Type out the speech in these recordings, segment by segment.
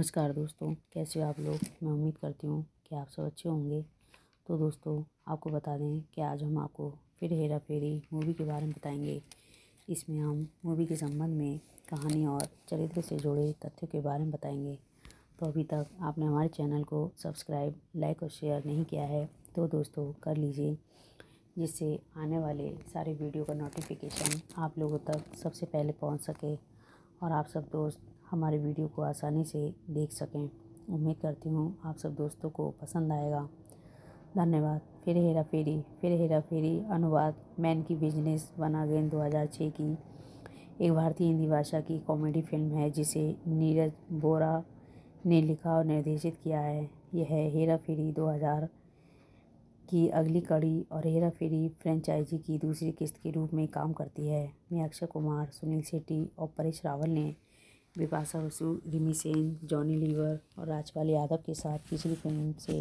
नमस्कार दोस्तों कैसे हो आप लोग मैं उम्मीद करती हूँ कि आप सब अच्छे होंगे तो दोस्तों आपको बता दें कि आज हम आपको फिर हेरा फेरी मूवी के बारे में बताएंगे इसमें हम मूवी के संबंध में कहानी और चरित्र से जुड़े तथ्यों के बारे में बताएंगे तो अभी तक आपने हमारे चैनल को सब्सक्राइब लाइक और शेयर नहीं किया है तो दोस्तों कर लीजिए जिससे आने वाले सारे वीडियो का नोटिफिकेशन आप लोगों तक सबसे पहले पहुँच सके और आप सब दोस्त हमारे वीडियो को आसानी से देख सकें उम्मीद करती हूँ आप सब दोस्तों को पसंद आएगा धन्यवाद फिर हेरा फेरी फिर हेरा फेरी अनुवाद मैन की बिजनेस बना गेंद दो हज़ार छः की एक भारतीय हिंदी भाषा की कॉमेडी फिल्म है जिसे नीरज बोरा ने लिखा और निर्देशित किया है यह है हेरा फेरी दो हज़ार की अगली कड़ी और हेरा फेरी फ्रेंचाइजी की दूसरी किस्त के रूप में काम करती है मैं अक्षय कुमार सुनील शेट्टी और परेश रावल ने बिपाशा बसु रिमी सेन जॉनी लीवर और राजपाल यादव के साथ पिछली फिल्म से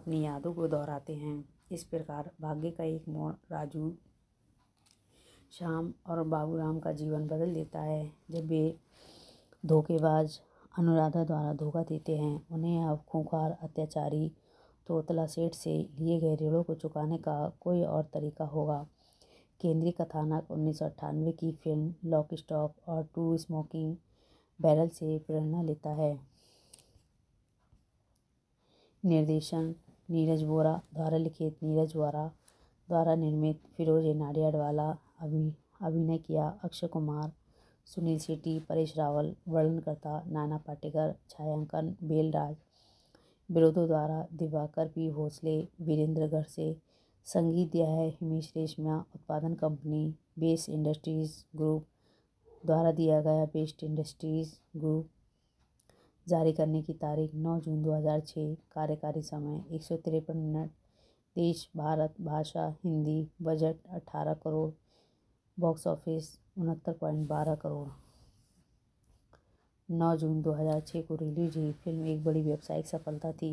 अपनी यादों को दोहराते हैं इस प्रकार भाग्य का एक मोड़ राजू श्याम और बाबूराम का जीवन बदल देता है जब वे धोखेबाज अनुराधा द्वारा धोखा देते हैं उन्हें अब खूंखार अत्याचारी तोतला सेठ से लिए गए ऋणों को चुकाने का कोई और तरीका होगा केंद्रीय कथानक उन्नीस की फिल्म लॉक स्टॉप और टू स्मोकिंग बैरल से प्रेरणा लेता है निर्देशन नीरज बोरा द्वारा लिखित नीरज बोरा द्वारा निर्मित फिरोज नाडियाडवाला अभि अभिनय किया अक्षय कुमार सुनील शेट्टी परेश रावल वर्णनकर्ता नाना पाटेकर छायांकन बेलराज विरोधों द्वारा दिवाकर पी भोसले वीरेंद्र घर से संगीत दिया है हिमेश रेशमिया उत्पादन कंपनी बेस इंडस्ट्रीज ग्रुप द्वारा दिया गया बेस्ट इंडस्ट्रीज ग्रुप जारी करने की तारीख 9 जून 2006 कार्यकारी समय एक मिनट देश भारत भाषा Hindi budget 18 crore box office उनहत्तर पॉइंट बारह करोड़ 9 जून 2006 को रिलीज हुई फिल्म एक बड़ी व्यावसायिक सफलता थी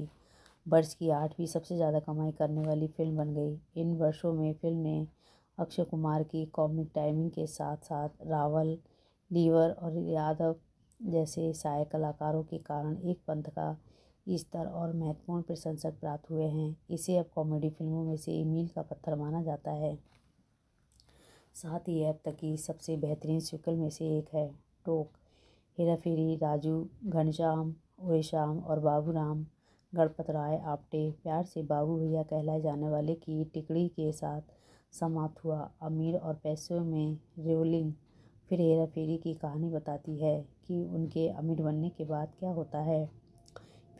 वर्ष की आठवीं सबसे ज़्यादा कमाई करने वाली फिल्म बन गई इन वर्षों में फिल्म ने अक्षय कुमार की कॉमिक टाइमिंग के साथ साथ रावल लीवर और यादव जैसे सहायक कलाकारों के कारण एक पंथ का स्तर और महत्वपूर्ण प्रशंसक प्राप्त हुए हैं इसे अब कॉमेडी फिल्मों में से मील का पत्थर माना जाता है साथ ही अब तक की सबसे बेहतरीन सिकल में से एक है टोक हेरा फेरी राजू घनश्याम उरेश्याम और बाबू राम गणपत राय आपटे प्यार से बाबू भैया कहलाए जाने वाले की टिकड़ी के साथ समाप्त हुआ अमीर और पैसों में रोलिंग फिर हेरा फेरी की कहानी बताती है कि उनके अमीर बनने के बाद क्या होता है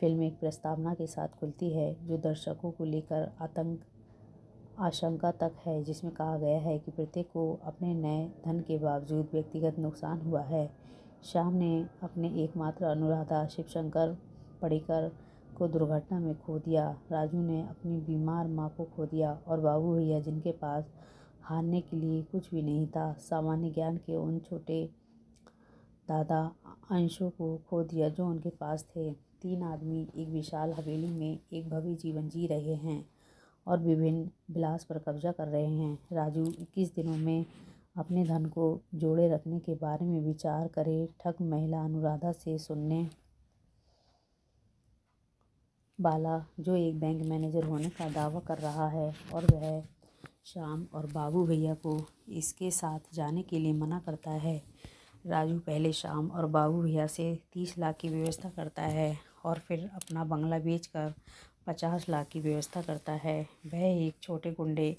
फिल्म एक प्रस्तावना के साथ खुलती है जो दर्शकों को लेकर आतंक आशंका तक है जिसमें कहा गया है कि प्रत्येक को अपने नए धन के बावजूद व्यक्तिगत नुकसान हुआ है श्याम ने अपने एकमात्र अनुराधा शिवशंकर पड़ेकर को दुर्घटना में खो दिया राजू ने अपनी बीमार माँ को खो दिया और बाबू भैया जिनके पास हारने के लिए कुछ भी नहीं था सामान्य ज्ञान के उन छोटे दादा अंशों को खो दिया जो उनके पास थे तीन आदमी एक विशाल हवेली में एक भव्य जीवन जी रहे हैं और विभिन्न विलास पर कब्जा कर रहे हैं राजू इक्कीस दिनों में अपने धन को जोड़े रखने के बारे में विचार करे ठग महिला अनुराधा से सुनने बाला जो एक बैंक मैनेजर होने का दावा कर रहा है और वह श्याम और बाबू भैया को इसके साथ जाने के लिए मना करता है राजू पहले श्याम और बाबू भैया से तीस लाख की व्यवस्था करता है और फिर अपना बंगला बेचकर पचास लाख की व्यवस्था करता है वह एक छोटे गुंडे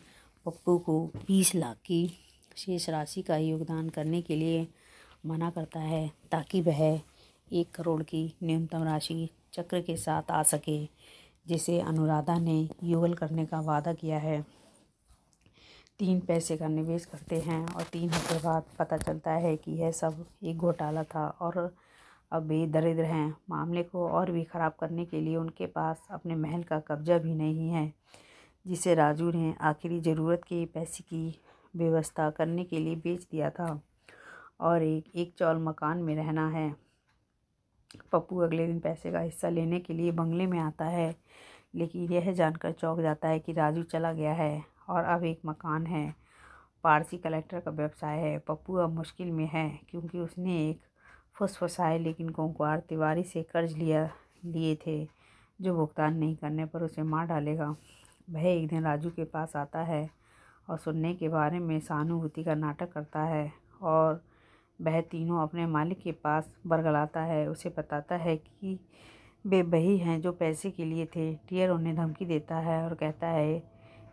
पप्पू को बीस लाख की शेष राशि का योगदान करने के लिए मना करता है ताकि वह एक करोड़ की न्यूनतम राशि चक्र के साथ आ सके जिसे अनुराधा ने युगल करने का वादा किया है तीन पैसे का निवेश करते हैं और तीन हफ्ते बाद पता चलता है कि यह सब एक घोटाला था और अब वे दरिद्र हैं मामले को और भी ख़राब करने के लिए उनके पास अपने महल का कब्जा भी नहीं है जिसे राजू ने आखिरी ज़रूरत के पैसे की व्यवस्था करने के लिए बेच दिया था और एक एक चौल मकान में रहना है पप्पू अगले दिन पैसे का हिस्सा लेने के लिए बंगले में आता है लेकिन यह जानकर चौंक जाता है कि राजू चला गया है और अब एक मकान है पारसी कलेक्टर का व्यवसाय है पप्पू अब मुश्किल में है क्योंकि उसने एक फुसफुसाए लेकिन कोंकुआर तिवारी से कर्ज लिया लिए थे जो भुगतान नहीं करने पर उसे मार डालेगा वह एक दिन राजू के पास आता है और सुनने के बारे में सहानुभूति का नाटक करता है और वह तीनों अपने मालिक के पास बरगलाता है उसे बताता है कि वे वही हैं जो पैसे के लिए थे टियर उन्हें धमकी देता है और कहता है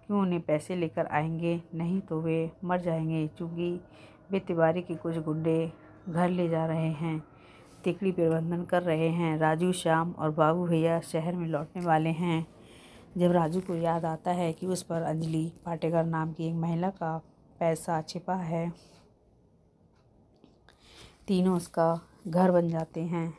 क्यों उन्हें पैसे लेकर आएंगे नहीं तो वे मर जाएंगे चूँकि वे तिवारी के कुछ गुंडे घर ले जा रहे हैं तिकड़ी प्रबंधन कर रहे हैं राजू श्याम और बाबू भैया शहर में लौटने वाले हैं जब राजू को याद आता है कि उस पर अंजलि पाटेकर नाम की एक महिला का पैसा छिपा है तीनों उसका घर बन जाते हैं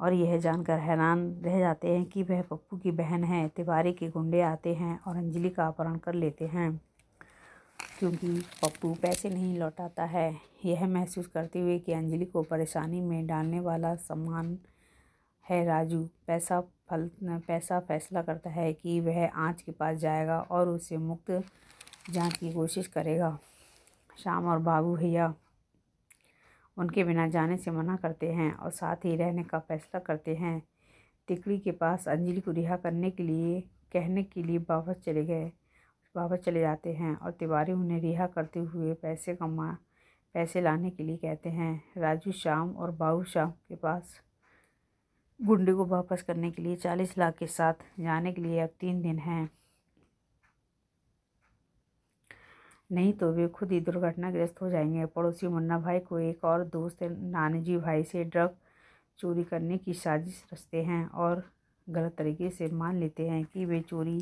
और यह जानकर हैरान रह जाते हैं कि वह पप्पू की बहन है तिवारी के गुंडे आते हैं और अंजलि का अपहरण कर लेते हैं क्योंकि पप्पू पैसे नहीं लौटाता है यह महसूस करते हुए कि अंजलि को परेशानी में डालने वाला सम्मान है राजू पैसा फल पैसा फैसला करता है कि वह आँच के पास जाएगा और उसे मुक्त जांच की कोशिश करेगा शाम और बाबू भैया उनके बिना जाने से मना करते हैं और साथ ही रहने का फैसला करते हैं तिकड़ी के पास अंजलि को रिहा करने के लिए कहने के लिए वापस चले गए वापस चले जाते हैं और तिवारी उन्हें रिहा करते हुए पैसे कमा पैसे लाने के लिए कहते हैं राजू शाम और बाबू शाम के पास गुंडे को वापस करने के लिए चालीस लाख के साथ जाने के लिए अब तीन दिन हैं नहीं तो वे खुद ही दुर्घटनाग्रस्त हो जाएंगे पड़ोसी मुन्ना भाई को एक और दोस्त नानजी भाई से ड्रग चोरी करने की साजिश रचते हैं और गलत तरीके से मान लेते हैं कि वे चोरी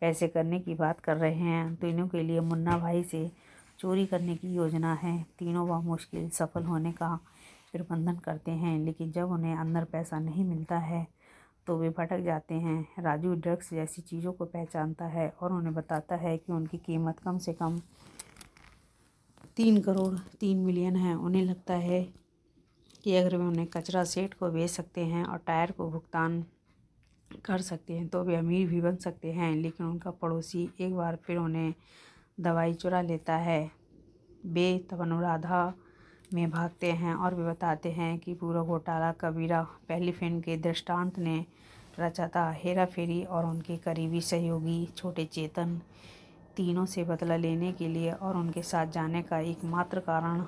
पैसे करने की बात कर रहे हैं तीनों के लिए मुन्ना भाई से चोरी करने की योजना है तीनों वह मुश्किल सफल होने का प्रबंधन करते हैं लेकिन जब उन्हें अंदर पैसा नहीं मिलता है तो वे भटक जाते हैं राजू ड्रग्स जैसी चीज़ों को पहचानता है और उन्हें बताता है कि उनकी कीमत कम से कम तीन करोड़ तीन मिलियन हैं उन्हें लगता है कि अगर वे उन्हें कचरा सेट को बेच सकते हैं और टायर को भुगतान कर सकते हैं तो वे अमीर भी बन सकते हैं लेकिन उनका पड़ोसी एक बार फिर उन्हें दवाई चुरा लेता है वे तब अनुराधा में भागते हैं और वे बताते हैं कि पूरा घोटाला कबीरा पहली फिल्म के दृष्टांत ने रचा था हेरा फेरी और उनके करीबी सहयोगी छोटे चेतन तीनों से बदला लेने के लिए और उनके साथ जाने का एकमात्र कारण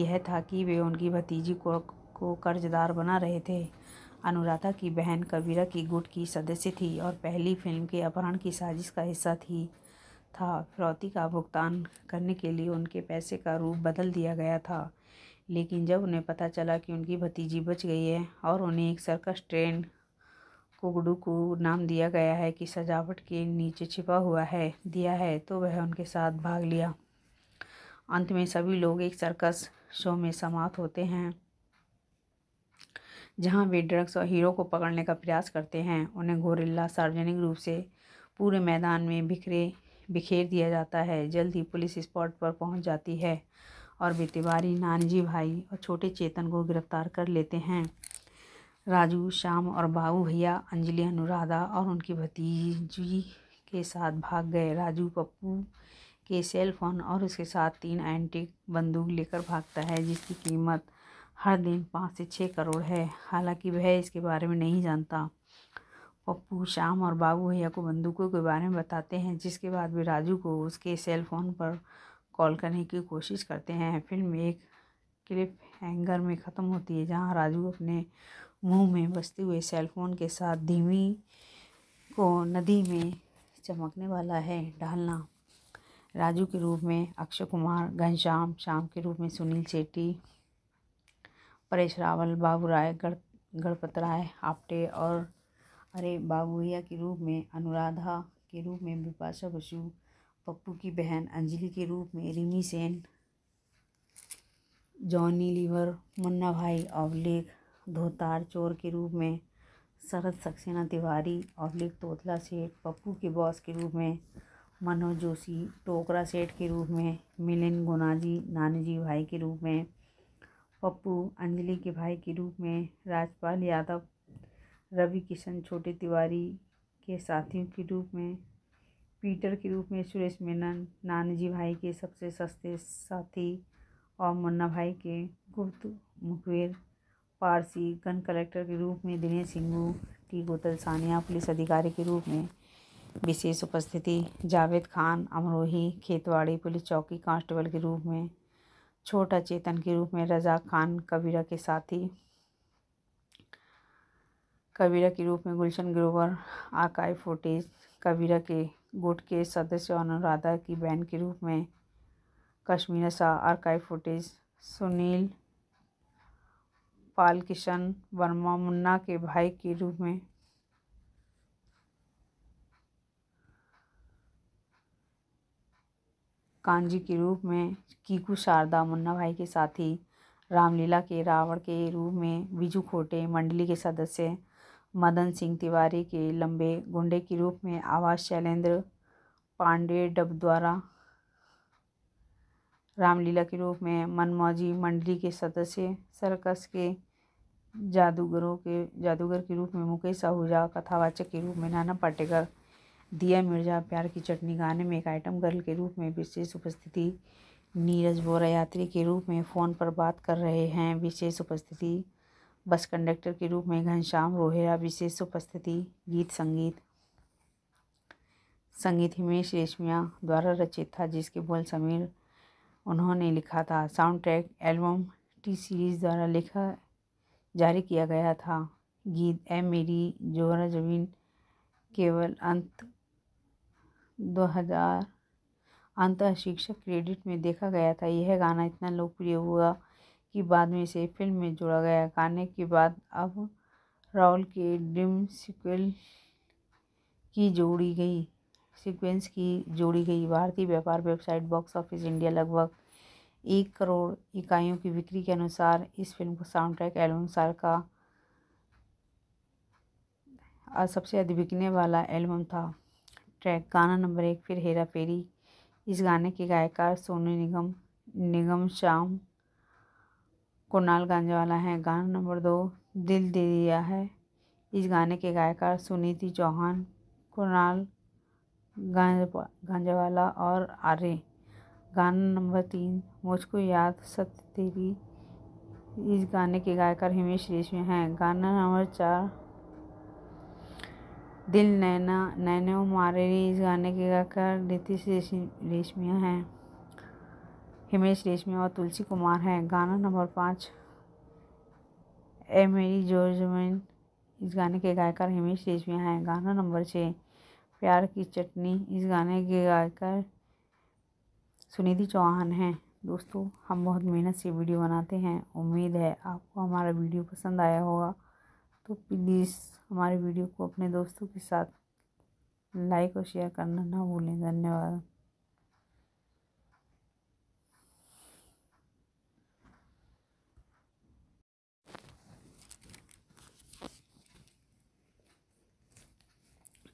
यह था कि वे उनकी भतीजी को को कर्जदार बना रहे थे अनुराधा की बहन कबीरा की गुट की सदस्य थी और पहली फिल्म के अपहरण की साजिश का हिस्सा थी था फिरौती का भुगतान करने के लिए उनके पैसे का रूप बदल दिया गया था लेकिन जब उन्हें पता चला कि उनकी भतीजी बच गई है और उन्हें एक सर्कस ट्रेन कुगड़ू को नाम दिया गया है कि सजावट के नीचे छिपा हुआ है दिया है तो वह उनके साथ भाग लिया अंत में सभी लोग एक सर्कस शो में समाप्त होते हैं जहां वे ड्रग्स और हीरो को पकड़ने का प्रयास करते हैं उन्हें गोरिल्ला सार्वजनिक रूप से पूरे मैदान में बिखरे बिखेर दिया जाता है जल्द ही पुलिस स्पॉट पर पहुंच जाती है और वे तिवारी नानजी भाई और छोटे चेतन को गिरफ्तार कर लेते हैं राजू श्याम और बाबू भैया अंजलि अनुराधा और उनकी भतीजी के साथ भाग गए राजू पप्पू के सेल फोन और उसके साथ तीन एंटीक बंदूक लेकर भागता है जिसकी कीमत हर दिन पाँच से छः करोड़ है हालांकि वह इसके बारे में नहीं जानता पप्पू श्याम और बाबू भैया को बंदूकों के बारे में बताते हैं जिसके बाद वे राजू को उसके सेल फोन पर कॉल करने की कोशिश करते हैं फिल्म एक क्लिप हैंगर में ख़त्म होती है जहां राजू अपने मुंह में बसते हुए सेलफोन के साथ धीमी को नदी में चमकने वाला है ढालना राजू के रूप में अक्षय कुमार घनश्याम श्याम के रूप में सुनील शेट्टी परेश रावल बाबू राय गण गणपत राय आपटे और अरे बाबूया के रूप में अनुराधा के रूप में बिपाशा बसु पप्पू की बहन अंजलि के रूप में रिमी सेन जॉनी लीवर मुन्ना भाई अवलेख धोतार चोर के रूप में शरद सक्सेना तिवारी लिख तोतला सेठ पप्पू के बॉस के रूप में मनोज जोशी टोकरा सेठ के रूप में मिलिन नानी जी भाई के रूप में पप्पू अंजलि के भाई के रूप में राजपाल यादव रवि किशन छोटे तिवारी के साथियों के रूप में पीटर के रूप में सुरेश मेनन जी भाई के सबसे सस्ते साथी और मुन्ना भाई के गुप्त मुखबिर पारसी गन कलेक्टर के रूप में दिनेश सिंगू टी गोतल सानिया पुलिस अधिकारी के रूप में विशेष उपस्थिति जावेद खान अमरोही खेतवाड़ी पुलिस चौकी कांस्टेबल के रूप में छोटा चेतन के रूप में रजा खान कबीरा के साथी कबीरा के रूप में गुलशन ग्रोवर आकाई फोटेज कबीरा के गुट के सदस्य और अनुराधा की बहन के रूप में कश्मीर शाह आर्काइव फोटेज सुनील पाल किशन वर्मा मुन्ना के भाई के रूप में कांजी के रूप में कीकू शारदा मुन्ना भाई के साथी रामलीला के रावण के रूप में बिजू खोटे मंडली के सदस्य मदन सिंह तिवारी के लंबे गुंडे के रूप में आवास शैलेंद्र पांडे डब द्वारा रामलीला के रूप में मनमौजी मंडली के सदस्य सर्कस के जादूगरों के जादूगर के रूप में मुकेश आहूजा कथावाचक के रूप में नाना पाटेकर दिया मिर्जा प्यार की चटनी गाने में एक आइटम गर्ल के रूप में विशेष उपस्थिति नीरज बोरा यात्री के रूप में फ़ोन पर बात कर रहे हैं विशेष उपस्थिति बस कंडक्टर के रूप में घनश्याम रोहेरा विशेष उपस्थिति गीत संगीत संगीत हिमेश रेशमिया द्वारा रचित था जिसके बोल समीर उन्होंने लिखा था sound track album T series द्वारा लिखा जारी किया गया था गीत ए मेरी जोहरा जमीन केवल अंत दो हज़ार अंत शिक्षक क्रेडिट में देखा गया था यह गाना इतना लोकप्रिय हुआ कि बाद में इसे फिल्म में जोड़ा गया गाने के बाद अब राहुल के ड्रीम सिक्वल की जोड़ी गई सीक्वेंस की जोड़ी गई भारतीय व्यापार वेबसाइट बॉक्स ऑफिस इंडिया लगभग एक करोड़ इकाइयों की बिक्री के अनुसार इस फिल्म को ट्रैक एल्बम साल का सबसे अधिक बिकने वाला एल्बम था ट्रैक गाना नंबर एक फिर हेरा फेरी इस गाने के गायकार सोनू निगम निगम श्याम कुणाल गांजावाला हैं गाना नंबर दो दिल दे दिया है इस गाने के गायकार सुनीति चौहान कुणाल गांजा गांजावाला और आर्य गाना नंबर तीन मुझको याद सत्य तेरी इस गाने के गायकार हिमेश रेशमी हैं गाना नंबर चार दिल नैना नैनो मारे इस गाने के गायकार नीतीश रेशमिया हैं हिमेश रेशमिया और तुलसी कुमार हैं गाना नंबर पाँच ए मेरी जोर जमीन इस गाने के गायकार हिमेश रेशमिया हैं गाना नंबर छः प्यार की चटनी इस गाने के गायकर सुनिधि चौहान हैं दोस्तों हम बहुत मेहनत से वीडियो बनाते हैं उम्मीद है आपको हमारा वीडियो पसंद आया होगा तो प्लीज़ हमारे वीडियो को अपने दोस्तों के साथ लाइक और शेयर करना ना भूलें धन्यवाद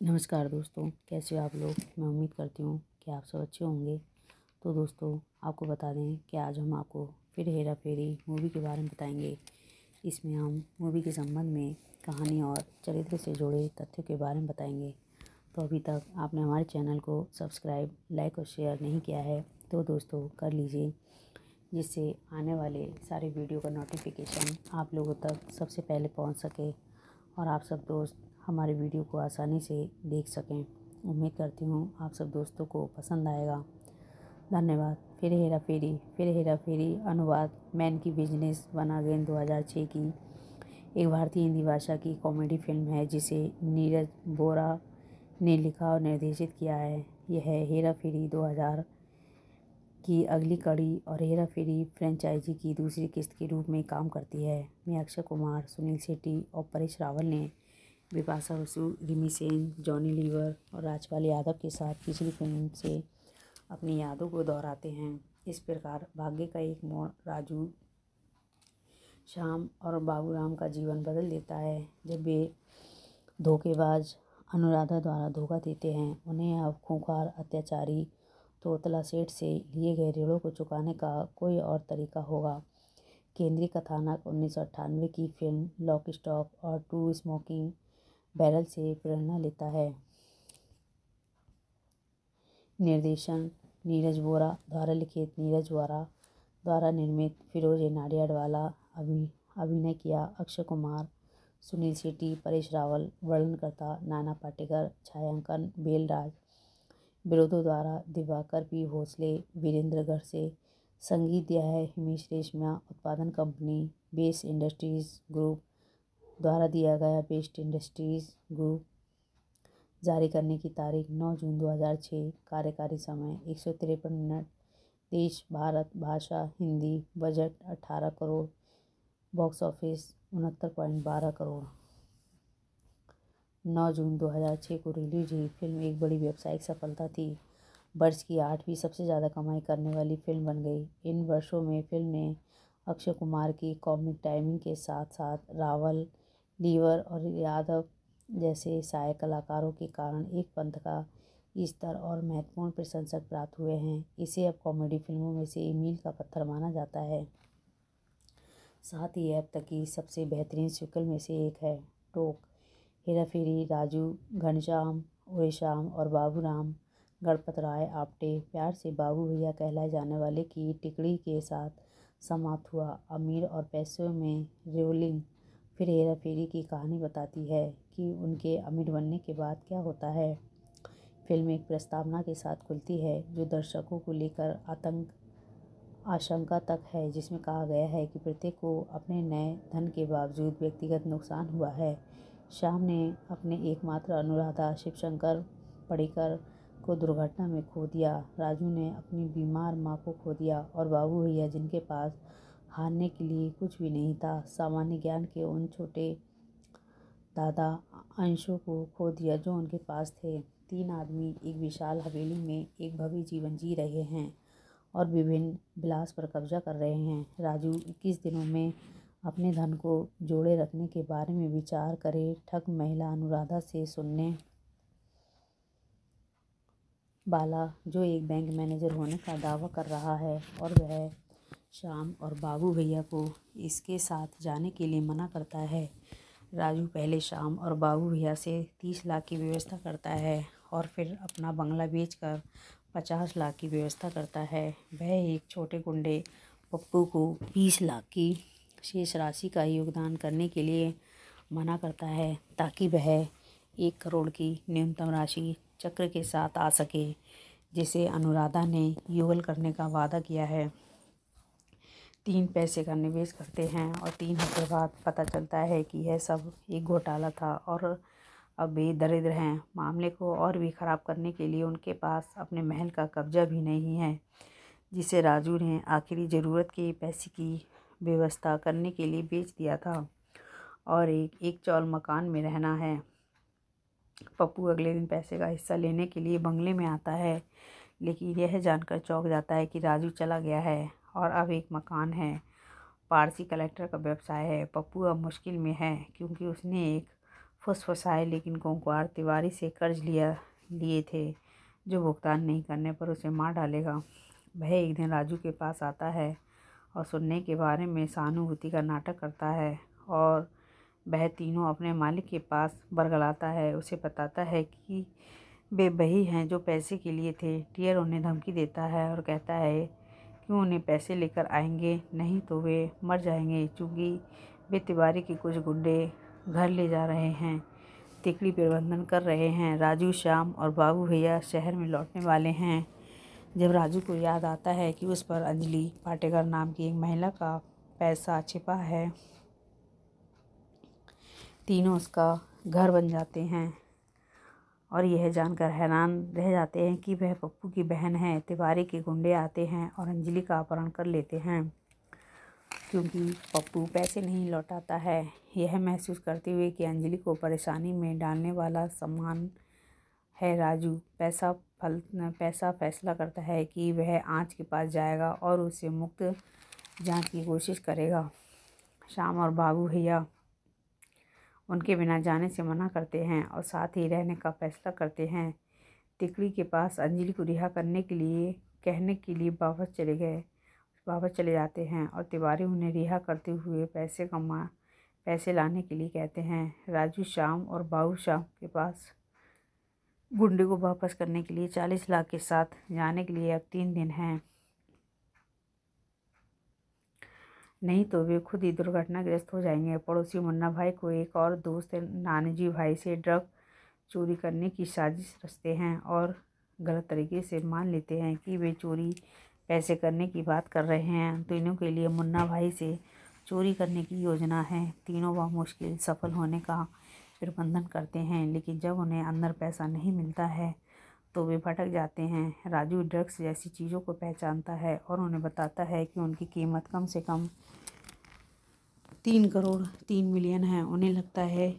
नमस्कार दोस्तों कैसे हो आप लोग मैं उम्मीद करती हूँ कि आप सब अच्छे होंगे तो दोस्तों आपको बता दें कि आज हम आपको फिर हेरा फेरी मूवी के बारे में बताएंगे इसमें हम मूवी के संबंध में कहानी और चरित्र से जुड़े तथ्यों के बारे में बताएंगे तो अभी तक आपने हमारे चैनल को सब्सक्राइब लाइक और शेयर नहीं किया है तो दोस्तों कर लीजिए जिससे आने वाले सारे वीडियो का नोटिफिकेशन आप लोगों तक सबसे पहले पहुँच सके और आप सब दोस्त हमारे वीडियो को आसानी से देख सकें उम्मीद करती हूँ आप सब दोस्तों को पसंद आएगा धन्यवाद फिर हेरा फेरी फिर हेरा फेरी अनुवाद मैन की बिजनेस बना गेंद दो हज़ार छः की एक भारतीय हिंदी भाषा की कॉमेडी फिल्म है जिसे नीरज बोरा ने लिखा और निर्देशित किया है यह है हेरा फेरी दो हज़ार की अगली कड़ी और हेरा फेरी फ्रेंचाइजी की दूसरी किस्त के रूप में काम करती है मैं अक्षय कुमार सुनील शेट्टी और परेश रावल ने बिपाशा बसु रिमी सेन जॉनी लीवर और राजपाल यादव के साथ पिछली फिल्म से अपनी यादों को दोहराते हैं इस प्रकार भाग्य का एक मोड़ राजू श्याम और बाबूराम का जीवन बदल देता है जब वे धोखेबाज अनुराधा द्वारा धोखा देते हैं उन्हें अब खूंखार अत्याचारी तोतला सेठ से लिए गए ऋणों को चुकाने का कोई और तरीका होगा केंद्रीय कथानक उन्नीस की फिल्म लॉक स्टॉक और टू स्मोकिंग बैरल से प्रेरणा लेता है निर्देशन नीरज बोरा द्वारा लिखित नीरज बोरा द्वारा निर्मित फिरोज नाडियाडवाला अभि अभिनय किया अक्षय कुमार सुनील शेट्टी परेश रावल वर्णनकर्ता नाना पाटेकर छायांकन बेलराज विरोधों द्वारा दिवाकर पी भोसले वीरेंद्र घर से संगीत दिया है हिमेश रेशमिया उत्पादन कंपनी बेस इंडस्ट्रीज ग्रुप द्वारा दिया गया बेस्ट इंडस्ट्रीज ग्रुप जारी करने की तारीख 9 जून 2006 कार्यकारी समय एक मिनट देश भारत भाषा Hindi budget 18 crore box office उनहत्तर पॉइंट बारह करोड़ 9 जून 2006 को रिलीज हुई फिल्म एक बड़ी व्यावसायिक सफलता थी वर्ष की आठवीं सबसे ज़्यादा कमाई करने वाली फिल्म बन गई इन वर्षों में फिल्म ने अक्षय कुमार की कॉमिक टाइमिंग के साथ साथ रावल लीवर और यादव जैसे सहायक कलाकारों के कारण एक पंथ का स्तर और महत्वपूर्ण प्रशंसक प्राप्त हुए हैं इसे अब कॉमेडी फिल्मों में से मील का पत्थर माना जाता है साथ ही अब तक की सबसे बेहतरीन सिक्वल में से एक है टोक हेराफेरी राजू घनश्याम ओहेश्याम और बाबू राम गणपत राय आपटे प्यार से बाबू भैया कहलाए जाने वाले की टिकड़ी के साथ समाप्त हुआ अमीर और पैसों में रोलिंग फिर हेरा फेरी की कहानी बताती है कि उनके अमीर बनने के बाद क्या होता है फिल्म एक प्रस्तावना के साथ खुलती है जो दर्शकों को लेकर आतंक आशंका तक है जिसमें कहा गया है कि प्रत्येक को अपने नए धन के बावजूद व्यक्तिगत नुकसान हुआ है श्याम ने अपने एकमात्र अनुराधा शिवशंकर पड़ेकर को दुर्घटना में खो दिया राजू ने अपनी बीमार माँ को खो दिया और बाबू भैया जिनके पास हारने के लिए कुछ भी नहीं था सामान्य ज्ञान के उन छोटे दादा अंशों को खो दिया जो उनके पास थे तीन आदमी एक विशाल हवेली में एक भव्य जीवन जी रहे हैं और विभिन्न विलास पर कब्जा कर रहे हैं राजू इक्कीस दिनों में अपने धन को जोड़े रखने के बारे में विचार करे ठग महिला अनुराधा से सुनने बाला जो एक बैंक मैनेजर होने का दावा कर रहा है और वह श्याम और बाबू भैया को इसके साथ जाने के लिए मना करता है राजू पहले श्याम और बाबू भैया से तीस लाख की व्यवस्था करता है और फिर अपना बंगला बेचकर पचास लाख की व्यवस्था करता है वह एक छोटे गुंडे पप्पू को बीस लाख की शेष राशि का योगदान करने के लिए मना करता है ताकि वह एक करोड़ की न्यूनतम राशि चक्र के साथ आ सके जिसे अनुराधा ने युगल करने का वादा किया है तीन पैसे का निवेश करते हैं और तीन हफ्ते बाद पता चलता है कि यह सब एक घोटाला था और अब वे दरिद्र हैं मामले को और भी ख़राब करने के लिए उनके पास अपने महल का कब्जा भी नहीं है जिसे राजू ने आखिरी ज़रूरत के पैसे की व्यवस्था करने के लिए बेच दिया था और एक एक चौल मकान में रहना है पप्पू अगले दिन पैसे का हिस्सा लेने के लिए बंगले में आता है लेकिन यह जानकर चौंक जाता है कि राजू चला गया है और अब एक मकान है पारसी कलेक्टर का व्यवसाय है पप्पू अब मुश्किल में है क्योंकि उसने एक फुसफुसाए लेकिन कोंकुआर तिवारी से कर्ज लिया लिए थे जो भुगतान नहीं करने पर उसे मार डालेगा वह एक दिन राजू के पास आता है और सुनने के बारे में सहानुभूति का नाटक करता है और वह तीनों अपने मालिक के पास बरगलाता है उसे बताता है कि वे हैं जो पैसे के लिए थे टियर उन्हें धमकी देता है और कहता है क्यों उन्हें पैसे लेकर आएंगे नहीं तो वे मर जाएंगे चूँकि वे तिवारी के कुछ गुंडे घर ले जा रहे हैं तिकड़ी प्रबंधन कर रहे हैं राजू श्याम और बाबू भैया शहर में लौटने वाले हैं जब राजू को याद आता है कि उस पर अंजलि पाटेकर नाम की एक महिला का पैसा छिपा है तीनों उसका घर बन जाते हैं और यह जानकर हैरान रह जाते हैं कि वह पप्पू की बहन है तिवारी के गुंडे आते हैं और अंजलि का अपहरण कर लेते हैं क्योंकि पप्पू पैसे नहीं लौटाता है यह महसूस करते हुए कि अंजलि को परेशानी में डालने वाला सामान है राजू पैसा फल पैसा फैसला करता है कि वह आँच के पास जाएगा और उसे मुक्त जाँच की कोशिश करेगा शाम और बाबू भैया उनके बिना जाने से मना करते हैं और साथ ही रहने का फैसला करते हैं तिकड़ी के पास अंजलि को रिहा करने के लिए कहने के लिए वापस चले गए वापस चले जाते हैं और तिवारी उन्हें रिहा करते हुए पैसे कमा पैसे लाने के लिए कहते हैं राजू श्याम और बाबू श्याम के पास गुंडे को वापस करने के लिए चालीस लाख के साथ जाने के लिए अब तीन दिन हैं नहीं तो वे खुद ही दुर्घटनाग्रस्त हो जाएंगे पड़ोसी मुन्ना भाई को एक और दोस्त नानजी भाई से ड्रग चोरी करने की साजिश रचते हैं और गलत तरीके से मान लेते हैं कि वे चोरी पैसे करने की बात कर रहे हैं तीनों के लिए मुन्ना भाई से चोरी करने की योजना है तीनों वह मुश्किल सफल होने का प्रबंधन करते हैं लेकिन जब उन्हें अंदर पैसा नहीं मिलता है तो वे भटक जाते हैं राजू ड्रग्स जैसी चीज़ों को पहचानता है और उन्हें बताता है कि उनकी कीमत कम से कम तीन करोड़ तीन मिलियन है उन्हें लगता है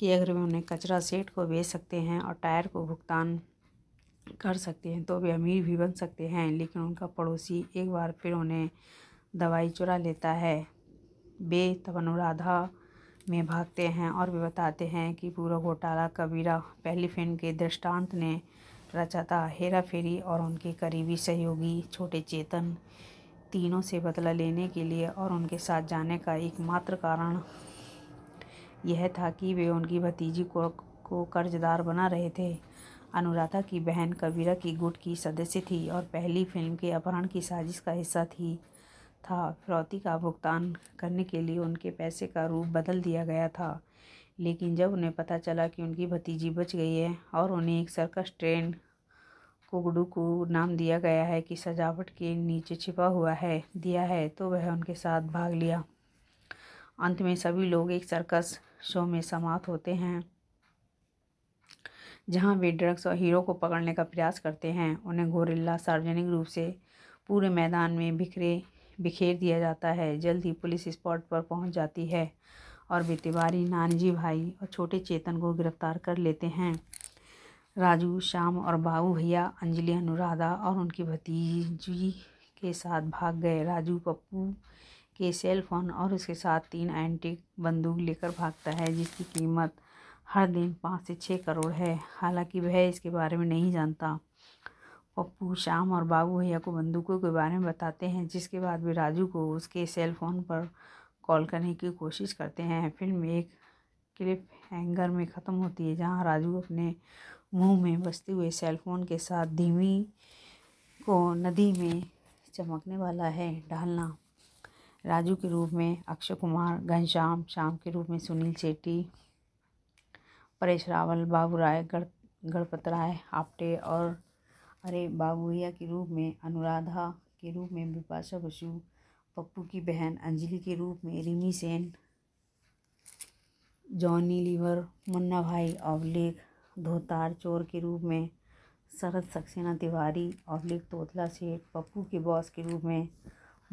कि अगर वे उन्हें कचरा सेट को बेच सकते हैं और टायर को भुगतान कर सकते हैं तो वे अमीर भी बन सकते हैं लेकिन उनका पड़ोसी एक बार फिर उन्हें दवाई चुरा लेता है बे में भागते हैं और वे बताते हैं कि पूरा घोटाला कबीरा पहली फिल्म के दृष्टांत ने रचा था हेरा फेरी और उनके करीबी सहयोगी छोटे चेतन तीनों से बदला लेने के लिए और उनके साथ जाने का एकमात्र कारण यह था कि वे उनकी भतीजी को को कर्जदार बना रहे थे अनुराधा की बहन कबीरा की गुट की सदस्य थी और पहली फिल्म के अपहरण की साजिश का हिस्सा थी था फिरौती का भुगतान करने के लिए उनके पैसे का रूप बदल दिया गया था लेकिन जब उन्हें पता चला कि उनकी भतीजी बच गई है और उन्हें एक सर्कस ट्रेन कुगडू को नाम दिया गया है कि सजावट के नीचे छिपा हुआ है दिया है तो वह उनके साथ भाग लिया अंत में सभी लोग एक सर्कस शो में समाप्त होते हैं जहां वे ड्रग्स और हीरो को पकड़ने का प्रयास करते हैं उन्हें गोरिल्ला सार्वजनिक रूप से पूरे मैदान में बिखरे बिखेर दिया जाता है जल्द ही पुलिस स्पॉट पर पहुंच जाती है और बेतिवारी नानजी भाई और छोटे चेतन को गिरफ्तार कर लेते हैं राजू श्याम और बाबू भैया अंजलि अनुराधा और उनकी भतीजी के साथ भाग गए राजू पप्पू के सेल फोन और उसके साथ तीन एंटिक बंदूक लेकर भागता है जिसकी कीमत हर दिन पाँच से छः करोड़ है हालांकि वह इसके बारे में नहीं जानता पप्पू श्याम और बाबू भैया को बंदूकों के बारे में बताते हैं जिसके बाद वे राजू को उसके सेल फोन पर कॉल करने की कोशिश करते हैं फिल्म एक क्लिप हैंगर में ख़त्म होती है जहां राजू अपने मुंह में बसते हुए सेल फोन के साथ धीमी को नदी में चमकने वाला है डालना राजू के रूप में अक्षय कुमार घनश्याम श्याम के रूप में सुनील शेट्टी परेश रावल बाबू राय गणपत राय आपटे और अरे बाबूरिया के रूप में अनुराधा के रूप में बिपाशा बसु पप्पू की बहन अंजलि के रूप में रिमी सेन जॉनी लीवर मुन्ना भाई अवलेख धोतार चोर के रूप में शरद सक्सेना तिवारी अवलेख तोतला सेठ पप्पू के बॉस के रूप में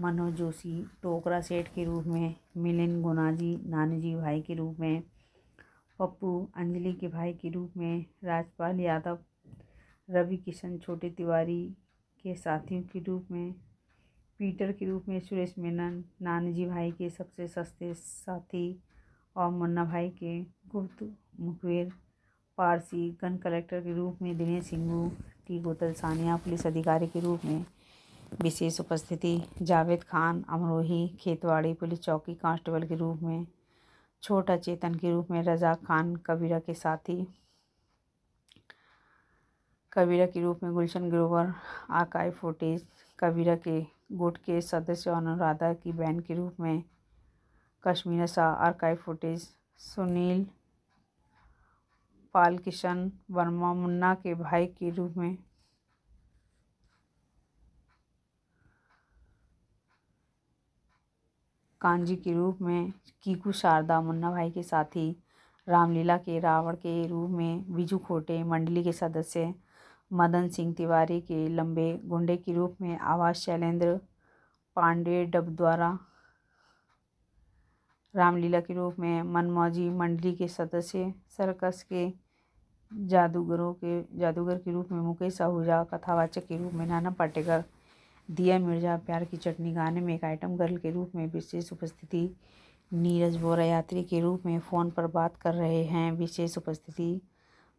मनोज जोशी टोकरा सेठ के रूप में मिलिन गुनाजी नानजी भाई के रूप में पप्पू अंजलि के भाई के रूप में राजपाल यादव रवि किशन छोटे तिवारी के साथियों के रूप में पीटर के रूप में सुरेश मेनन नानजी भाई के सबसे सस्ते साथी और मुन्ना भाई के गुप्त मुखबिर पारसी गन कलेक्टर के रूप में दिनेश सिंगू टी गोतल सानिया पुलिस अधिकारी के रूप में विशेष उपस्थिति जावेद खान अमरोही खेतवाड़ी पुलिस चौकी कांस्टेबल के रूप में छोटा चेतन के रूप में रजा खान कबीरा के साथी कबीरा के रूप में गुलशन ग्रोवर आकाई फोटेज कबीरा के गुट के सदस्य अनुराधा की बहन के रूप में कश्मीर शाह आकाई फोटेज सुनील पाल किशन वर्मा मुन्ना के भाई के रूप में कांजी के रूप में कीकू शारदा मुन्ना भाई के साथी रामलीला के रावण के रूप में बिजू खोटे मंडली के सदस्य मदन सिंह तिवारी के लंबे गुंडे के रूप में आवाज शैलेंद्र पांडे डब द्वारा रामलीला के रूप में मनमौजी मंडली के सदस्य सर्कस के जादूगरों के जादूगर के रूप में मुकेश आहूजा कथावाचक के रूप में नाना पाटेकर दिया मिर्जा प्यार की चटनी गाने में एक आइटम गर्ल के रूप में विशेष उपस्थिति नीरज बोरा यात्री के रूप में फ़ोन पर बात कर रहे हैं विशेष उपस्थिति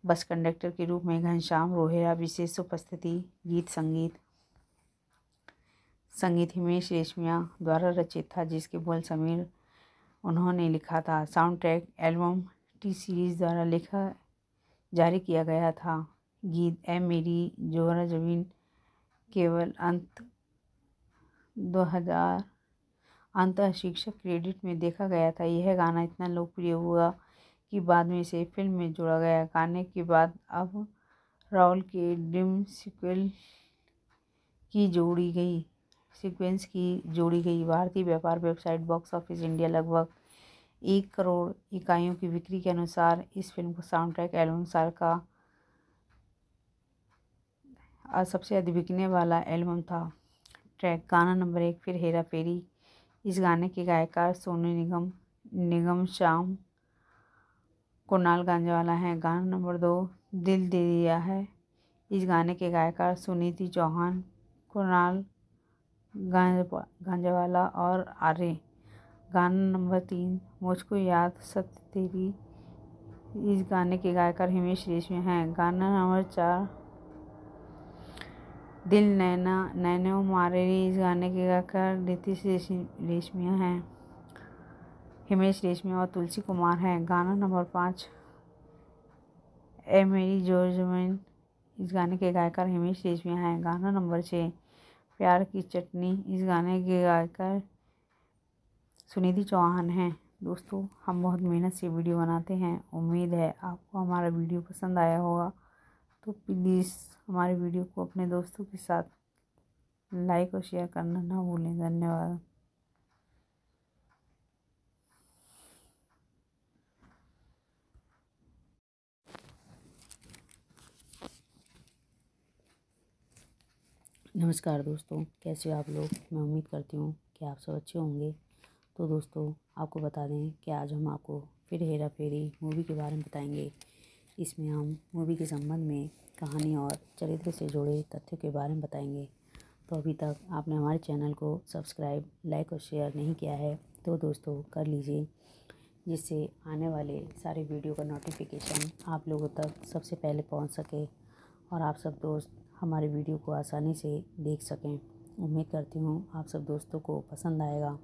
बस कंडक्टर के रूप में घनश्याम रोहेरा विशेष उपस्थिति गीत संगीत संगीत हिमेश रेशमिया द्वारा रचित था जिसके बोल समीर उन्होंने लिखा था sound track album T series द्वारा लिखा जारी किया गया था गीत ए मेरी जोहरा जमीन केवल अंत 2000 अंत शिक्षक क्रेडिट में देखा गया था यह गाना इतना लोकप्रिय हुआ की बाद में इसे फिल्म में जोड़ा गया गाने के बाद अब राहुल के ड्रीम सिक्वेल की जोड़ी गई सीक्वेंस की जोड़ी गई भारतीय व्यापार वेबसाइट बॉक्स ऑफिस इंडिया लगभग एक करोड़ इकाइयों की बिक्री के अनुसार इस फिल्म को साउंड ट्रैक एल्बम साल का सबसे अधिक बिकने वाला एल्बम था ट्रैक गाना नंबर एक फिर हेरा फेरी इस गाने के गायकार सोनू निगम निगम श्याम कुणाल गांजवाला हैं गाना नंबर दो दिल दे दिया है इस गाने के गायकार सुनीति चौहान कुणाल गांज गांजावाला और आर्य गाना नंबर तीन मुझको याद सत्य तेरी इस गाने के गायकार हिमेश रेशमी हैं गाना नंबर चार दिल नैना नैनो मारे इस गाने के गायकार रितिश रेशमिया हैं हिमेश रेशमिया और तुलसी कुमार हैं गाना नंबर पाँच ए मेरी जोरजमिन इस गाने के गायकार हिमेश रेशमिया हैं गाना नंबर छः प्यार की चटनी इस गाने के गायकार सुनिधि चौहान हैं दोस्तों हम बहुत मेहनत से वीडियो बनाते हैं उम्मीद है आपको हमारा वीडियो पसंद आया होगा तो प्लीज़ हमारे वीडियो को अपने दोस्तों के साथ लाइक और शेयर करना ना भूलें धन्यवाद नमस्कार दोस्तों कैसे आप लोग मैं उम्मीद करती हूँ कि आप सब अच्छे होंगे तो दोस्तों आपको बता दें कि आज हम आपको फिर हेरा फेरी मूवी के बारे में बताएंगे इसमें हम मूवी के संबंध में कहानी और चरित्र से जुड़े तथ्यों के बारे में बताएंगे तो अभी तक आपने हमारे चैनल को सब्सक्राइब लाइक और शेयर नहीं किया है तो दोस्तों कर लीजिए जिससे आने वाले सारे वीडियो का नोटिफिकेशन आप लोगों तक सबसे पहले पहुँच सके और आप सब दोस्त हमारे वीडियो को आसानी से देख सकें उम्मीद करती हूँ आप सब दोस्तों को पसंद आएगा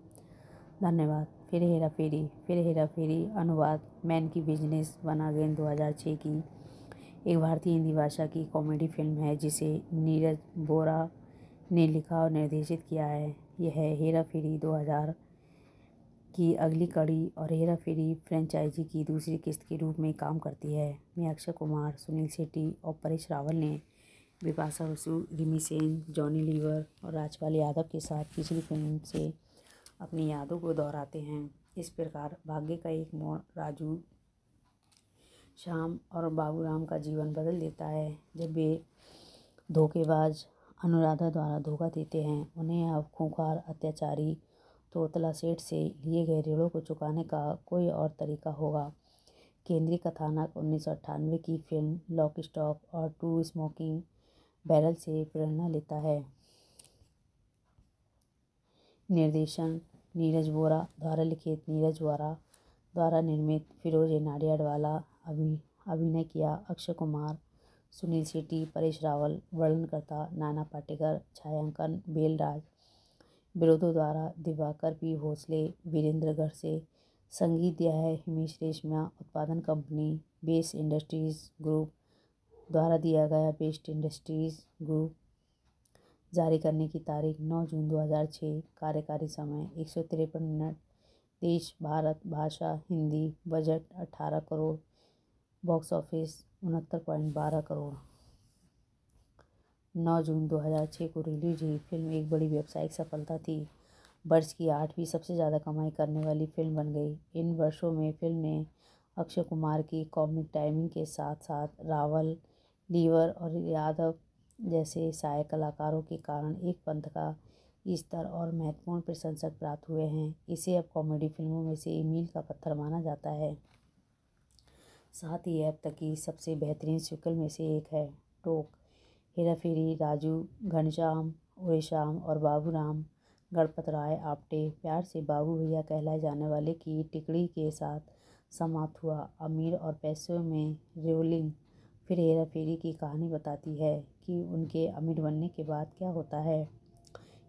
धन्यवाद फिर हेरा फेरी फिर हेरा फेरी अनुवाद मैन की बिजनेस बना गेंद छः की एक भारतीय हिंदी भाषा की कॉमेडी फिल्म है जिसे नीरज बोरा ने लिखा और निर्देशित किया है यह है हेरा फेरी हज़ार की अगली कड़ी और हेरा फेरी फ्रेंचाइजी की दूसरी किस्त के रूप में काम करती है मैं अक्षय कुमार सुनील शेट्टी और परेश रावल ने बिपाशा बसु रिमी सेन जॉनी लीवर और राजपाल यादव के साथ पिछली फिल्म से अपनी यादों को दोहराते हैं इस प्रकार भाग्य का एक मोड़ राजू श्याम और बाबूराम का जीवन बदल देता है जब वे धोखेबाज अनुराधा द्वारा धोखा देते हैं उन्हें अब खूंखार अत्याचारी तोतला सेठ से लिए गए ऋणों को चुकाने का कोई और तरीका होगा केंद्रीय कथानक उन्नीस की फिल्म लॉक स्टॉक और टू स्मोकिंग बैरल से प्रेरणा लेता है निर्देशन नीरज बोरा द्वारा लिखित नीरज बोरा द्वारा निर्मित फिरोज नाडिया अडवाला अभि अभिनय किया अक्षय कुमार सुनील शेट्टी परेश रावल वर्णनकर्ता नाना पाटेकर छायांकन बेलराज विरोधों द्वारा दिवाकर पी भोसले वीरेंद्र घर से संगीत दिया है हिमेश रेशमिया उत्पादन कंपनी बेस इंडस्ट्रीज ग्रुप द्वारा दिया गया बेस्ट इंडस्ट्रीज़ ग्रुप जारी करने की तारीख 9 जून 2006 कार्यकारी समय एक मिनट देश भारत भाषा Hindi budget 18 crore box office उनहत्तर पॉइंट बारह करोड़ 9 जून 2006 को रिलीज हुई फिल्म एक बड़ी व्यावसायिक सफलता थी वर्ष की आठवीं सबसे ज़्यादा कमाई करने वाली फिल्म बन गई इन वर्षों में फिल्म ने अक्षय कुमार की कॉमिक टाइमिंग के साथ साथ रावल लीवर और यादव जैसे सहायक कलाकारों के कारण एक पंथ का स्तर और महत्वपूर्ण प्रशंसक प्राप्त हुए हैं इसे अब कॉमेडी फिल्मों में से मील का पत्थर माना जाता है साथ ही अब तक की सबसे बेहतरीन शिकल में से एक है टोक हेराफेरी राजू घनश्याम उरेश्याम और बाबू राम गणपत राय आपटे प्यार से बाबू भैया कहलाए जाने वाले की टिकड़ी के साथ समाप्त हुआ अमीर और पैसों में रोलिंग फिर हेरा फेरी की कहानी बताती है कि उनके अमीर बनने के बाद क्या होता है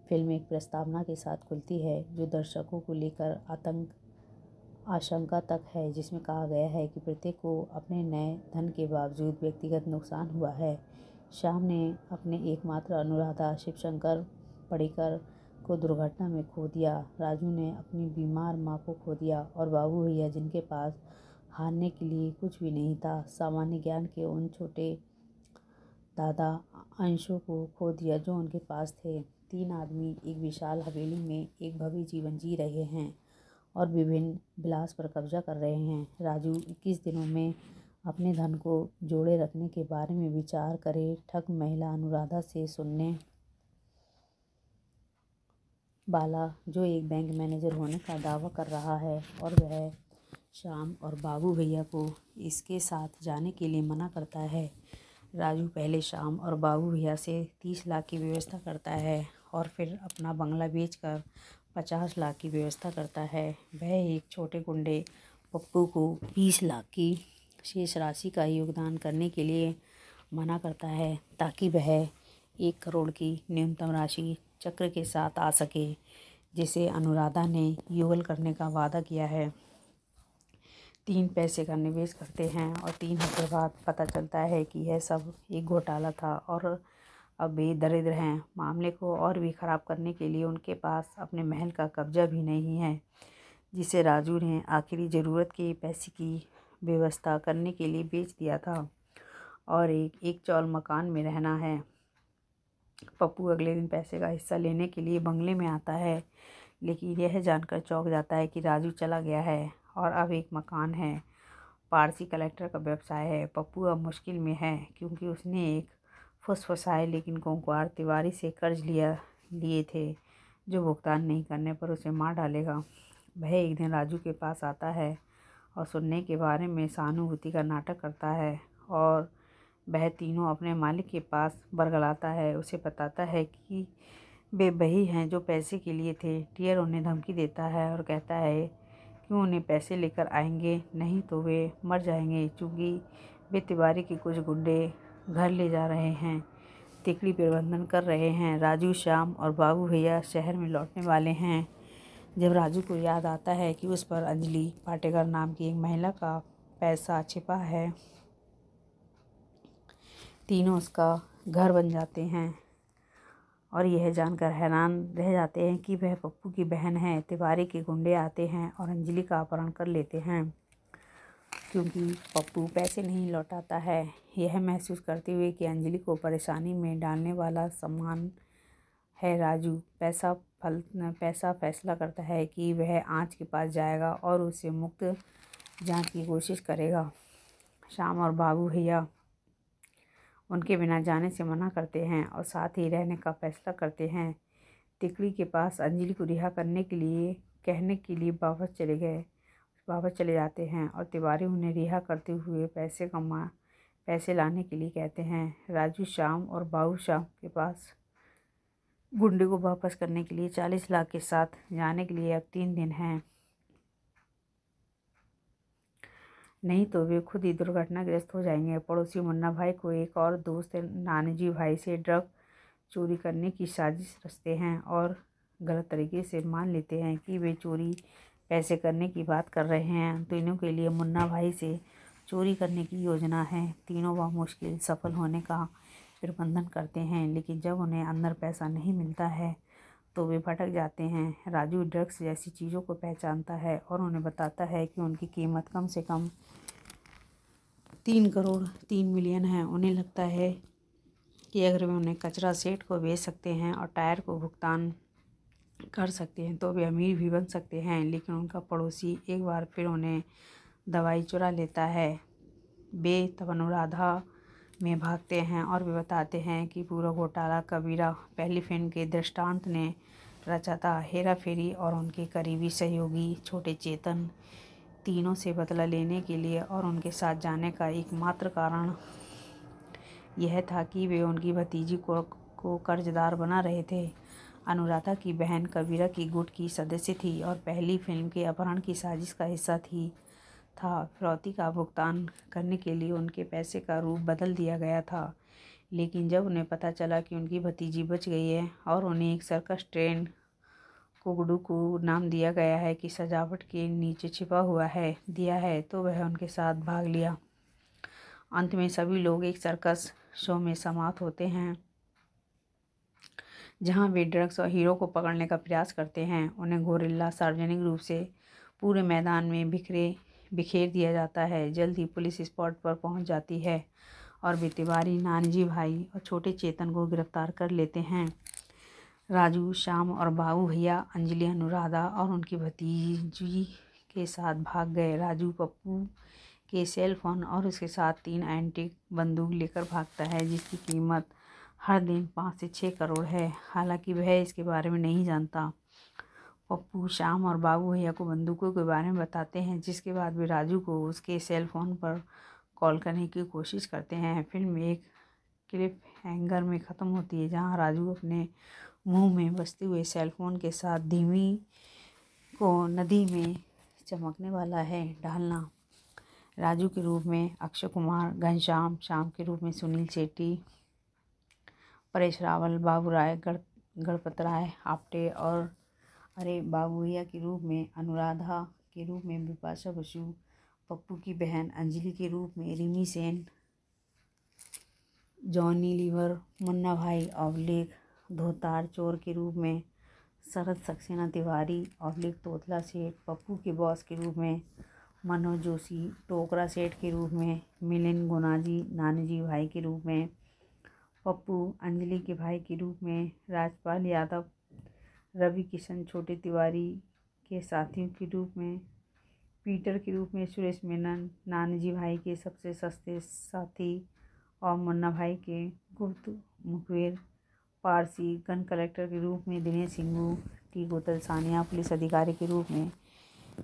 फिल्म एक प्रस्तावना के साथ खुलती है जो दर्शकों को लेकर आतंक आशंका तक है जिसमें कहा गया है कि प्रत्येक को अपने नए धन के बावजूद व्यक्तिगत नुकसान हुआ है श्याम ने अपने एकमात्र अनुराधा शिवशंकर पड़ीकर को दुर्घटना में खो दिया राजू ने अपनी बीमार माँ को खो दिया और बाबू भैया जिनके पास हारने के लिए कुछ भी नहीं था सामान्य ज्ञान के उन छोटे दादा अंशों को खो दिया जो उनके पास थे तीन आदमी एक विशाल हवेली में एक भव्य जीवन जी रहे हैं और विभिन्न विलास पर कब्जा कर रहे हैं राजू इक्कीस दिनों में अपने धन को जोड़े रखने के बारे में विचार करे ठग महिला अनुराधा से सुनने बाला जो एक बैंक मैनेजर होने का दावा कर रहा है और वह श्याम और बाबू भैया को इसके साथ जाने के लिए मना करता है राजू पहले श्याम और बाबू भैया से तीस लाख की व्यवस्था करता है और फिर अपना बंगला बेचकर पचास लाख की व्यवस्था करता है वह एक छोटे गुंडे पप्पू को बीस लाख की शेष राशि का योगदान करने के लिए मना करता है ताकि वह एक करोड़ की न्यूनतम राशि चक्र के साथ आ सके जिसे अनुराधा ने युगल करने का वादा किया है तीन पैसे का निवेश करते हैं और तीन हफ्ते बाद पता चलता है कि यह सब एक घोटाला था और अब वे दरिद्र हैं मामले को और भी ख़राब करने के लिए उनके पास अपने महल का कब्जा भी नहीं है जिसे राजू ने आखिरी ज़रूरत के पैसे की व्यवस्था करने के लिए बेच दिया था और एक एक चौल मकान में रहना है पप्पू अगले दिन पैसे का हिस्सा लेने के लिए बंगले में आता है लेकिन यह जानकर चौंक जाता है कि राजू चला गया है और अब एक मकान है पारसी कलेक्टर का व्यवसाय है पप्पू अब मुश्किल में है क्योंकि उसने एक फुसफुसाए लेकिन कोंकुआर तिवारी से कर्ज लिया लिए थे जो भुगतान नहीं करने पर उसे मार डालेगा वह एक दिन राजू के पास आता है और सुनने के बारे में सहानुभूति का नाटक करता है और वह तीनों अपने मालिक के पास बरगलाता है उसे बताता है कि वे हैं जो पैसे के लिए थे टियर उन्हें धमकी देता है और कहता है क्यों उन्हें पैसे लेकर आएंगे नहीं तो वे मर जाएंगे चूँकि वे तिवारी के कुछ गुंडे घर ले जा रहे हैं तिकड़ी प्रबंधन कर रहे हैं राजू श्याम और बाबू भैया शहर में लौटने वाले हैं जब राजू को याद आता है कि उस पर अंजलि पाटेकर नाम की एक महिला का पैसा छिपा है तीनों उसका घर बन जाते हैं और यह जानकर हैरान रह जाते हैं कि वह पप्पू की बहन है तिवारी के गुंडे आते हैं और अंजलि का अपहरण कर लेते हैं क्योंकि पप्पू पैसे नहीं लौटाता है यह महसूस करते हुए कि अंजलि को परेशानी में डालने वाला सम्मान है राजू पैसा फल पैसा फैसला करता है कि वह आँच के पास जाएगा और उसे मुक्त जांच की कोशिश करेगा शाम और बाबू भैया उनके बिना जाने से मना करते हैं और साथ ही रहने का फैसला करते हैं तिकड़ी के पास अंजलि को रिहा करने के लिए कहने के लिए वापस चले गए वापस चले जाते हैं और तिवारी उन्हें रिहा करते हुए पैसे कमा पैसे लाने के लिए कहते हैं राजू श्याम और बाबू श्याम के पास गुंडे को वापस करने के लिए चालीस लाख के साथ जाने के लिए अब तीन दिन हैं नहीं तो वे खुद ही दुर्घटनाग्रस्त हो जाएंगे पड़ोसी मुन्ना भाई को एक और दोस्त नानजी भाई से ड्रग चोरी करने की साजिश रचते हैं और गलत तरीके से मान लेते हैं कि वे चोरी पैसे करने की बात कर रहे हैं तीनों के लिए मुन्ना भाई से चोरी करने की योजना है तीनों वह मुश्किल सफल होने का प्रबंधन करते हैं लेकिन जब उन्हें अंदर पैसा नहीं मिलता है तो वे भटक जाते हैं राजू ड्रग्स जैसी चीज़ों को पहचानता है और उन्हें बताता है कि उनकी कीमत कम से कम तीन करोड़ तीन मिलियन है उन्हें लगता है कि अगर वे उन्हें कचरा सेट को बेच सकते हैं और टायर को भुगतान कर सकते हैं तो वे अमीर भी बन सकते हैं लेकिन उनका पड़ोसी एक बार फिर उन्हें दवाई चुरा लेता है बेतब में भागते हैं और वे बताते हैं कि पूरा घोटाला कबीरा पहली फिल्म के दृष्टांत ने रचा था हेरा फेरी और उनके करीबी सहयोगी छोटे चेतन तीनों से बदला लेने के लिए और उनके साथ जाने का एकमात्र कारण यह था कि वे उनकी भतीजी को को कर्जदार बना रहे थे अनुराधा की बहन कबीरा की गुट की सदस्य थी और पहली फिल्म के अपहरण की साजिश का हिस्सा थी था फिरौती का भुगतान करने के लिए उनके पैसे का रूप बदल दिया गया था लेकिन जब उन्हें पता चला कि उनकी भतीजी बच गई है और उन्हें एक सर्कस ट्रेन कुगडू को नाम दिया गया है कि सजावट के नीचे छिपा हुआ है दिया है तो वह उनके साथ भाग लिया अंत में सभी लोग एक सर्कस शो में समाप्त होते हैं जहां वे ड्रग्स और हीरो को पकड़ने का प्रयास करते हैं उन्हें गोरिल्ला सार्वजनिक रूप से पूरे मैदान में बिखरे बिखेर दिया जाता है जल्द ही पुलिस स्पॉट पर पहुंच जाती है और वे तिवारी नानजी भाई और छोटे चेतन को गिरफ्तार कर लेते हैं राजू श्याम और बाबू भैया अंजलि अनुराधा और उनकी भतीजी के साथ भाग गए राजू पप्पू के सेल फोन और उसके साथ तीन एंटी बंदूक लेकर भागता है जिसकी कीमत हर दिन पाँच से छः करोड़ है हालांकि वह इसके बारे में नहीं जानता पप्पू श्याम और बाबू भैया को बंदूकों के बारे में बताते हैं जिसके बाद वे राजू को उसके सेल फोन पर कॉल करने की कोशिश करते हैं फिल्म एक क्लिप हैंगर में ख़त्म होती है जहां राजू अपने मुंह में बसते हुए सेलफोन के साथ धीमी को नदी में चमकने वाला है डालना राजू के रूप में अक्षय कुमार घनश्याम श्याम के रूप में सुनील शेट्टी परेश रावल बाबू राय गण गणपत राय आपटे और अरे बाबूया के रूप में अनुराधा के रूप में बिपाशा बसु पप्पू की बहन अंजलि के रूप में रिमी सेन जॉनी लीवर मुन्ना भाई अवलेक धोतार चोर के रूप में शरद सक्सेना तिवारी अवलेख तोतला सेठ पप्पू के बॉस के रूप में मनोज जोशी टोकरा सेठ के रूप में मिलिन गुनाजी नानजी भाई के रूप में पप्पू अंजलि के भाई के रूप में राजपाल यादव रवि किशन छोटे तिवारी के साथियों के रूप में पीटर के रूप में सुरेश मेनन नानजी भाई के सबसे सस्ते साथी और मुन्ना भाई के गुप्त मुखबिर पारसी गन कलेक्टर के रूप में दिनेश सिंगू टी गोतल सानिया पुलिस अधिकारी के रूप में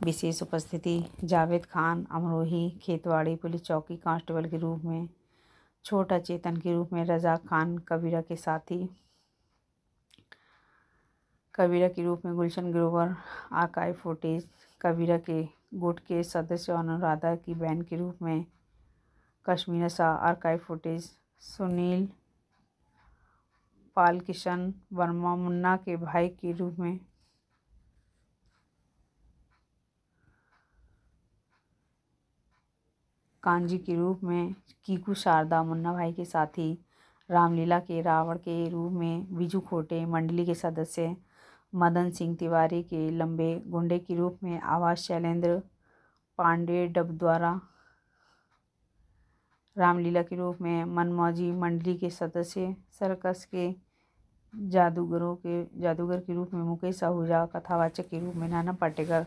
विशेष उपस्थिति जावेद खान अमरोही खेतवाड़ी पुलिस चौकी कांस्टेबल के रूप में छोटा चेतन के रूप में रजा खान कबीरा के साथी कबीरा के रूप में गुलशन ग्रोवर आकाई फोटेज कबीरा के गुट के सदस्य और अनुराधा की बहन के रूप में कश्मीरा शाह आकाई फुटेज सुनील पाल किशन वर्मा मुन्ना के भाई के रूप में कांजी के रूप में कीकू शारदा मुन्ना भाई के साथी रामलीला के रावण के रूप में बिजू खोटे मंडली के सदस्य मदन सिंह तिवारी के लंबे गुंडे के रूप में आवाज़ शैलेंद्र पांडे डब द्वारा रामलीला के रूप में मनमौजी मंडली के सदस्य सर्कस के जादूगरों के जादूगर के रूप में मुकेश आहूजा कथावाचक के रूप में नाना पाटेकर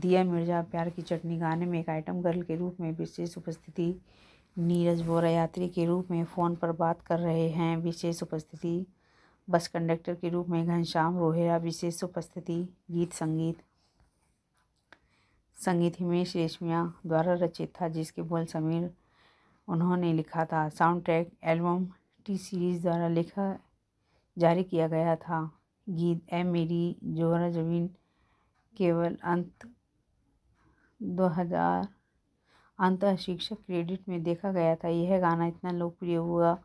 दिया मिर्जा प्यार की चटनी गाने में एक आइटम गर्ल के रूप में विशेष उपस्थिति नीरज बोरा यात्री के रूप में फ़ोन पर बात कर रहे हैं विशेष उपस्थिति बस कंडक्टर के रूप में घनश्याम रोहेरा विशेष उपस्थिति गीत संगीत संगीत हिमेश रेशमिया द्वारा रचित था जिसके बोल समीर उन्होंने लिखा था sound track album T series द्वारा लिखा जारी किया गया था गीत ए मेरी जोहरा जमीन केवल अंत दो हज़ार अंत शिक्षक क्रेडिट में देखा गया था यह गाना इतना लोकप्रिय हुआ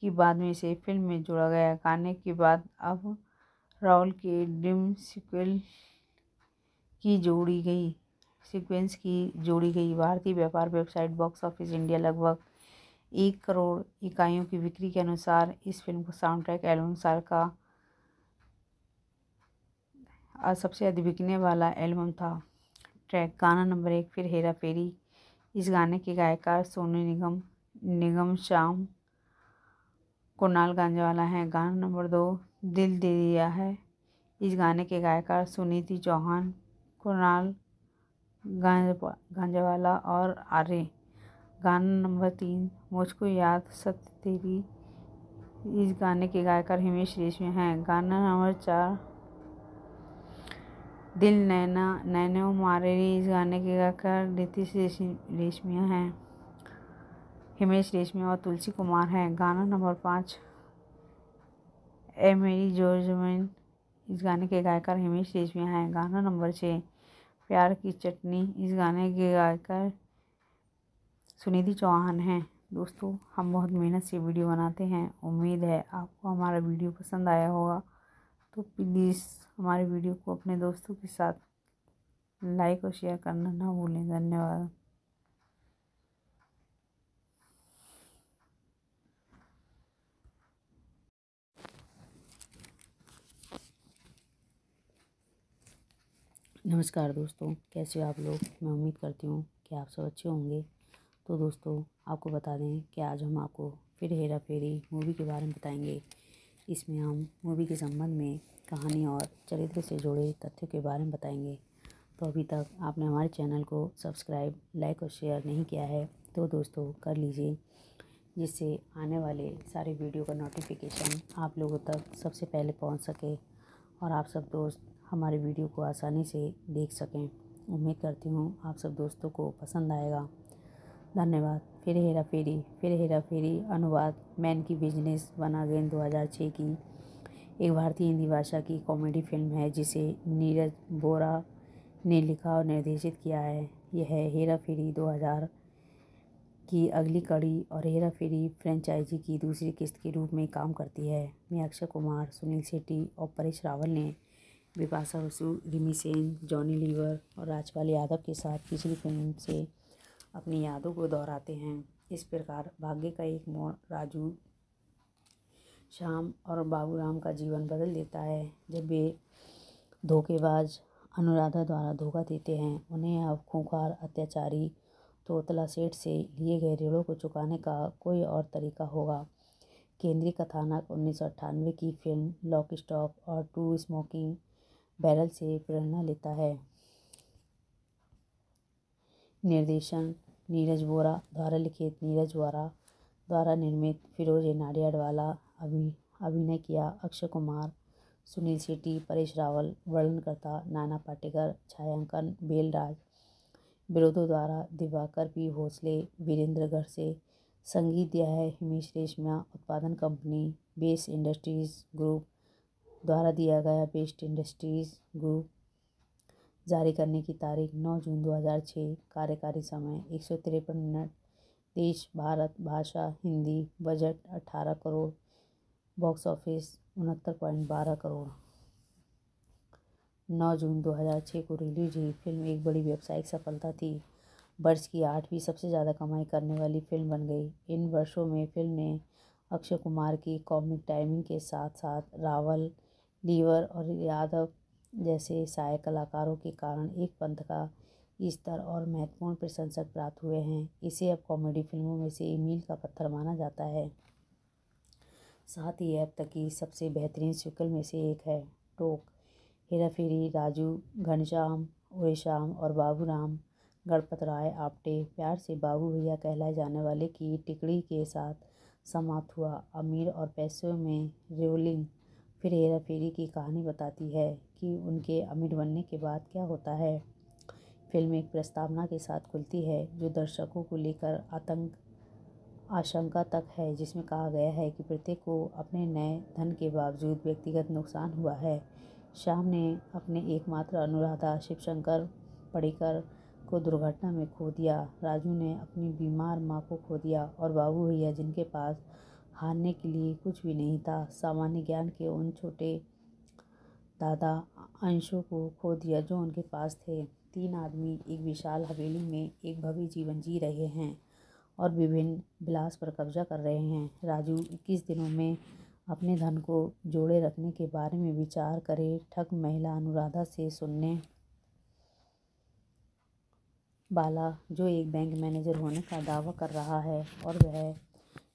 की बाद में इसे फिल्म में जोड़ा गया गाने के बाद अब राहुल के ड्रीम सीक्वल की जोड़ी गई सीक्वेंस की जोड़ी गई भारतीय व्यापार वेबसाइट बॉक्स ऑफिस इंडिया लगभग एक करोड़ इकाइयों की बिक्री के अनुसार इस फिल्म को साउंड ट्रैक एल्बम साल का सबसे अधिक बिकने वाला एल्बम था ट्रैक गाना नंबर एक फिर हेरा फेरी इस गाने के गायकार सोनू निगम निगम श्याम कुणाल गांजवाला हैं गाना नंबर दो दिल दे दिया है इस गाने के गायकार सुनीति चौहान कुणाल गांज गांजवाला और आर्य गाना नंबर तीन मुझको याद सत्य तेरी इस गाने के गायकार हिमेश रेशमी हैं गाना नंबर चार दिल नैना नैनो मारे इस गाने के गायकार नीतीश रेशमिया हैं हिमेश रेशमिया और तुलसी कुमार हैं गाना नंबर पाँच ए मेरी जोरजमैन इस गाने के गायकार हिमेश रेशमिया हैं गाना नंबर छः प्यार की चटनी इस गाने के गायकार सुनिधि चौहान हैं दोस्तों हम बहुत मेहनत से वीडियो बनाते हैं उम्मीद है आपको हमारा वीडियो पसंद आया होगा तो प्लीज़ हमारे वीडियो को अपने दोस्तों के साथ लाइक और शेयर करना ना भूलें धन्यवाद नमस्कार दोस्तों कैसे हो आप लोग मैं उम्मीद करती हूँ कि आप सब अच्छे होंगे तो दोस्तों आपको बता दें कि आज हम आपको फिर हेरा फेरी मूवी के बारे में बताएंगे इसमें हम मूवी के संबंध में कहानी और चरित्र से जुड़े तथ्यों के बारे में बताएंगे तो अभी तक आपने हमारे चैनल को सब्सक्राइब लाइक और शेयर नहीं किया है तो दोस्तों कर लीजिए जिससे आने वाले सारे वीडियो का नोटिफिकेशन आप लोगों तक सबसे पहले पहुँच सके और आप सब दोस्त हमारे वीडियो को आसानी से देख सकें उम्मीद करती हूँ आप सब दोस्तों को पसंद आएगा धन्यवाद फिर हेरा फेरी फिर हेरा फेरी अनुवाद मैन की बिजनेस बना गेंद 2006 की एक भारतीय हिंदी भाषा की कॉमेडी फिल्म है जिसे नीरज बोरा ने लिखा और निर्देशित किया है यह है हेरा फेरी 2000 की अगली कड़ी और हेरा फेरी फ्रेंचाइजी की दूसरी किस्त के रूप में काम करती है मैं अक्षय कुमार सुनील शेट्टी और परेश रावल ने बिपाशा बसु रिमी सेन जॉनी लीवर और राजपाल यादव के साथ पिछली फिल्म से अपनी यादों को दोहराते हैं इस प्रकार भाग्य का एक मोड़ राजू श्याम और बाबूराम का जीवन बदल देता है जब वे धोखेबाज अनुराधा द्वारा धोखा देते हैं उन्हें अब खूंखार अत्याचारी तोतला सेठ से लिए गए ऋणों को चुकाने का कोई और तरीका होगा केंद्रीय कथानक उन्नीस की फिल्म लॉक स्टॉक और टू स्मोकिंग बैरल से प्रेरणा लेता है निर्देशन नीरज बोरा द्वारा लिखित नीरज बोरा द्वारा निर्मित फिरोज नाडियाडवाला अभि अभिनय किया अक्षय कुमार सुनील शेट्टी परेश रावल वर्णनकर्ता नाना पाटेकर छायांकन बेलराज विरोधों द्वारा दिवाकर पी भोसले वीरेंद्र गढ़ से संगीत दिया है हिमेश रेशमिया उत्पादन कंपनी बेस इंडस्ट्रीज ग्रुप द्वारा दिया गया बेस्ट इंडस्ट्रीज ग्रुप जारी करने की तारीख 9 जून 2006 कार्यकारी समय एक मिनट देश भारत भाषा Hindi budget 18 crore box office उनहत्तर पॉइंट बारह करोड़ 9 जून 2006 को रिलीज हुई फिल्म एक बड़ी व्यावसायिक सफलता थी वर्ष की आठवीं सबसे ज़्यादा कमाई करने वाली फिल्म बन गई इन वर्षों में फिल्म ने अक्षय कुमार की कॉमिक टाइमिंग के साथ साथ रावल लीवर और यादव जैसे सहायक कलाकारों के कारण एक पंथ का स्तर और महत्वपूर्ण प्रशंसक प्राप्त हुए हैं इसे अब कॉमेडी फिल्मों में से मील का पत्थर माना जाता है साथ ही अब तक की सबसे बेहतरीन सिकल में से एक है टोक हेरा फेरी राजू घनश्याम उरेश्याम और बाबूराम गणपत राय आपटे प्यार से बाबू भैया कहलाए जाने वाले की टिकड़ी के साथ समाप्त हुआ अमीर और पैसों में रोलिंग फिर हेरा फेरी की कहानी बताती है कि उनके अमीर बनने के बाद क्या होता है फिल्म एक प्रस्तावना के साथ खुलती है जो दर्शकों को लेकर आतंक आशंका तक है जिसमें कहा गया है कि प्रत्येक को अपने नए धन के बावजूद व्यक्तिगत नुकसान हुआ है श्याम ने अपने एकमात्र अनुराधा शिवशंकर पड़ेकर को दुर्घटना में खो दिया राजू ने अपनी बीमार माँ को खो दिया और बाबू भैया जिनके पास हारने के लिए कुछ भी नहीं था सामान्य ज्ञान के उन छोटे दादा अंशों को खो दिया जो उनके पास थे तीन आदमी एक विशाल हवेली में एक भव्य जीवन जी रहे हैं और विभिन्न विलास पर कब्जा कर रहे हैं राजू इक्कीस दिनों में अपने धन को जोड़े रखने के बारे में विचार करे ठग महिला अनुराधा से सुनने बाला जो एक बैंक मैनेजर होने का दावा कर रहा है और वह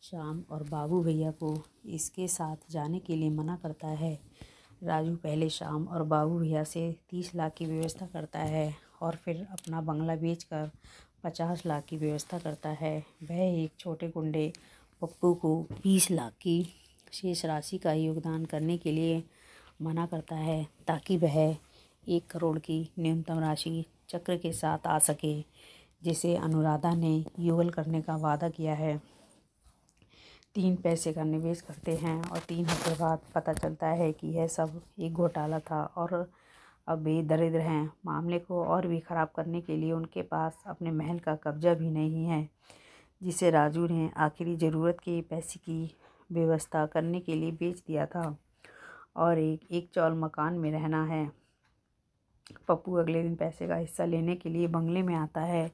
श्याम और बाबू भैया को इसके साथ जाने के लिए मना करता है राजू पहले श्याम और बाबू भैया से तीस लाख की व्यवस्था करता है और फिर अपना बंगला बेचकर पचास लाख की व्यवस्था करता है वह एक छोटे गुंडे पप्पू को बीस लाख की शेष राशि का योगदान करने के लिए मना करता है ताकि वह एक करोड़ की न्यूनतम राशि चक्र के साथ आ सके जिसे अनुराधा ने युगल करने का वादा किया है तीन पैसे का निवेश करते हैं और तीन हफ्ते बाद पता चलता है कि यह सब एक घोटाला था और अब वे दरिद्र हैं मामले को और भी ख़राब करने के लिए उनके पास अपने महल का कब्जा भी नहीं है जिसे राजू ने आखिरी ज़रूरत के पैसे की व्यवस्था करने के लिए बेच दिया था और एक एक चौल मकान में रहना है पप्पू अगले दिन पैसे का हिस्सा लेने के लिए बंगले में आता है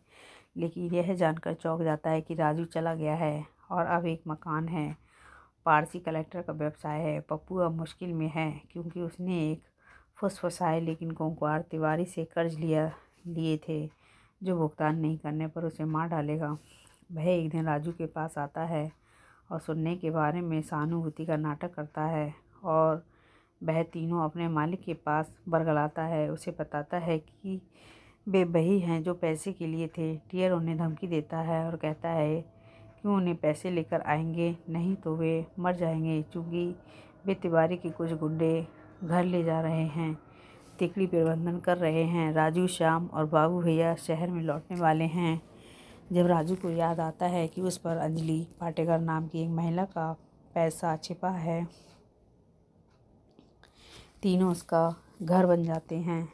लेकिन यह जानकर चौंक जाता है कि राजू चला गया है और अब एक मकान है पारसी कलेक्टर का व्यवसाय है पप्पू अब मुश्किल में है क्योंकि उसने एक फुसफुसाए लेकिन कोंकुआर तिवारी से कर्ज लिया लिए थे जो भुगतान नहीं करने पर उसे मार डालेगा वह एक दिन राजू के पास आता है और सुनने के बारे में सहानुभूति का नाटक करता है और वह तीनों अपने मालिक के पास बरगलाता है उसे बताता है कि वे बही हैं जो पैसे के लिए थे टियर उन्हें धमकी देता है और कहता है क्यों उन्हें पैसे लेकर आएंगे नहीं तो वे मर जाएंगे चूँकि वे तिवारी के कुछ गुंडे घर ले जा रहे हैं तिकड़ी प्रबंधन कर रहे हैं राजू श्याम और बाबू भैया शहर में लौटने वाले हैं जब राजू को याद आता है कि उस पर अंजलि पाटेकर नाम की एक महिला का पैसा छिपा है तीनों उसका घर बन जाते हैं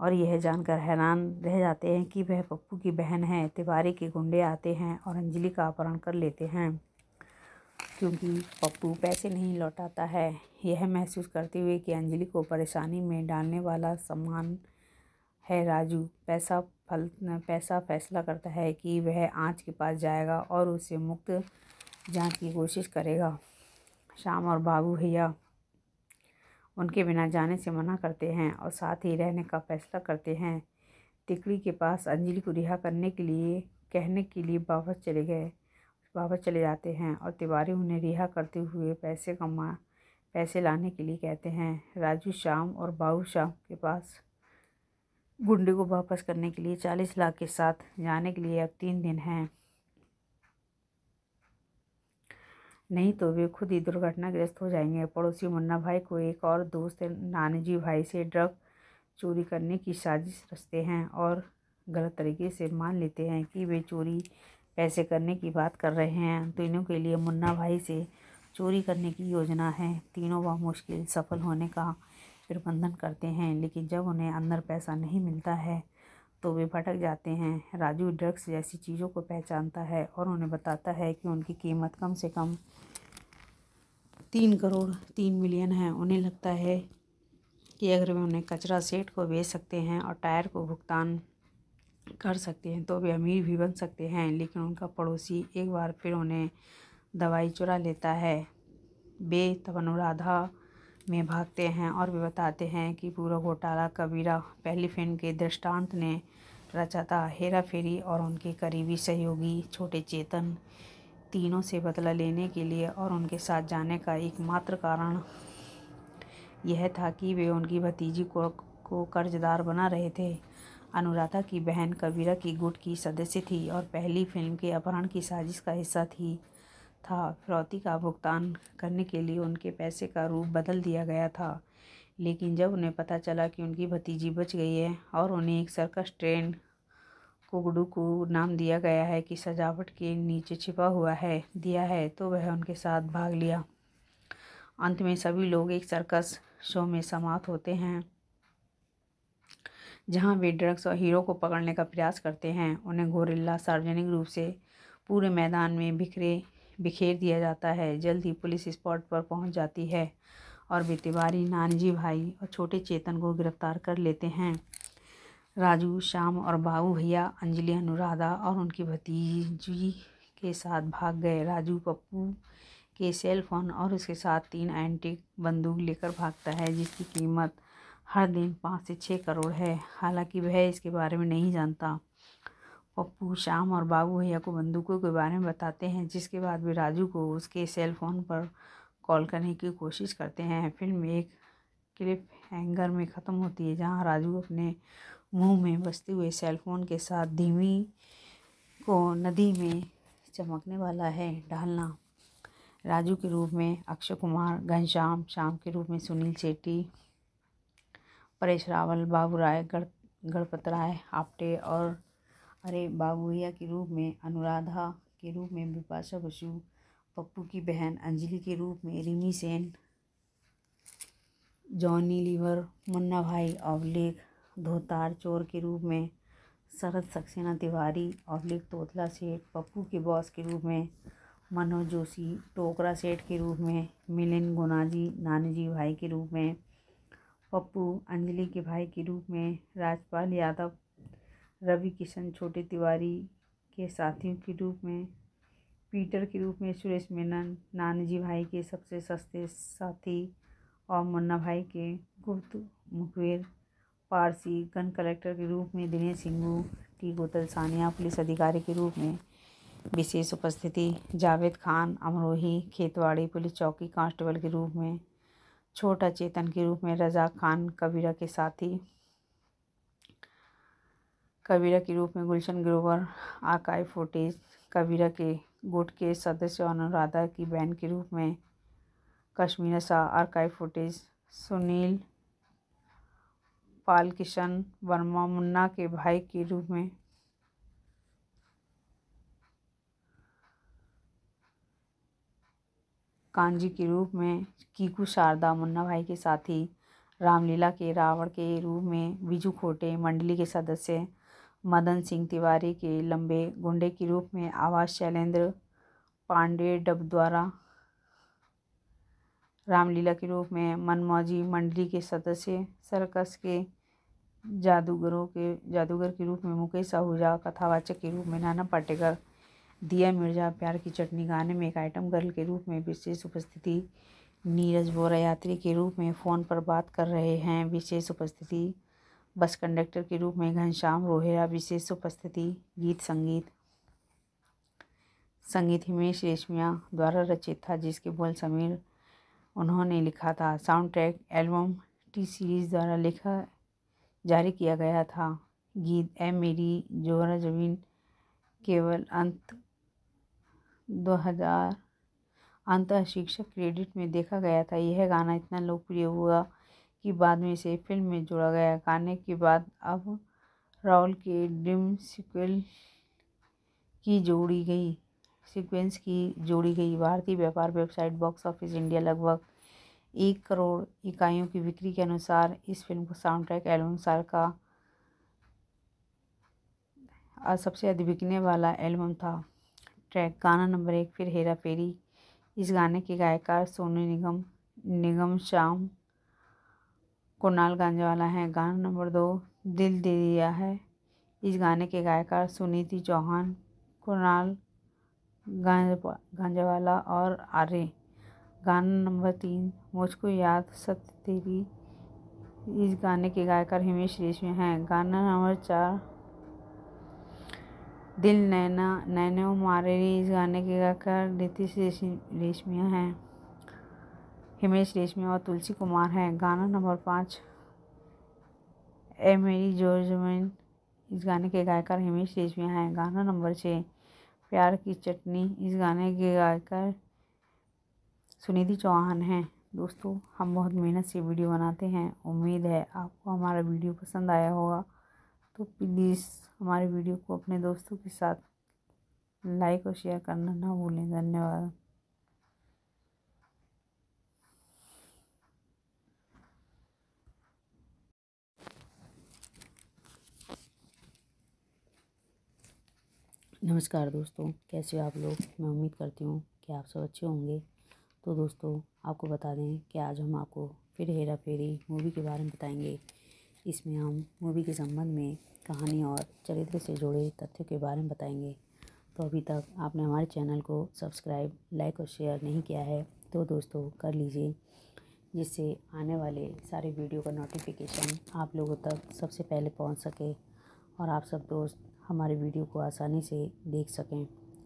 और यह जानकर हैरान रह जाते हैं कि वह पप्पू की बहन है तिवारी के गुंडे आते हैं और अंजलि का अपहरण कर लेते हैं क्योंकि पप्पू पैसे नहीं लौटाता है यह महसूस करते हुए कि अंजलि को परेशानी में डालने वाला सामान है राजू पैसा फल पैसा फैसला करता है कि वह आँच के पास जाएगा और उसे मुक्त जाँच की कोशिश करेगा शाम और बाबू भैया उनके बिना जाने से मना करते हैं और साथ ही रहने का फैसला करते हैं तिकड़ी के पास अंजलि को रिहा करने के लिए कहने के लिए वापस चले गए वापस चले जाते हैं और तिवारी उन्हें रिहा करते हुए पैसे कमा पैसे लाने के लिए कहते हैं राजू श्याम और बाबू श्याम के पास गुंडे को वापस करने के लिए चालीस लाख के साथ जाने के लिए अब तीन दिन हैं नहीं तो वे खुद ही दुर्घटनाग्रस्त हो जाएंगे पड़ोसी मुन्ना भाई को एक और दोस्त नानजी भाई से ड्रग चोरी करने की साजिश रचते हैं और गलत तरीके से मान लेते हैं कि वे चोरी पैसे करने की बात कर रहे हैं तीनों के लिए मुन्ना भाई से चोरी करने की योजना है तीनों वह मुश्किल सफल होने का प्रबंधन करते हैं लेकिन जब उन्हें अंदर पैसा नहीं मिलता है तो वे भटक जाते हैं राजू ड्रग्स जैसी चीज़ों को पहचानता है और उन्हें बताता है कि उनकी कीमत कम से कम तीन करोड़ तीन मिलियन है उन्हें लगता है कि अगर वे उन्हें कचरा सेट को बेच सकते हैं और टायर को भुगतान कर सकते हैं तो वे अमीर भी बन सकते हैं लेकिन उनका पड़ोसी एक बार फिर उन्हें दवाई चुरा लेता है बे तवनुराधा में भागते हैं और वे बताते हैं कि पूरा घोटाला कबीरा पहली फिल्म के दृष्टांत ने रचाता हेरा फेरी और उनके करीबी सहयोगी छोटे चेतन तीनों से बदला लेने के लिए और उनके साथ जाने का एकमात्र कारण यह था कि वे उनकी भतीजी को को कर्जदार बना रहे थे अनुराधा की बहन कबीरा की गुट की सदस्य थी और पहली फिल्म के अपहरण की साजिश का हिस्सा थी था फिरौती का भुगतान करने के लिए उनके पैसे का रूप बदल दिया गया था लेकिन जब उन्हें पता चला कि उनकी भतीजी बच गई है और उन्हें एक सर्कस ट्रेन कुगडू को नाम दिया गया है कि सजावट के नीचे छिपा हुआ है दिया है तो वह उनके साथ भाग लिया अंत में सभी लोग एक सर्कस शो में समाप्त होते हैं जहां वे ड्रग्स और हीरो को पकड़ने का प्रयास करते हैं उन्हें गोरिल्ला सार्वजनिक रूप से पूरे मैदान में बिखरे बिखेर दिया जाता है जल्द ही पुलिस स्पॉट पर पहुंच जाती है और बेतिवारी नानजी भाई और छोटे चेतन को गिरफ्तार कर लेते हैं राजू श्याम और बाबू भैया अंजलि अनुराधा और उनकी भतीजी के साथ भाग गए राजू पप्पू के सेल फोन और उसके साथ तीन एंटीक बंदूक लेकर भागता है जिसकी कीमत हर दिन पाँच से छः करोड़ है हालांकि वह इसके बारे में नहीं जानता पप्पू श्याम और बाबू भैया को बंदूकों के बारे में बताते हैं जिसके बाद वे राजू को उसके सेल फोन पर कॉल करने की कोशिश करते हैं फिल्म एक क्लिप हैंगर में ख़त्म होती है जहां राजू अपने मुंह में बसते हुए सेलफोन के साथ धीमी को नदी में चमकने वाला है डालना राजू के रूप में अक्षय कुमार घनश्याम श्याम के रूप में सुनील शेट्टी परेश रावल बाबू राय गण गणपत राय आपटे और अरे बाबूया के रूप में अनुराधा के रूप में बिपाशा बसु पप्पू की बहन अंजलि के रूप में रिमी सेन जॉनी लीवर मुन्ना भाई अवलेख धोतार चोर के रूप में शरद सक्सेना तिवारी अवलेख तोतला सेठ पप्पू के बॉस के रूप में मनोज जोशी टोकरा सेठ के रूप में मिलिन गुनाजी नानजी भाई के रूप में पप्पू अंजलि के भाई के रूप में राजपाल यादव रवि किशन छोटे तिवारी के साथियों के रूप में पीटर के रूप में सुरेश मेनन नानजी भाई के सबसे सस्ते साथी और मुन्ना भाई के गुप्त मुखबिर पारसी गन कलेक्टर के रूप में दिनेश सिंगू टी गोतल सानिया पुलिस अधिकारी के रूप में विशेष उपस्थिति जावेद खान अमरोही खेतवाड़ी पुलिस चौकी कांस्टेबल के रूप में छोटा चेतन के रूप में रजा खान कबीरा के साथी कबीरा के रूप में गुलशन ग्रोवर आकाई फोटेज कबीरा के गुट के सदस्य और अनुराधा की बहन के रूप में कश्मीर सा आर्काइव फुटेज सुनील पाल किशन वर्मा मुन्ना के भाई के रूप में कांजी के रूप में कीकू शारदा मुन्ना भाई के साथी रामलीला के रावण के रूप में बिजू खोटे मंडली के सदस्य मदन सिंह तिवारी के लंबे गुंडे के रूप में आवाज़ शैलेंद्र पांडे डब द्वारा रामलीला के रूप में मनमौजी मंडली के सदस्य सर्कस के जादूगरों के जादूगर के रूप में मुकेश आहूजा कथावाचक के रूप में नाना पाटेकर दिया मिर्जा प्यार की चटनी गाने में एक आइटम गर्ल के रूप में विशेष उपस्थिति नीरज बोरा यात्री के रूप में फ़ोन पर बात कर रहे हैं विशेष उपस्थिति बस कंडक्टर के रूप में घनश्याम रोहेरा विशेष उपस्थिति गीत संगीत संगीत हिमेश रेशमिया द्वारा रचित था जिसके बोल समीर उन्होंने लिखा था sound track album T series द्वारा लिखा जारी किया गया था गीत ए मेरी जोहरा जमीन केवल अंत 2000 अंत शिक्षक क्रेडिट में देखा गया था यह गाना इतना लोकप्रिय हुआ कि बाद में इसे फिल्म में जोड़ा गया गाने के बाद अब राहुल के डिम सिक्वेल की जोड़ी गई सीक्वेंस की जोड़ी गई भारतीय व्यापार वेबसाइट बॉक्स ऑफिस इंडिया लगभग एक करोड़ इकाइयों की बिक्री के अनुसार इस फिल्म को साउंड ट्रैक एल्बम साल का सबसे अधिक बिकने वाला एल्बम था ट्रैक गाना नंबर एक फिर हेरा फेरी इस गाने के गायकार सोनू निगम निगम श्याम कुणाल गांजवाला हैं गाना नंबर दो दिल दे दिया है इस गाने के गायकार सुनीति चौहान कुणाल गांज और आर्य गाना नंबर तीन मुझको याद सत्य तेरी इस गाने के गायकार हिमेश रेशमी हैं गाना नंबर चार दिल नैना नैनो मारे इस गाने के गायकार नीतीश रेशमिया हैं हिमेश रेशमिया और तुलसी कुमार हैं गाना नंबर पाँच ए मेरी जोरजमैन इस गाने के गायकार हिमेश रेशमिया हैं गाना नंबर छः प्यार की चटनी इस गाने के गायकार सुनिधि चौहान हैं दोस्तों हम बहुत मेहनत से वीडियो बनाते हैं उम्मीद है आपको हमारा वीडियो पसंद आया होगा तो प्लीज़ हमारे वीडियो को अपने दोस्तों के साथ लाइक और शेयर करना ना भूलें धन्यवाद नमस्कार दोस्तों कैसे हो आप लोग मैं उम्मीद करती हूँ कि आप सब अच्छे होंगे तो दोस्तों आपको बता दें कि आज हम आपको फिर हेरा फेरी मूवी के बारे में बताएंगे इसमें हम मूवी के संबंध में कहानी और चरित्र से जुड़े तथ्यों के बारे में बताएंगे तो अभी तक आपने हमारे चैनल को सब्सक्राइब लाइक और शेयर नहीं किया है तो दोस्तों कर लीजिए जिससे आने वाले सारे वीडियो का नोटिफिकेशन आप लोगों तक सबसे पहले पहुँच सके और आप सब दोस्त हमारे वीडियो को आसानी से देख सकें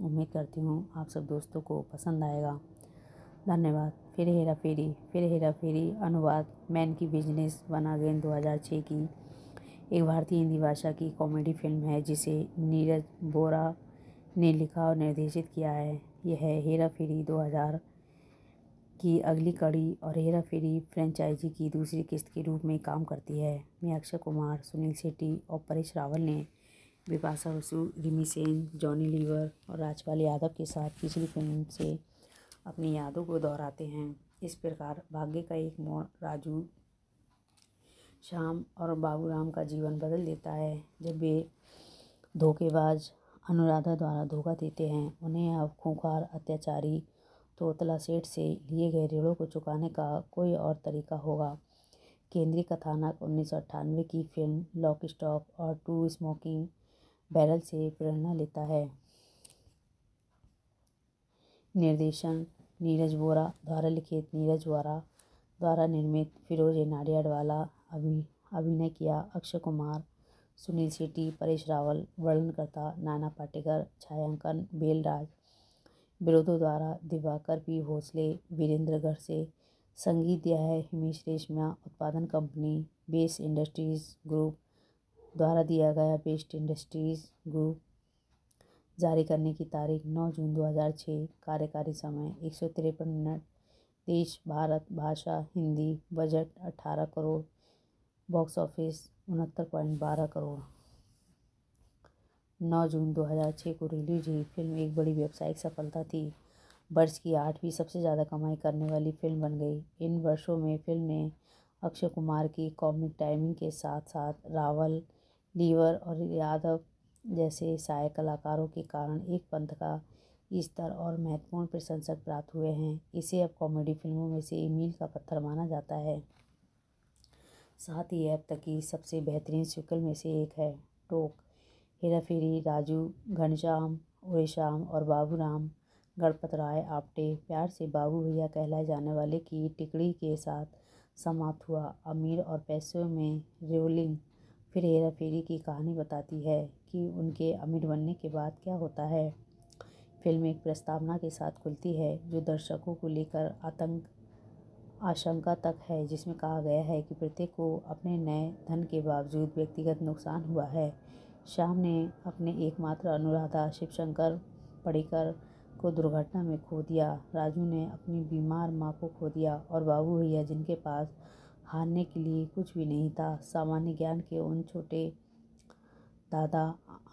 उम्मीद करती हूँ आप सब दोस्तों को पसंद आएगा धन्यवाद फिर हेरा फेरी फिर हेरा फेरी अनुवाद मैन की बिजनेस बना गेंद छः की एक भारतीय हिंदी भाषा की कॉमेडी फिल्म है जिसे नीरज बोरा ने लिखा और निर्देशित किया है यह है हेरा फेरी हज़ार की अगली कड़ी और हेरा फेरी फ्रेंचाइजी की दूसरी किस्त के रूप में काम करती है मैं अक्षय कुमार सुनील शेट्टी और परेश रावल ने बिपाशा बसु रिमी सेन जॉनी लीवर और राजपाल यादव के साथ पिछली फिल्म से अपनी यादों को दोहराते हैं इस प्रकार भाग्य का एक मोड़ राजू श्याम और बाबूराम का जीवन बदल देता है जब वे धोखेबाज अनुराधा द्वारा धोखा देते हैं उन्हें अब खूंखार अत्याचारी तोतला सेठ से लिए गए ऋणों को चुकाने का कोई और तरीका होगा केंद्रीय कथानक उन्नीस की फिल्म लॉक स्टॉक और टू स्मोकिंग बैरल से प्रेरणा लेता है निर्देशन नीरज बोरा द्वारा लिखित नीरज बोरा द्वारा निर्मित फिरोज नाडियाडवाला अभि अभिनय किया अक्षय कुमार सुनील शेट्टी परेश रावल वर्णनकर्ता नाना पाटेकर छायांकन बेलराज विरोधों द्वारा दिवाकर पी भोसले वीरेंद्र घर से संगीत दिया है हिमेश रेशमिया उत्पादन कंपनी बेस इंडस्ट्रीज ग्रुप द्वारा दिया गया बेस्ट इंडस्ट्रीज ग्रुप जारी करने की तारीख 9 जून 2006 कार्यकारी समय एक मिनट देश भारत भाषा Hindi budget 18 crore box office उनहत्तर पॉइंट बारह करोड़ नौ जून 2006 को रिलीज हुई फिल्म एक बड़ी व्यावसायिक सफलता थी वर्ष की आठवीं सबसे ज़्यादा कमाई करने वाली फिल्म बन गई इन वर्षों में फिल्म ने अक्षय कुमार की कॉमिक टाइमिंग के साथ साथ रावल लीवर और यादव जैसे सहायक कलाकारों के कारण एक पंथ का स्तर और महत्वपूर्ण प्रशंसक प्राप्त हुए हैं इसे अब कॉमेडी फिल्मों में से मील का पत्थर माना जाता है साथ ही अब तक की सबसे बेहतरीन सिक्वल में से एक है टोक हेराफेरी राजू घनश्याम उरेश्याम और बाबू राम गणपत राय आपटे प्यार से बाबू भैया कहलाए जाने वाले की टिकड़ी के साथ समाप्त हुआ अमीर और पैसों में रोलिंग फिर हेरा फेरी की कहानी बताती है कि उनके अमीर बनने के बाद क्या होता है फिल्म एक प्रस्तावना के साथ खुलती है जो दर्शकों को लेकर आतंक आशंका तक है जिसमें कहा गया है कि प्रत्येक को अपने नए धन के बावजूद व्यक्तिगत नुकसान हुआ है श्याम ने अपने एकमात्र अनुराधा शिवशंकर पड़ेकर को दुर्घटना में खो दिया राजू ने अपनी बीमार माँ को खो दिया और बाबू भैया जिनके पास हारने के लिए कुछ भी नहीं था सामान्य ज्ञान के उन छोटे दादा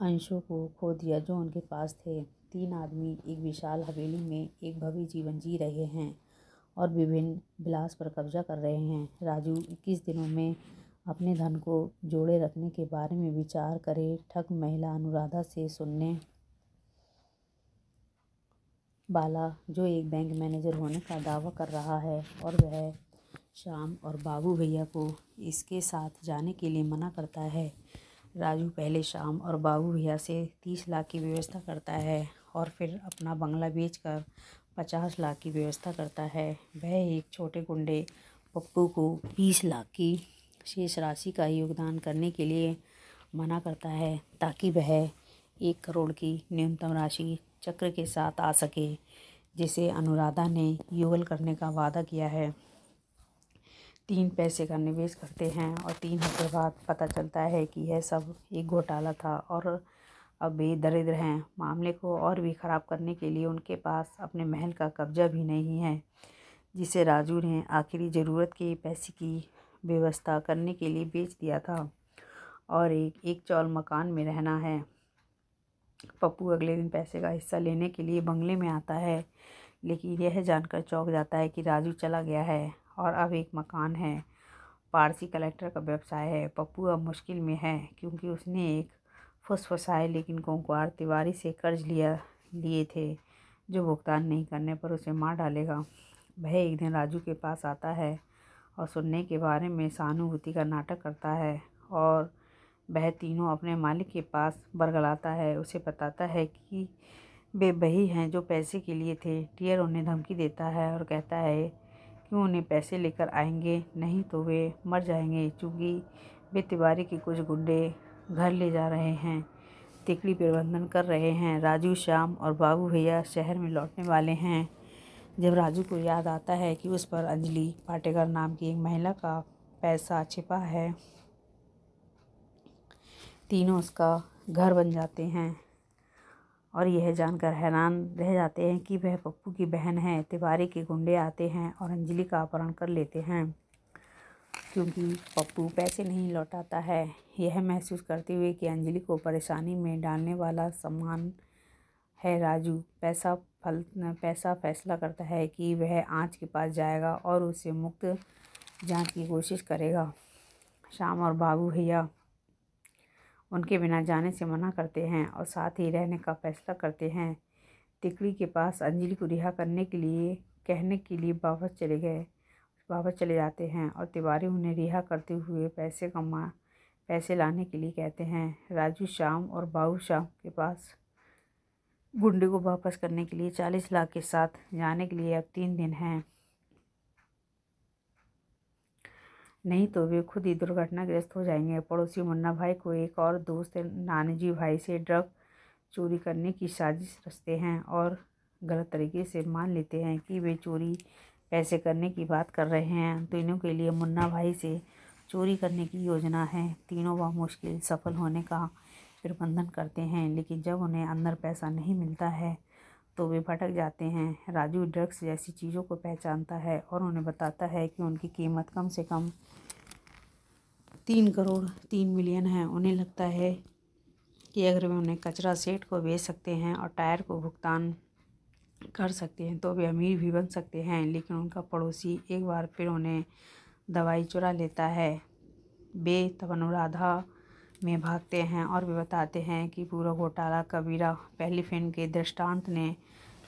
अंशों को खो दिया जो उनके पास थे तीन आदमी एक विशाल हवेली में एक भव्य जीवन जी रहे हैं और विभिन्न विलास पर कब्जा कर रहे हैं राजू इक्कीस दिनों में अपने धन को जोड़े रखने के बारे में विचार करे ठग महिला अनुराधा से सुनने बाला जो एक बैंक मैनेजर होने का दावा कर रहा है और वह श्याम और बाबू भैया को इसके साथ जाने के लिए मना करता है राजू पहले श्याम और बाबू भैया से तीस लाख की व्यवस्था करता है और फिर अपना बंगला बेचकर पचास लाख की व्यवस्था करता है वह एक छोटे गुंडे पप्पू को बीस लाख की शेष राशि का योगदान करने के लिए मना करता है ताकि वह एक करोड़ की न्यूनतम राशि चक्र के साथ आ सके जिसे अनुराधा ने युगल करने का वादा किया है तीन पैसे का निवेश करते हैं और तीन हफ्ते बाद पता चलता है कि यह सब एक घोटाला था और अब वे दरिद्र हैं मामले को और भी ख़राब करने के लिए उनके पास अपने महल का कब्जा भी नहीं है जिसे राजू ने आखिरी ज़रूरत के पैसे की व्यवस्था करने के लिए बेच दिया था और एक एक चौल मकान में रहना है पप्पू अगले दिन पैसे का हिस्सा लेने के लिए बंगले में आता है लेकिन यह जानकर चौंक जाता है कि राजू चला गया है और अब एक मकान है पारसी कलेक्टर का व्यवसाय है पप्पू अब मुश्किल में है क्योंकि उसने एक फुसफुसाए लेकिन कोंकुआर तिवारी से कर्ज लिया लिए थे जो भुगतान नहीं करने पर उसे मार डालेगा वह एक दिन राजू के पास आता है और सुनने के बारे में सहानुभूति का नाटक करता है और वह तीनों अपने मालिक के पास बरगलाता है उसे बताता है कि वे बही हैं जो पैसे के लिए थे टियर उन्हें धमकी देता है और कहता है वे उन्हें पैसे लेकर आएंगे नहीं तो वे मर जाएंगे चूँकि वे तिवारी के कुछ गुंडे घर ले जा रहे हैं तिकड़ी प्रबंधन कर रहे हैं राजू श्याम और बाबू भैया शहर में लौटने वाले हैं जब राजू को याद आता है कि उस पर अंजलि पाटेकर नाम की एक महिला का पैसा छिपा है तीनों उसका घर बन जाते हैं और यह जानकर हैरान रह जाते हैं कि वह पप्पू की बहन है तिवारी के गुंडे आते हैं और अंजलि का अपहरण कर लेते हैं क्योंकि पप्पू पैसे नहीं लौटाता है यह महसूस करते हुए कि अंजलि को परेशानी में डालने वाला सामान है राजू पैसा फल पैसा फैसला करता है कि वह आँच के पास जाएगा और उसे मुक्त जाँच की कोशिश करेगा शाम और बाबू भैया उनके बिना जाने से मना करते हैं और साथ ही रहने का फैसला करते हैं तिकड़ी के पास अंजलि को रिहा करने के लिए कहने के लिए वापस चले गए वापस चले जाते हैं और तिवारी उन्हें रिहा करते हुए पैसे कमा पैसे लाने के लिए कहते हैं राजू श्याम और बाबू श्याम के पास गुंडे को वापस करने के लिए चालीस लाख के साथ जाने के लिए अब तीन दिन हैं नहीं तो वे खुद ही दुर्घटनाग्रस्त हो जाएंगे पड़ोसी मुन्ना भाई को एक और दोस्त नानजी भाई से ड्रग चोरी करने की साजिश रचते हैं और गलत तरीके से मान लेते हैं कि वे चोरी पैसे करने की बात कर रहे हैं तीनों के लिए मुन्ना भाई से चोरी करने की योजना है तीनों वह मुश्किल सफल होने का प्रबंधन करते हैं लेकिन जब उन्हें अंदर पैसा नहीं मिलता है तो वे भटक जाते हैं राजू ड्रग्स जैसी चीज़ों को पहचानता है और उन्हें बताता है कि उनकी कीमत कम से कम तीन करोड़ तीन मिलियन है उन्हें लगता है कि अगर वे उन्हें कचरा सेट को बेच सकते हैं और टायर को भुगतान कर सकते हैं तो वे अमीर भी बन सकते हैं लेकिन उनका पड़ोसी एक बार फिर उन्हें दवाई चुरा लेता है बे तवनुराधा में भागते हैं और वे बताते हैं कि पूरा घोटाला कबीरा पहली फिल्म के दृष्टांत ने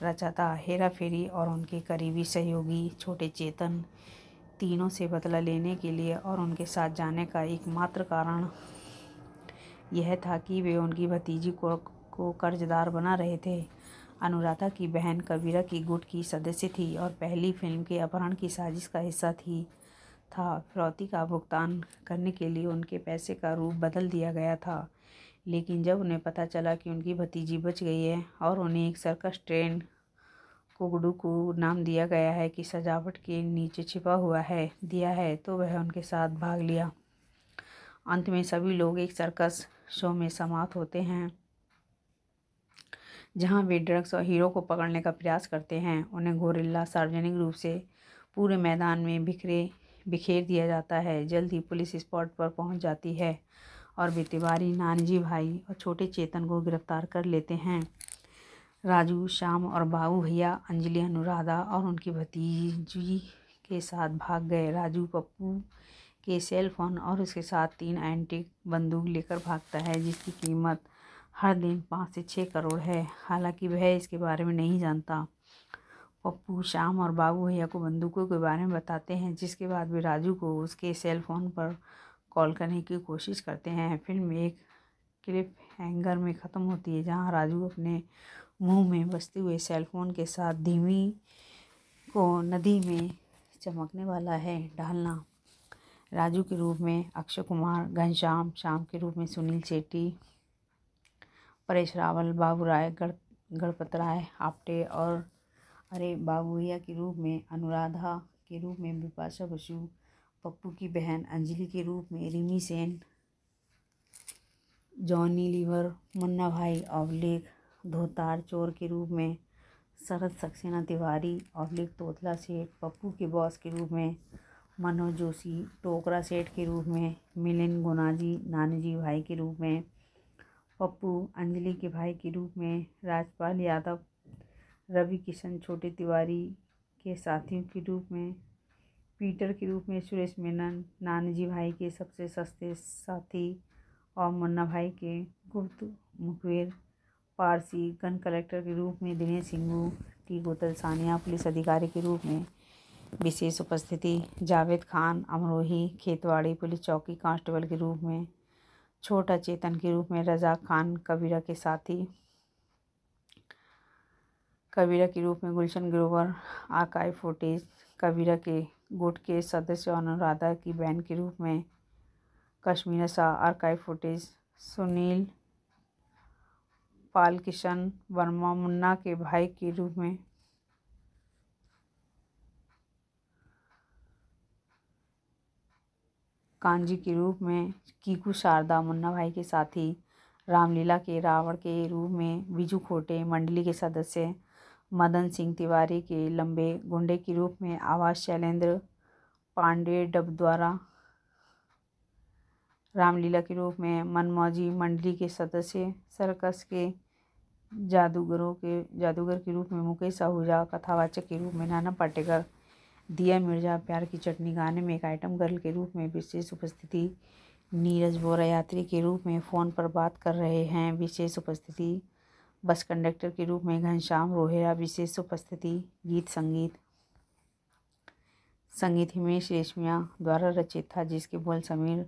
रचा था हेरा फेरी और उनके करीबी सहयोगी छोटे चेतन तीनों से बदला लेने के लिए और उनके साथ जाने का एकमात्र कारण यह था कि वे उनकी भतीजी को को कर्जदार बना रहे थे अनुराधा की बहन कबीरा की गुट की सदस्य थी और पहली फिल्म के अपहरण की साजिश का हिस्सा थी था फिरौती का भुगतान करने के लिए उनके पैसे का रूप बदल दिया गया था लेकिन जब उन्हें पता चला कि उनकी भतीजी बच गई है और उन्हें एक सर्कस ट्रेन कुगडू को नाम दिया गया है कि सजावट के नीचे छिपा हुआ है दिया है तो वह उनके साथ भाग लिया अंत में सभी लोग एक सर्कस शो में समाप्त होते हैं जहां वे ड्रग्स और हीरो को पकड़ने का प्रयास करते हैं उन्हें गोरिल्ला सार्वजनिक रूप से पूरे मैदान में बिखरे बिखेर दिया जाता है जल्द ही पुलिस स्पॉट पर पहुंच जाती है और बेतिवारी नानजी भाई और छोटे चेतन को गिरफ्तार कर लेते हैं राजू श्याम और बाबू भैया अंजलि अनुराधा और उनकी भतीजी के साथ भाग गए राजू पप्पू के सेल फोन और उसके साथ तीन एंटिक बंदूक लेकर भागता है जिसकी कीमत हर दिन पाँच से छः करोड़ है हालांकि वह इसके बारे में नहीं जानता पप्पू श्याम और बाबू भैया को बंदूकों के बारे में बताते हैं जिसके बाद वे राजू को उसके सेल फोन पर कॉल करने की कोशिश करते हैं फिल्म एक क्लिप हैंगर में ख़त्म होती है जहां राजू अपने मुंह में बसते हुए सेल फोन के साथ धीमी को नदी में चमकने वाला है डालना राजू के रूप में अक्षय कुमार घनश्याम श्याम के रूप में सुनील शेट्टी परेश रावल बाबू राय गण गणपत राय आपटे और अरे बाबूया के रूप में अनुराधा के रूप में बिपाशा बसु पप्पू की बहन अंजलि के रूप में रिमी सेन जॉनी लीवर मुन्ना भाई अवलेख धोतार चोर के रूप में शरद सक्सेना तिवारी अवलेख तोतला सेठ पप्पू के बॉस के रूप में मनोज जोशी टोकरा सेठ के रूप में मिलिन गुनाजी नानूजी भाई के रूप में पप्पू अंजलि के भाई के रूप में राजपाल यादव रवि किशन छोटे तिवारी के साथियों के रूप में पीटर के रूप में सुरेश मेनन नानजी भाई के सबसे सस्ते साथी और मुन्ना भाई के गुप्त मुखबेर पारसी गन कलेक्टर के रूप में दिनेश सिंगू टी गोतल सानिया पुलिस अधिकारी के रूप में विशेष उपस्थिति जावेद खान अमरोही खेतवाड़ी पुलिस चौकी कांस्टेबल के रूप में छोटा चेतन के रूप में रजा खान कबीरा के साथी कबीरा के रूप में गुलशन ग्रोवर आकाई फोटेज कबीरा के गुट के सदस्य और अनुराधा की बहन के रूप में कश्मीरा शाह आर्काइव फुटेज सुनील पाल किशन वर्मा मुन्ना के भाई के रूप में कांजी के रूप में कीकू शारदा मुन्ना भाई के साथी रामलीला के रावण के रूप में बिजू खोटे मंडली के सदस्य मदन सिंह तिवारी के लंबे गुंडे के रूप में आवाज शैलेंद्र पांडे डब द्वारा रामलीला के रूप में मनमौजी मंडली के सदस्य सर्कस के जादूगरों के जादूगर के रूप में मुकेश आहूजा कथावाचक के रूप में नाना पाटेकर दिया मिर्जा प्यार की चटनी गाने में एक आइटम गर्ल के रूप में विशेष उपस्थिति नीरज बोरा यात्री के रूप में फ़ोन पर बात कर रहे हैं विशेष उपस्थिति बस कंडक्टर के रूप में घनश्याम रोहेरा विशेष उपस्थिति गीत संगीत संगीत हिमेश रेशमिया द्वारा रचित था जिसके बोल समीर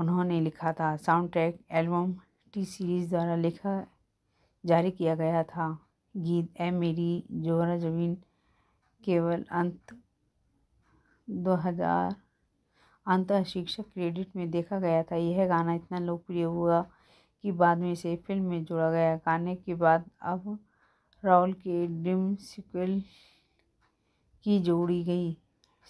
उन्होंने लिखा था sound track album T series द्वारा लिखा जारी किया गया था गीत ए मेरी जोहरा जमीन केवल अंत 2000 अंत शिक्षक क्रेडिट में देखा गया था यह गाना इतना लोकप्रिय हुआ की बाद में इसे फिल्म में जोड़ा गया गाने के बाद अब राहुल के ड्रीम सिक्वेल की जोड़ी गई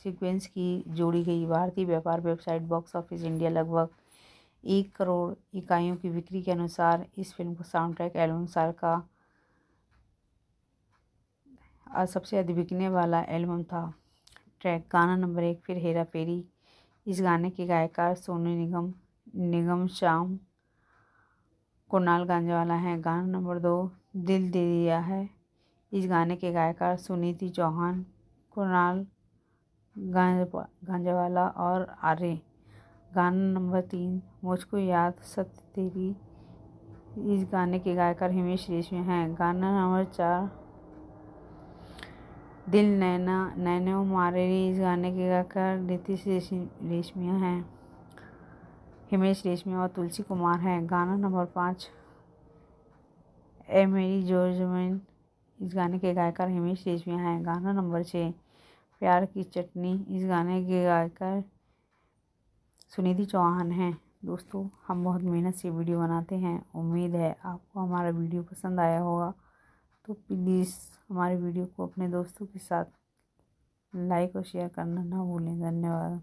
सीक्वेंस की जोड़ी गई भारतीय व्यापार वेबसाइट बॉक्स ऑफिस इंडिया लगभग एक करोड़ इकाइयों की बिक्री के अनुसार इस फिल्म को साउंड ट्रैक एल्बम साल का सबसे अधिक बिकने वाला एल्बम था ट्रैक गाना नंबर एक फिर हेरा फेरी इस गाने के गायकार सोनू निगम निगम श्याम कुणाल गांजवाला है गाना नंबर दो दिल दे दिया है इस गाने के गायकार सुनीति चौहान कुणाल गांजवाला और आर्य गाना नंबर तीन मुझको याद सत्य तेरी इस गाने के गायकार हिमेश रेशमी हैं गाना नंबर चार दिल नैना नैनो मारे इस गाने के गायकार रितिश रेशमिया हैं हिमेश रेशमिया और तुलसी कुमार हैं गाना नंबर पाँच ए मेरी जोरजमिन इस गाने के गायकार हिमेश रेशमिया हैं गाना नंबर छः प्यार की चटनी इस गाने के गायकार सुनिधि चौहान हैं दोस्तों हम बहुत मेहनत से वीडियो बनाते हैं उम्मीद है आपको हमारा वीडियो पसंद आया होगा तो प्लीज़ हमारे वीडियो को अपने दोस्तों के साथ लाइक और शेयर करना ना भूलें धन्यवाद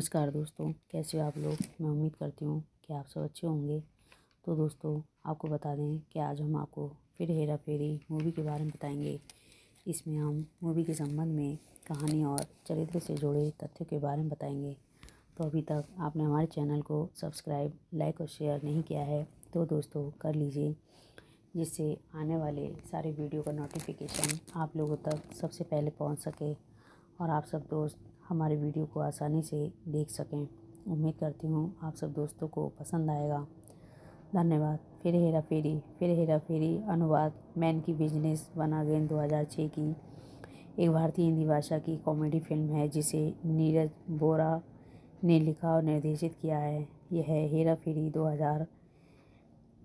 नमस्कार दोस्तों कैसे हो आप लोग मैं उम्मीद करती हूँ कि आप सब अच्छे होंगे तो दोस्तों आपको बता दें कि आज हम आपको फिर हेरा फेरी मूवी के बारे में बताएंगे इसमें हम मूवी के संबंध में कहानी और चरित्र से जुड़े तथ्यों के बारे में बताएंगे तो अभी तक आपने हमारे चैनल को सब्सक्राइब लाइक और शेयर नहीं किया है तो दोस्तों कर लीजिए जिससे आने वाले सारे वीडियो का नोटिफिकेशन आप लोगों तक सबसे पहले पहुँच सके और आप सब दोस्त हमारे वीडियो को आसानी से देख सकें उम्मीद करती हूँ आप सब दोस्तों को पसंद आएगा धन्यवाद फिर हेरा फेरी फिर हेरा फेरी अनुवाद मैन की बिजनेस बना गेंद दो की एक भारतीय हिंदी भाषा की कॉमेडी फिल्म है जिसे नीरज बोरा ने लिखा और निर्देशित किया है यह है हेरा फेरी दो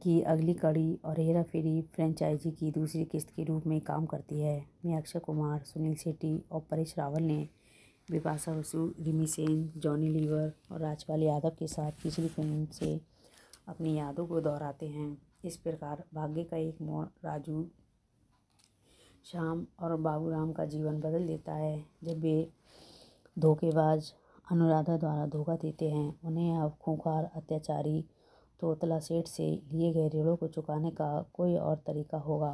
की अगली कड़ी और हेरा फेरी फ्रेंचाइजी की दूसरी किस्त के रूप में काम करती है मैं अक्षय कुमार सुनील शेट्टी और परेश रावल ने बिपाशा बसु रिमी सेन जॉनी लीवर और राजपाल यादव के साथ पिछली फिल्म से अपनी यादों को दोहराते हैं इस प्रकार भाग्य का एक मोड़ राजू श्याम और बाबूराम का जीवन बदल देता है जब वे धोखेबाज अनुराधा द्वारा धोखा देते हैं उन्हें अब खूंखार अत्याचारी तोतला सेठ से लिए गए ऋणों को चुकाने का कोई और तरीका होगा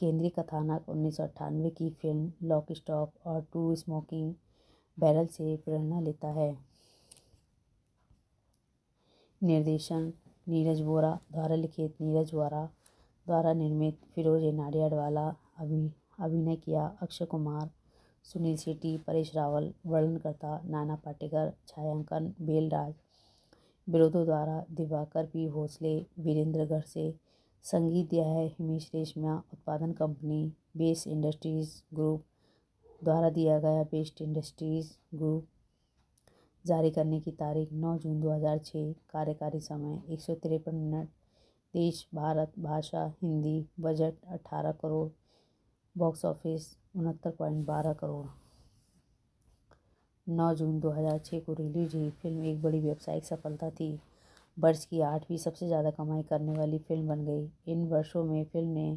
केंद्रीय कथानक उन्नीस की फिल्म लॉक स्टॉक और टू स्मोकिंग बैरल से प्रेरणा लेता है निर्देशन नीरज बोरा द्वारा लिखित नीरज बोरा द्वारा निर्मित फिरोज नाडियाडवाला अभि अभिनय किया अक्षय कुमार सुनील शेट्टी परेश रावल वर्णनकर्ता नाना पाटेकर छायांकन बेलराज विरोधों द्वारा दिवाकर पी भोसले वीरेंद्र घर से संगीत दिया है हिमेश रेशमिया उत्पादन कंपनी बेस इंडस्ट्रीज ग्रुप द्वारा दिया गया बेस्ट इंडस्ट्रीज ग्रुप जारी करने की तारीख 9 जून 2006 कार्यकारी समय एक सौ तिरपन मिनट देश भारत भाषा Hindi budget 18 crore box office उनहत्तर पॉइंट बारह करोड़ 9 जून 2006 को रिलीज हुई फिल्म एक बड़ी व्यावसायिक सफलता थी वर्ष की आठवीं सबसे ज़्यादा कमाई करने वाली फिल्म बन गई इन वर्षों में फिल्म ने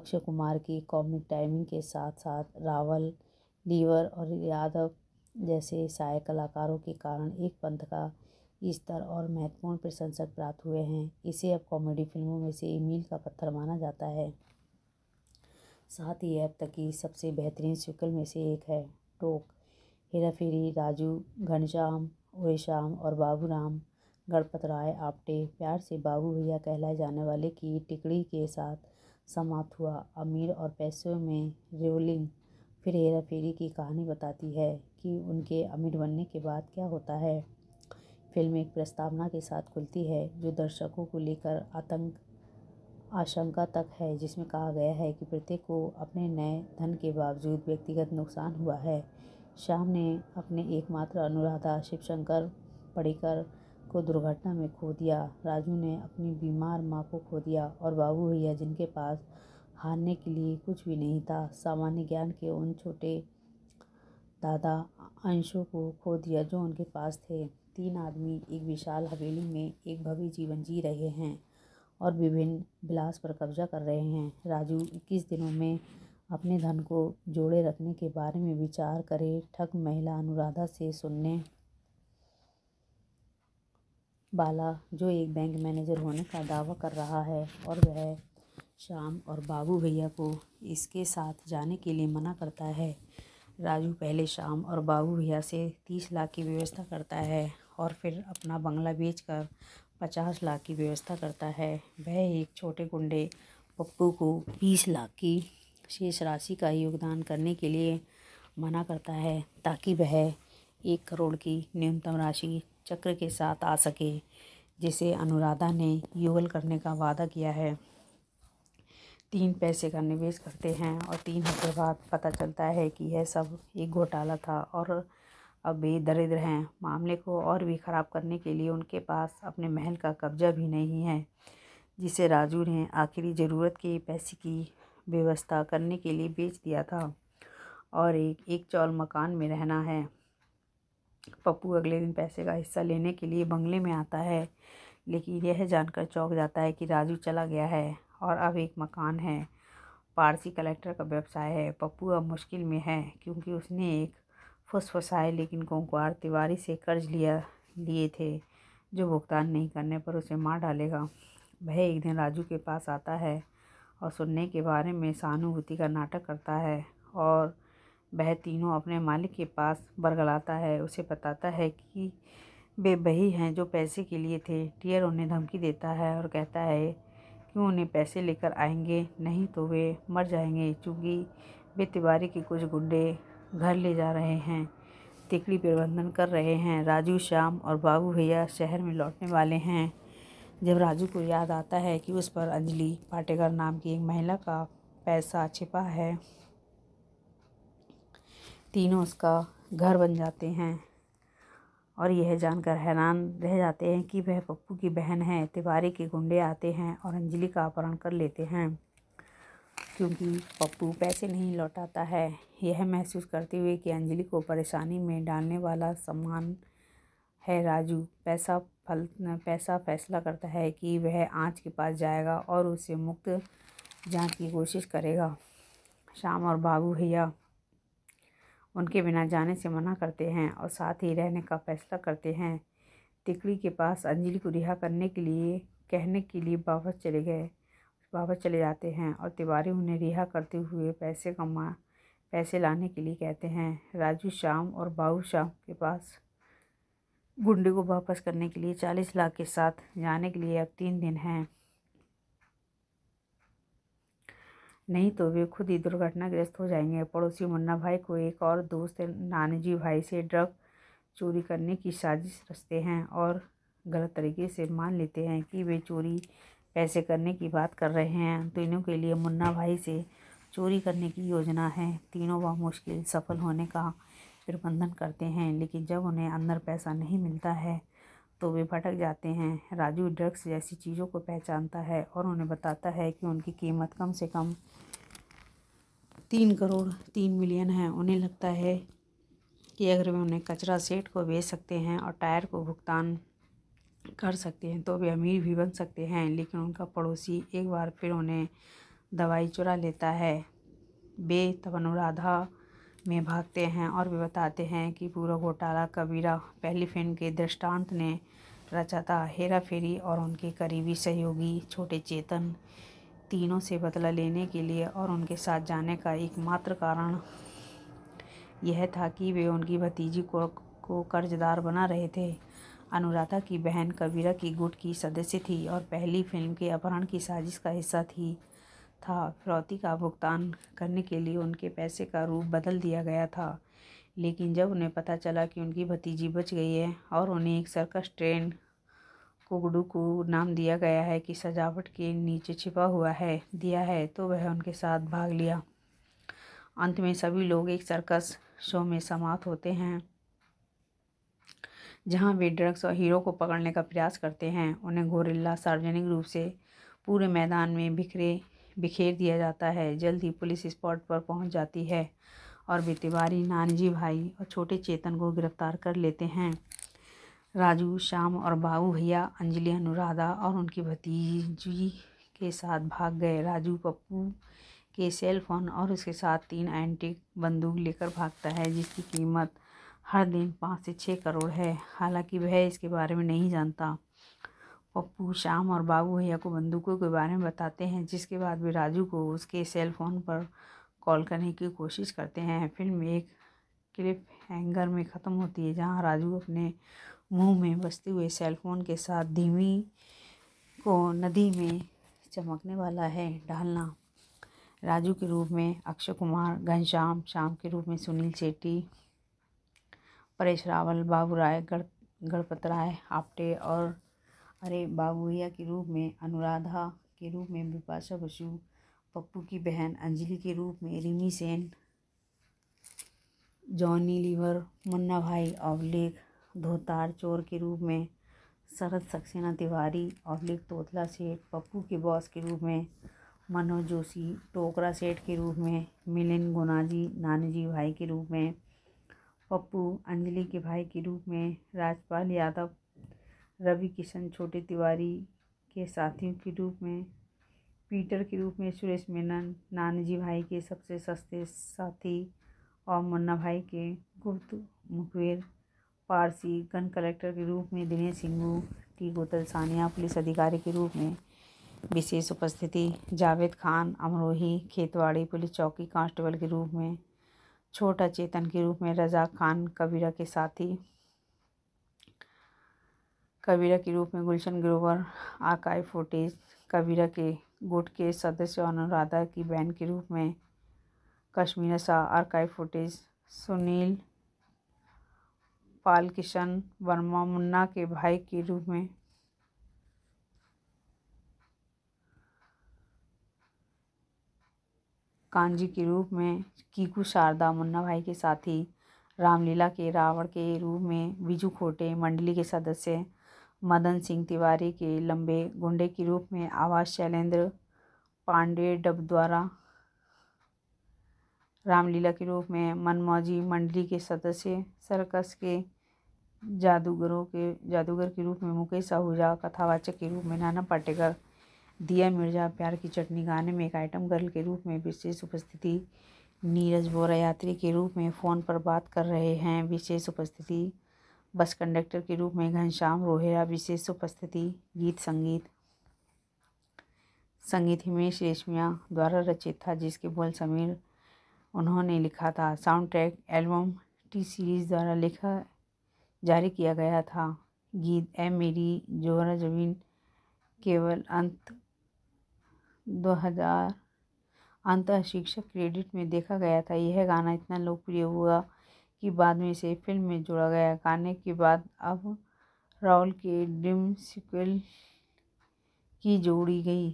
अक्षय कुमार की कॉमिक टाइमिंग के साथ साथ रावल लीवर और यादव जैसे सहायक कलाकारों के कारण एक पंथ का स्तर और महत्वपूर्ण प्रशंसक प्राप्त हुए हैं इसे अब कॉमेडी फिल्मों में से मील का पत्थर माना जाता है साथ ही अब तक की सबसे बेहतरीन सिकल में से एक है टोक हेरा फेरी राजू घनश्याम उरेश्याम और बाबू राम गणपत राय आपटे प्यार से बाबू भैया कहलाए जाने वाले की टिकड़ी के साथ समाप्त हुआ अमीर और पैसों में रोलिंग फिर हेरा फेरी की कहानी बताती है कि उनके अमीर बनने के बाद क्या होता है फिल्म एक प्रस्तावना के साथ खुलती है जो दर्शकों को लेकर आतंक आशंका तक है जिसमें कहा गया है कि प्रत्येक को अपने नए धन के बावजूद व्यक्तिगत नुकसान हुआ है श्याम ने अपने एकमात्र अनुराधा शिवशंकर पड़ेकर को दुर्घटना में खो दिया राजू ने अपनी बीमार माँ को खो दिया और बाबू भैया जिनके पास हारने के लिए कुछ भी नहीं था सामान्य ज्ञान के उन छोटे दादा अंशों को खो दिया जो उनके पास थे तीन आदमी एक विशाल हवेली में एक भव्य जीवन जी रहे हैं और विभिन्न विलास पर कब्जा कर रहे हैं राजू इक्कीस दिनों में अपने धन को जोड़े रखने के बारे में विचार करे ठग महिला अनुराधा से सुनने बाला जो एक बैंक मैनेजर होने का दावा कर रहा है और वह श्याम और बाबू भैया को इसके साथ जाने के लिए मना करता है राजू पहले श्याम और बाबू भैया से तीस लाख की व्यवस्था करता है और फिर अपना बंगला बेचकर पचास लाख की व्यवस्था करता है वह एक छोटे गुंडे पप्पू को बीस लाख की शेष राशि का योगदान करने के लिए मना करता है ताकि वह एक करोड़ की न्यूनतम राशि चक्र के साथ आ सके जिसे अनुराधा ने युगल करने का वादा किया है तीन पैसे का निवेश करते हैं और तीन हफ्ते बाद पता चलता है कि यह सब एक घोटाला था और अब वे दरिद्र हैं मामले को और भी ख़राब करने के लिए उनके पास अपने महल का कब्जा भी नहीं है जिसे राजू ने आखिरी ज़रूरत के पैसे की व्यवस्था करने के लिए बेच दिया था और एक एक चौल मकान में रहना है पप्पू अगले दिन पैसे का हिस्सा लेने के लिए बंगले में आता है लेकिन यह जानकर चौंक जाता है कि राजू चला गया है और अब एक मकान है पारसी कलेक्टर का व्यवसाय है पप्पू अब मुश्किल में है क्योंकि उसने एक फुसफुसाए लेकिन कोंकुआर तिवारी से कर्ज लिया लिए थे जो भुगतान नहीं करने पर उसे मार डालेगा वह एक दिन राजू के पास आता है और सुनने के बारे में सहानुभूति का नाटक करता है और वह तीनों अपने मालिक के पास बरगलाता है उसे बताता है कि वे बही हैं जो पैसे के लिए थे टियर उन्हें धमकी देता है और कहता है कि उन्हें पैसे लेकर आएंगे नहीं तो वे मर जाएंगे चूँकि वे तिवारी के कुछ गुंडे घर ले जा रहे हैं तिकड़ी प्रबंधन कर रहे हैं राजू श्याम और बाबू भैया शहर में लौटने वाले हैं जब राजू को याद आता है कि उस पर अंजलि पाटेकर नाम की एक महिला का पैसा छिपा है तीनों उसका घर बन जाते हैं और यह जानकर हैरान रह जाते हैं कि वह पप्पू की बहन है तिवारी के गुंडे आते हैं और अंजलि का अपहरण कर लेते हैं क्योंकि पप्पू पैसे नहीं लौटाता है यह महसूस करते हुए कि अंजलि को परेशानी में डालने वाला सामान है राजू पैसा फल पैसा फैसला करता है कि वह आँच के पास जाएगा और उसे मुक्त जाँच की कोशिश करेगा शाम और बाबू भैया उनके बिना जाने से मना करते हैं और साथ ही रहने का फैसला करते हैं तिकड़ी के पास अंजलि को रिहा करने के लिए कहने के लिए वापस चले गए वापस चले जाते हैं और तिवारी उन्हें रिहा करते हुए पैसे कमा पैसे लाने के लिए कहते हैं राजू श्याम और बाबू श्याम के पास गुंडे को वापस करने के लिए चालीस लाख के साथ जाने के लिए अब तीन दिन हैं नहीं तो वे खुद ही दुर्घटनाग्रस्त हो जाएंगे पड़ोसी मुन्ना भाई को एक और दोस्त नानजी भाई से ड्रग चोरी करने की साजिश रचते हैं और गलत तरीके से मान लेते हैं कि वे चोरी पैसे करने की बात कर रहे हैं तीनों के लिए मुन्ना भाई से चोरी करने की योजना है तीनों वह मुश्किल सफल होने का प्रबंधन करते हैं लेकिन जब उन्हें अंदर पैसा नहीं मिलता है तो वे भटक जाते हैं राजू ड्रग्स जैसी चीज़ों को पहचानता है और उन्हें बताता है कि उनकी कीमत कम से कम तीन करोड़ तीन मिलियन है उन्हें लगता है कि अगर वे उन्हें कचरा सेट को बेच सकते हैं और टायर को भुगतान कर सकते हैं तो वे अमीर भी बन सकते हैं लेकिन उनका पड़ोसी एक बार फिर उन्हें दवाई चुरा लेता है बे तवनुराधा में भागते हैं और वे बताते हैं कि पूरा घोटाला कबीरा पहली फिल्म के दृष्टांत ने रचा था हेरा फेरी और उनके करीबी सहयोगी छोटे चेतन तीनों से बदला लेने के लिए और उनके साथ जाने का एकमात्र कारण यह था कि वे उनकी भतीजी को को कर्जदार बना रहे थे अनुराधा की बहन कबीरा की गुट की सदस्य थी और पहली फिल्म के अपहरण की साजिश का हिस्सा थी था फिरौती का भुगतान करने के लिए उनके पैसे का रूप बदल दिया गया था लेकिन जब उन्हें पता चला कि उनकी भतीजी बच गई है और उन्हें एक सर्कस ट्रेन कुगडू को नाम दिया गया है कि सजावट के नीचे छिपा हुआ है दिया है तो वह उनके साथ भाग लिया अंत में सभी लोग एक सर्कस शो में समाप्त होते हैं जहां वे ड्रग्स और हीरो को पकड़ने का प्रयास करते हैं उन्हें गोरिल्ला सार्वजनिक रूप से पूरे मैदान में बिखरे बिखेर दिया जाता है जल्द ही पुलिस स्पॉट पर पहुंच जाती है और वे तिवारी नानजी भाई और छोटे चेतन को गिरफ्तार कर लेते हैं राजू श्याम और बाबू भैया अंजलि अनुराधा और उनकी भतीजी के साथ भाग गए राजू पप्पू के सेल फोन और उसके साथ तीन एंटी बंदूक लेकर भागता है जिसकी कीमत हर दिन पाँच से छः करोड़ है हालांकि वह इसके बारे में नहीं जानता पप्पू श्याम और बाबू भैया को बंदूकों के बारे में बताते हैं जिसके बाद वे राजू को उसके सेल फोन पर कॉल करने की कोशिश करते हैं फिल्म एक क्लिप हैंगर में ख़त्म होती है जहां राजू अपने मुंह में बसते हुए सेल फोन के साथ धीमी को नदी में चमकने वाला है डालना राजू के रूप में अक्षय कुमार घनश्याम श्याम के रूप में सुनील शेट्टी परेश रावल बाबू राय गण गणपत राय आपटे और अरे बाबूया के रूप में अनुराधा के रूप में बिपाशा बसु पप्पू की बहन अंजलि के रूप में रिमी सेन जॉनी लीवर मुन्ना भाई अवलेख धोतार चोर के रूप में शरद सक्सेना तिवारी अवलेख तोतला सेठ पप्पू के बॉस के रूप में मनोज जोशी टोकरा सेठ के रूप में मिलिन गुनाजी नानजी भाई के रूप में पप्पू अंजलि के भाई के रूप में राजपाल यादव रवि किशन छोटे तिवारी के साथियों के रूप में पीटर के रूप में सुरेश मेनन नानजी भाई के सबसे सस्ते साथी और मुन्ना भाई के गुप्त मुखबिर पारसी गन कलेक्टर के रूप में दिनेश सिंगू टी गोतल सानिया पुलिस अधिकारी के रूप में विशेष उपस्थिति जावेद खान अमरोही खेतवाड़ी पुलिस चौकी कांस्टेबल के रूप में छोटा चेतन के रूप में रजा खान कबीरा के साथी कबीरा के रूप में गुलशन ग्रोवर आकाई फोटेज कबीरा के गुट के सदस्य अनुराधा की बहन के रूप में कश्मीर शाह आकाई फोर्टिस सुनील पाल किशन वर्मा मुन्ना के भाई के रूप में कांजी के रूप में कीकू शारदा मुन्ना भाई के साथी रामलीला के रावण के रूप में बिजू खोटे मंडली के सदस्य मदन सिंह तिवारी के लंबे गुंडे के रूप में आवाज शैलेंद्र पांडे डब द्वारा रामलीला के रूप में मनमौजी मंडली के सदस्य सर्कस के जादूगरों के जादूगर के रूप में मुकेश आहूजा कथावाचक के रूप में नाना पाटेकर दिया मिर्जा प्यार की चटनी गाने में एक आइटम गर्ल के रूप में विशेष उपस्थिति नीरज बोरा यात्री के रूप में फ़ोन पर बात कर रहे हैं विशेष उपस्थिति बस कंडक्टर के रूप में घनश्याम रोहेरा विशेष उपस्थिति गीत संगीत संगीत हिमेश रेशमिया द्वारा रचित था जिसके बोल समीर उन्होंने लिखा था sound track album T series द्वारा लिखा जारी किया गया था गीत ए मेरी जोहरा जमीन केवल अंत 2000 अंत शिक्षक क्रेडिट में देखा गया था यह गाना इतना लोकप्रिय हुआ कि बाद में इसे फिल्म में जोड़ा गया गाने के बाद अब राहुल के डिम सिक्वल की जोड़ी गई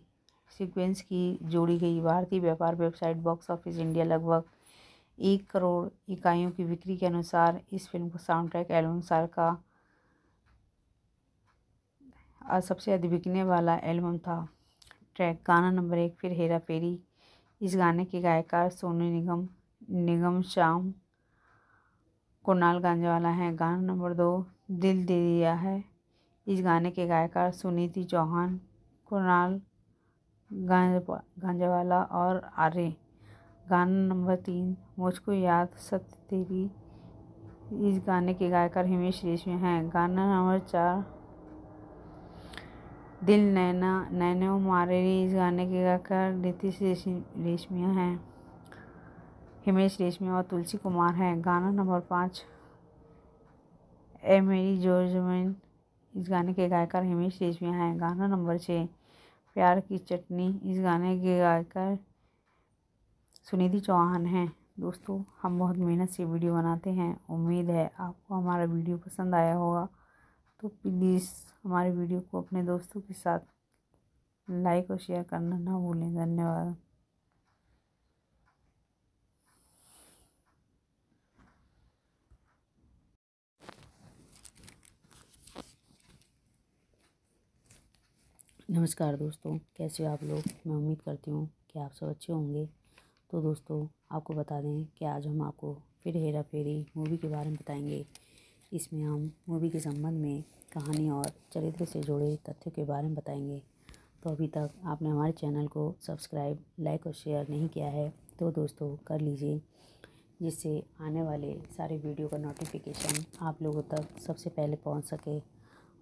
सीक्वेंस की जोड़ी गई भारतीय व्यापार वेबसाइट बॉक्स ऑफिस इंडिया लगभग एक करोड़ इकाइयों की बिक्री के अनुसार इस फिल्म को साउंड ट्रैक एल्बम साल का सबसे अधिक बिकने वाला एल्बम था ट्रैक गाना नंबर एक फिर हेरा फेरी इस गाने के गायकार सोनू निगम निगम श्याम कुणाल गंजवाला हैं गाना नंबर दो दिल दे दिया है इस गाने के गायकार सुनीति चौहान कुणाल गांजावाला और आर्य गाना नंबर तीन मुझको याद सत्य तेरी इस गाने के गायकार हिमेश रेशमी हैं गाना नंबर चार दिल नैना नैनो मारेरी इस गाने के गायकार रितिश रेशमिया हैं हिमेश रेशमिया और तुलसी कुमार हैं गाना नंबर पाँच ए मेरी जोरजुमिन इस गाने के गायकार हिमेश रेशमिया हैं गाना नंबर छः प्यार की चटनी इस गाने के गायकार सुनिधि चौहान हैं दोस्तों हम बहुत मेहनत से वीडियो बनाते हैं उम्मीद है आपको हमारा वीडियो पसंद आया होगा तो प्लीज़ हमारे वीडियो को अपने दोस्तों के साथ लाइक और शेयर करना ना भूलें धन्यवाद नमस्कार दोस्तों कैसे आप लोग मैं उम्मीद करती हूँ कि आप सब अच्छे होंगे तो दोस्तों आपको बता दें कि आज हम आपको फिर हेरा फेरी मूवी के बारे में बताएंगे इसमें हम मूवी के संबंध में कहानी और चरित्र से जुड़े तथ्यों के बारे में बताएंगे तो अभी तक आपने हमारे चैनल को सब्सक्राइब लाइक और शेयर नहीं किया है तो दोस्तों कर लीजिए जिससे आने वाले सारे वीडियो का नोटिफिकेशन आप लोगों तक सबसे पहले पहुँच सके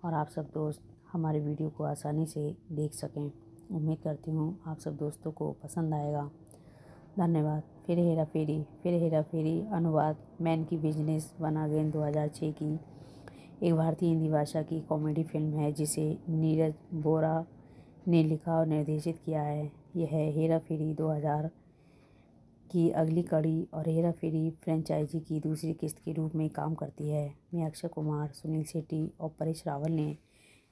और आप सब दोस्त हमारे वीडियो को आसानी से देख सकें उम्मीद करती हूँ आप सब दोस्तों को पसंद आएगा धन्यवाद फिर हेरा फेरी फिर हेरा फेरी अनुवाद मैन की बिजनेस बना गेंद छः की एक भारतीय हिंदी भाषा की कॉमेडी फिल्म है जिसे नीरज बोरा ने लिखा और निर्देशित किया है यह है हेरा फेरी हज़ार की अगली कड़ी और हेरा फेरी फ्रेंचाइजी की दूसरी किस्त के रूप में काम करती है मैं अक्षय कुमार सुनील शेट्टी और परेश रावल ने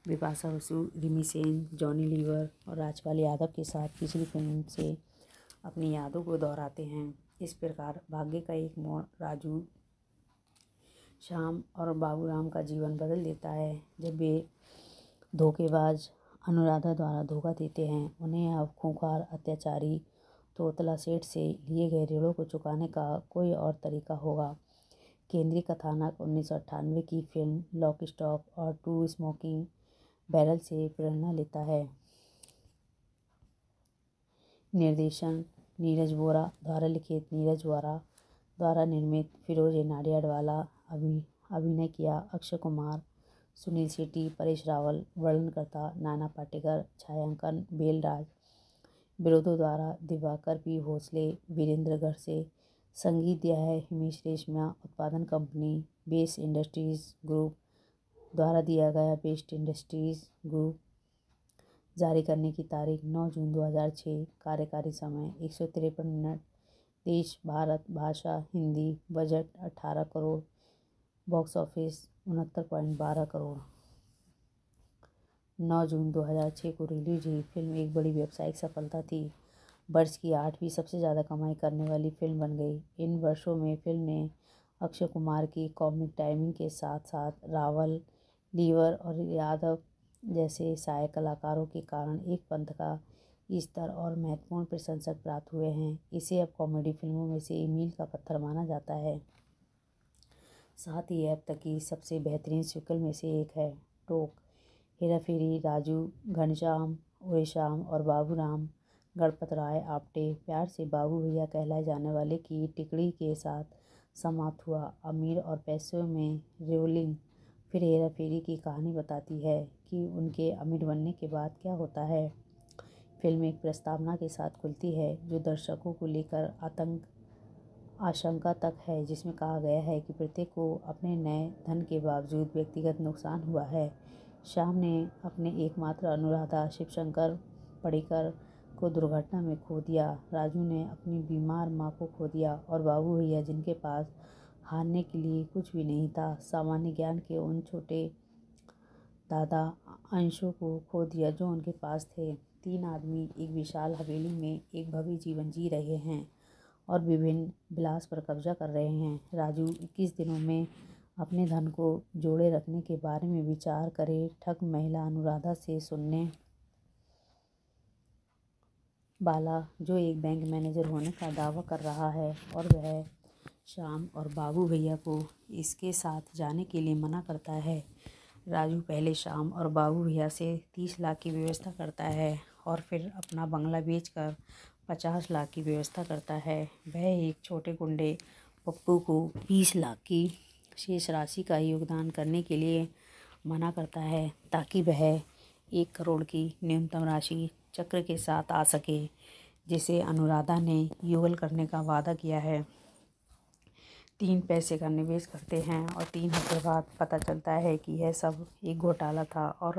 बिपाशा बसु रिमी सेन जॉनी लीवर और राजपाल यादव के साथ पिछली फिल्म से अपनी यादों को दोहराते हैं इस प्रकार भाग्य का एक मोड़ राजू श्याम और बाबूराम का जीवन बदल देता है जब वे धोखेबाज अनुराधा द्वारा धोखा देते हैं उन्हें अब खूंखार अत्याचारी तोतला सेठ से लिए गए ऋणों को चुकाने का कोई और तरीका होगा केंद्रीय कथानक उन्नीस की फिल्म लॉक स्टॉक और टू स्मोकिंग बैरल से प्रेरणा लेता है निर्देशन नीरज बोरा द्वारा लिखित नीरज बोरा द्वारा निर्मित फिरोज नाडिया अडवाला अभि अभिनय किया अक्षय कुमार सुनील शेट्टी परेश रावल वर्णनकर्ता नाना पाटेकर छायांकन बेलराज विरोधों द्वारा दिवाकर पी भोसले वीरेंद्र घर से संगीत दिया है हिमेश रेशमिया उत्पादन कंपनी बेस इंडस्ट्रीज ग्रुप द्वारा दिया गया बेस्ट इंडस्ट्रीज़ ग्रुप जारी करने की तारीख 9 जून 2006 कार्यकारी समय एक सौ तिरपन मिनट देश भारत भाषा Hindi budget 18 crore box office उनहत्तर पॉइंट बारह करोड़ 9 जून 2006 को रिलीज हुई फिल्म एक बड़ी व्यावसायिक सफलता थी वर्ष की आठवीं सबसे ज़्यादा कमाई करने वाली फिल्म बन गई इन वर्षों में फिल्म ने अक्षय कुमार की कॉमिक टाइमिंग के साथ साथ रावल लीवर और यादव जैसे सहायक कलाकारों के कारण एक पंथ का स्तर और महत्वपूर्ण प्रशंसक प्राप्त हुए हैं इसे अब कॉमेडी फिल्मों में से मील का पत्थर माना जाता है साथ ही अब तक की सबसे बेहतरीन शिकल में से एक है टोक हेराफेरी राजू घनश्याम उरेश्याम और बाबूराम गणपत राय आपटे प्यार से बाबू भैया कहलाए जाने वाले की टिकड़ी के साथ समाप्त हुआ अमीर और पैसों में रोलिंग फिर हेरा फेरी की कहानी बताती है कि उनके अमीर बनने के बाद क्या होता है फिल्म एक प्रस्तावना के साथ खुलती है जो दर्शकों को लेकर आतंक आशंका तक है जिसमें कहा गया है कि प्रत्येक को अपने नए धन के बावजूद व्यक्तिगत नुकसान हुआ है श्याम ने अपने एकमात्र अनुराधा शिवशंकर पड़ीकर को दुर्घटना में खो दिया राजू ने अपनी बीमार माँ को खो दिया और बाबू भैया जिनके पास हारने के लिए कुछ भी नहीं था सामान्य ज्ञान के उन छोटे दादा अंशों को खो दिया जो उनके पास थे तीन आदमी एक विशाल हवेली में एक भव्य जीवन जी रहे हैं और विभिन्न विलास पर कब्जा कर रहे हैं राजू इक्कीस दिनों में अपने धन को जोड़े रखने के बारे में विचार करे ठग महिला अनुराधा से सुनने बाला जो एक बैंक मैनेजर होने का दावा कर रहा है और वह श्याम और बाबू भैया को इसके साथ जाने के लिए मना करता है राजू पहले श्याम और बाबू भैया से तीस लाख की व्यवस्था करता है और फिर अपना बंगला बेचकर पचास लाख की व्यवस्था करता है वह एक छोटे गुंडे पप्पू को बीस लाख की शेष राशि का योगदान करने के लिए मना करता है ताकि वह एक करोड़ की न्यूनतम राशि चक्र के साथ आ सके जिसे अनुराधा ने युगल करने का वादा किया है तीन पैसे का निवेश करते हैं और तीन हफ्ते बाद पता चलता है कि यह सब एक घोटाला था और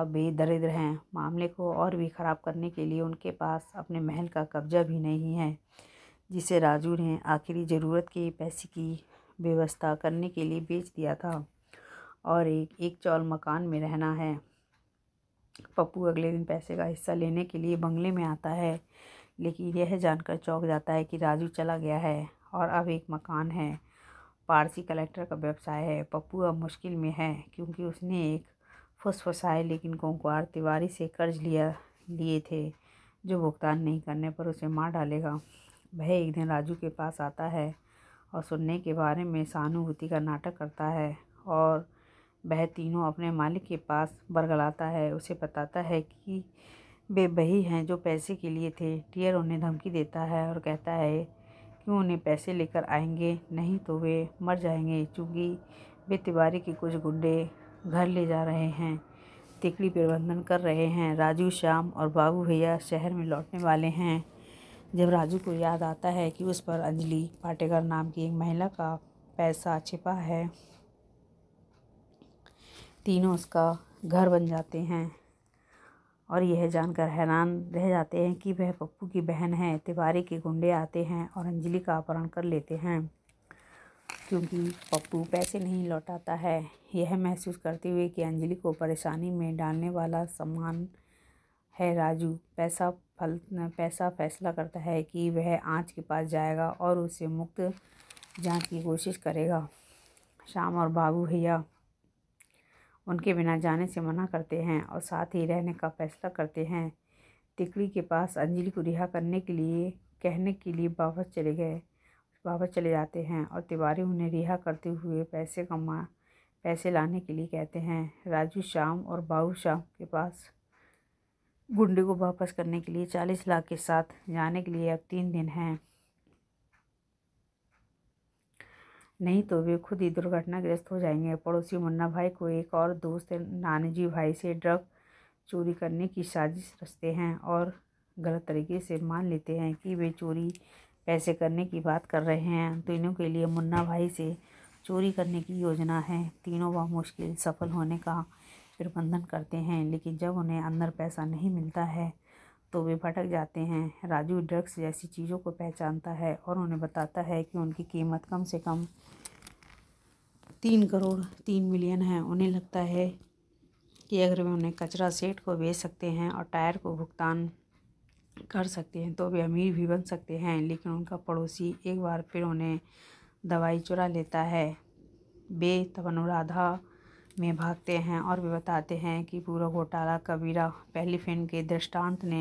अब वे दरिद्र हैं मामले को और भी ख़राब करने के लिए उनके पास अपने महल का कब्जा भी नहीं है जिसे राजू ने आखिरी ज़रूरत के पैसे की व्यवस्था करने के लिए बेच दिया था और एक एक चौल मकान में रहना है पप्पू अगले दिन पैसे का हिस्सा लेने के लिए बंगले में आता है लेकिन यह जानकर चौंक जाता है कि राजू चला गया है और अब एक मकान है पारसी कलेक्टर का व्यवसाय है पप्पू अब मुश्किल में है क्योंकि उसने एक फुसफुसाए लेकिन कोंकुआर तिवारी से कर्ज लिया लिए थे जो भुगतान नहीं करने पर उसे मार डालेगा वह एक दिन राजू के पास आता है और सुनने के बारे में सहानुभूति का नाटक करता है और वह तीनों अपने मालिक के पास बरगलाता है उसे बताता है कि वे हैं जो पैसे के लिए थे टियर उन्हें धमकी देता है और कहता है क्यों उन्हें पैसे लेकर आएंगे नहीं तो वे मर जाएंगे चूँकि वे तिवारी के कुछ गुंडे घर ले जा रहे हैं तिकड़ी प्रबंधन कर रहे हैं राजू श्याम और बाबू भैया शहर में लौटने वाले हैं जब राजू को याद आता है कि उस पर अंजलि पाटेकर नाम की एक महिला का पैसा छिपा है तीनों उसका घर बन जाते हैं और यह जानकर हैरान रह जाते हैं कि वह पप्पू की बहन है तिवारी के गुंडे आते हैं और अंजलि का अपहरण कर लेते हैं क्योंकि पप्पू पैसे नहीं लौटाता है यह महसूस करते हुए कि अंजलि को परेशानी में डालने वाला सामान है राजू पैसा फल पैसा फैसला करता है कि वह आँच के पास जाएगा और उसे मुक्त जांच की कोशिश करेगा शाम और बाबू भैया उनके बिना जाने से मना करते हैं और साथ ही रहने का फैसला करते हैं तिकड़ी के पास अंजलि को रिहा करने के लिए कहने के लिए वापस चले गए वापस चले जाते हैं और तिवारी उन्हें रिहा करते हुए पैसे कमा पैसे लाने के लिए कहते हैं राजू श्याम और बाबू श्याम के पास गुंडे को वापस करने के लिए चालीस लाख के साथ जाने के लिए अब तीन दिन हैं नहीं तो वे खुद ही दुर्घटनाग्रस्त हो जाएंगे पड़ोसी मुन्ना भाई को एक और दोस्त नानजी भाई से ड्रग चोरी करने की साजिश रचते हैं और गलत तरीके से मान लेते हैं कि वे चोरी पैसे करने की बात कर रहे हैं तीनों के लिए मुन्ना भाई से चोरी करने की योजना है तीनों वह मुश्किल सफल होने का प्रबंधन करते हैं लेकिन जब उन्हें अंदर पैसा नहीं मिलता है तो वे भटक जाते हैं राजू ड्रग्स जैसी चीज़ों को पहचानता है और उन्हें बताता है कि उनकी कीमत कम से कम तीन करोड़ तीन मिलियन है उन्हें लगता है कि अगर वे उन्हें कचरा सेट को बेच सकते हैं और टायर को भुगतान कर सकते हैं तो वे अमीर भी बन सकते हैं लेकिन उनका पड़ोसी एक बार फिर उन्हें दवाई चुरा लेता है बेतब మే భాగ్తే హే ఔర్ వె బతاتے హే కి పూరా గోటాలా కబీరా పెహలీ ఫిల్మ్ కే ద్రష్టాంతనే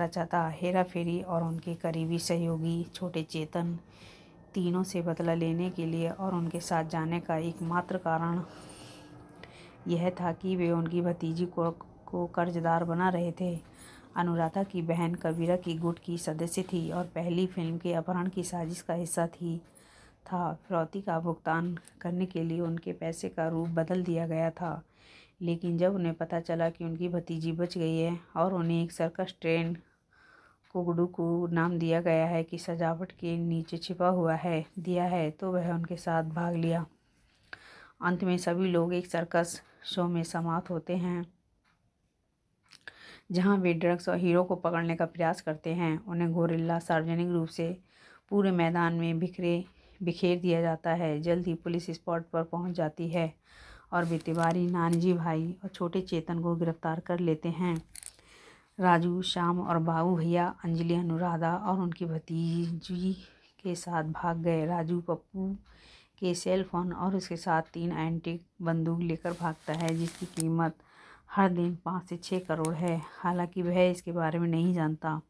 రచతా హేరా ఫిరీ ఔర్ ఉన్కే కరీబీ సహయోగి ਛొటే చేతన్ తీనో సే బదలా లేనే కే liye ఔర్ ఉన్కే సాత్ జాననే కా ఏక్ మాత్ర కారణ యహ థా కి వె ఉన్కి భతీజీ కో కో కర్జదార్ బన రహే థే అనురాధా కి బహన్ కబీరా కి గుట్ కి సదసి థీ ఔర్ పెహలీ ఫిల్మ్ కే అపహరణ కి సాజిస్ కా హిస్సా థీ था फिरौती का भुगतान करने के लिए उनके पैसे का रूप बदल दिया गया था लेकिन जब उन्हें पता चला कि उनकी भतीजी बच गई है और उन्हें एक सर्कस ट्रेन कुगडू को नाम दिया गया है कि सजावट के नीचे छिपा हुआ है दिया है तो वह उनके साथ भाग लिया अंत में सभी लोग एक सर्कस शो में समाप्त होते हैं जहां वे ड्रग्स और हीरो को पकड़ने का प्रयास करते हैं उन्हें गोरिल्ला सार्वजनिक रूप से पूरे मैदान में बिखरे बिखेर दिया जाता है जल्द ही पुलिस स्पॉट पर पहुंच जाती है और वे तिवारी नानजी भाई और छोटे चेतन को गिरफ्तार कर लेते हैं राजू श्याम और बाबू भैया अंजलि अनुराधा और उनकी भतीजी के साथ भाग गए राजू पप्पू के सेल फोन और उसके साथ तीन एंटी बंदूक लेकर भागता है जिसकी कीमत हर दिन पाँच से छः करोड़ है हालांकि वह इसके बारे में नहीं जानता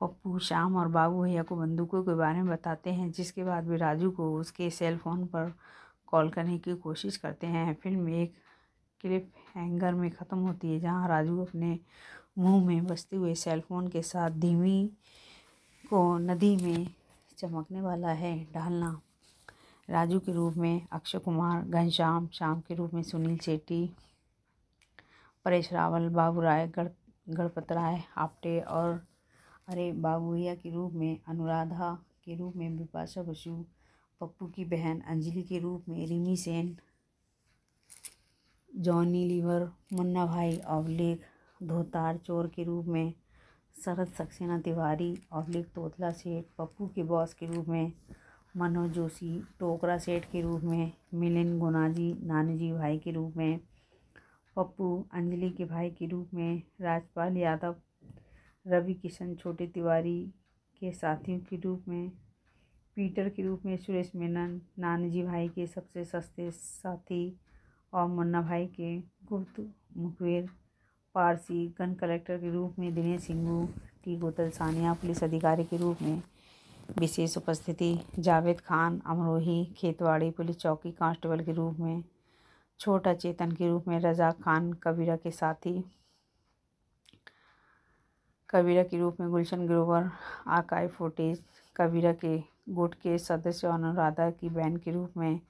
पप्पू श्याम और बाबू भैया को बंदूकों के बारे में बताते हैं जिसके बाद वे राजू को उसके सेल फोन पर कॉल करने की कोशिश करते हैं फिल्म एक क्लिप हैंगर में ख़त्म होती है जहां राजू अपने मुंह में बसते हुए सेल फोन के साथ धीमी को नदी में चमकने वाला है डालना राजू के रूप में अक्षय कुमार घनश्याम श्याम के रूप में सुनील शेट्टी परेश रावल बाबू राय गण गणपत राय आपटे और अरे बाबूया के रूप में अनुराधा के रूप में बिपाशा बसु पप्पू की बहन अंजलि के रूप में रिमी सेन जॉनी लीवर मुन्ना भाई अवलेक धोतार चोर के रूप में शरद सक्सेना तिवारी अवलेख तोतला सेठ पप्पू के बॉस के रूप में मनोज जोशी टोकरा सेठ के रूप में मिलिन गुनाजी नानजी भाई के रूप में पप्पू अंजलि के भाई के रूप में राजपाल यादव रवि किशन छोटे तिवारी के साथियों के रूप में पीटर के रूप में सुरेश मेनन नानजी भाई के सबसे सस्ते साथी और मुन्ना भाई के गुप्त मुखबिर पारसी गन कलेक्टर के रूप में दिनेश सिंगू टी गोतल सानिया पुलिस अधिकारी के रूप में विशेष उपस्थिति जावेद खान अमरोही खेतवाड़ी पुलिस चौकी कांस्टेबल के रूप में छोटा चेतन के रूप में रजा खान कबीरा के साथी कबीरा के रूप में गुलशन ग्रोवर आकाई फोर्टिस कबीरा के गुट के सदस्य और अनुराधा की बहन के रूप में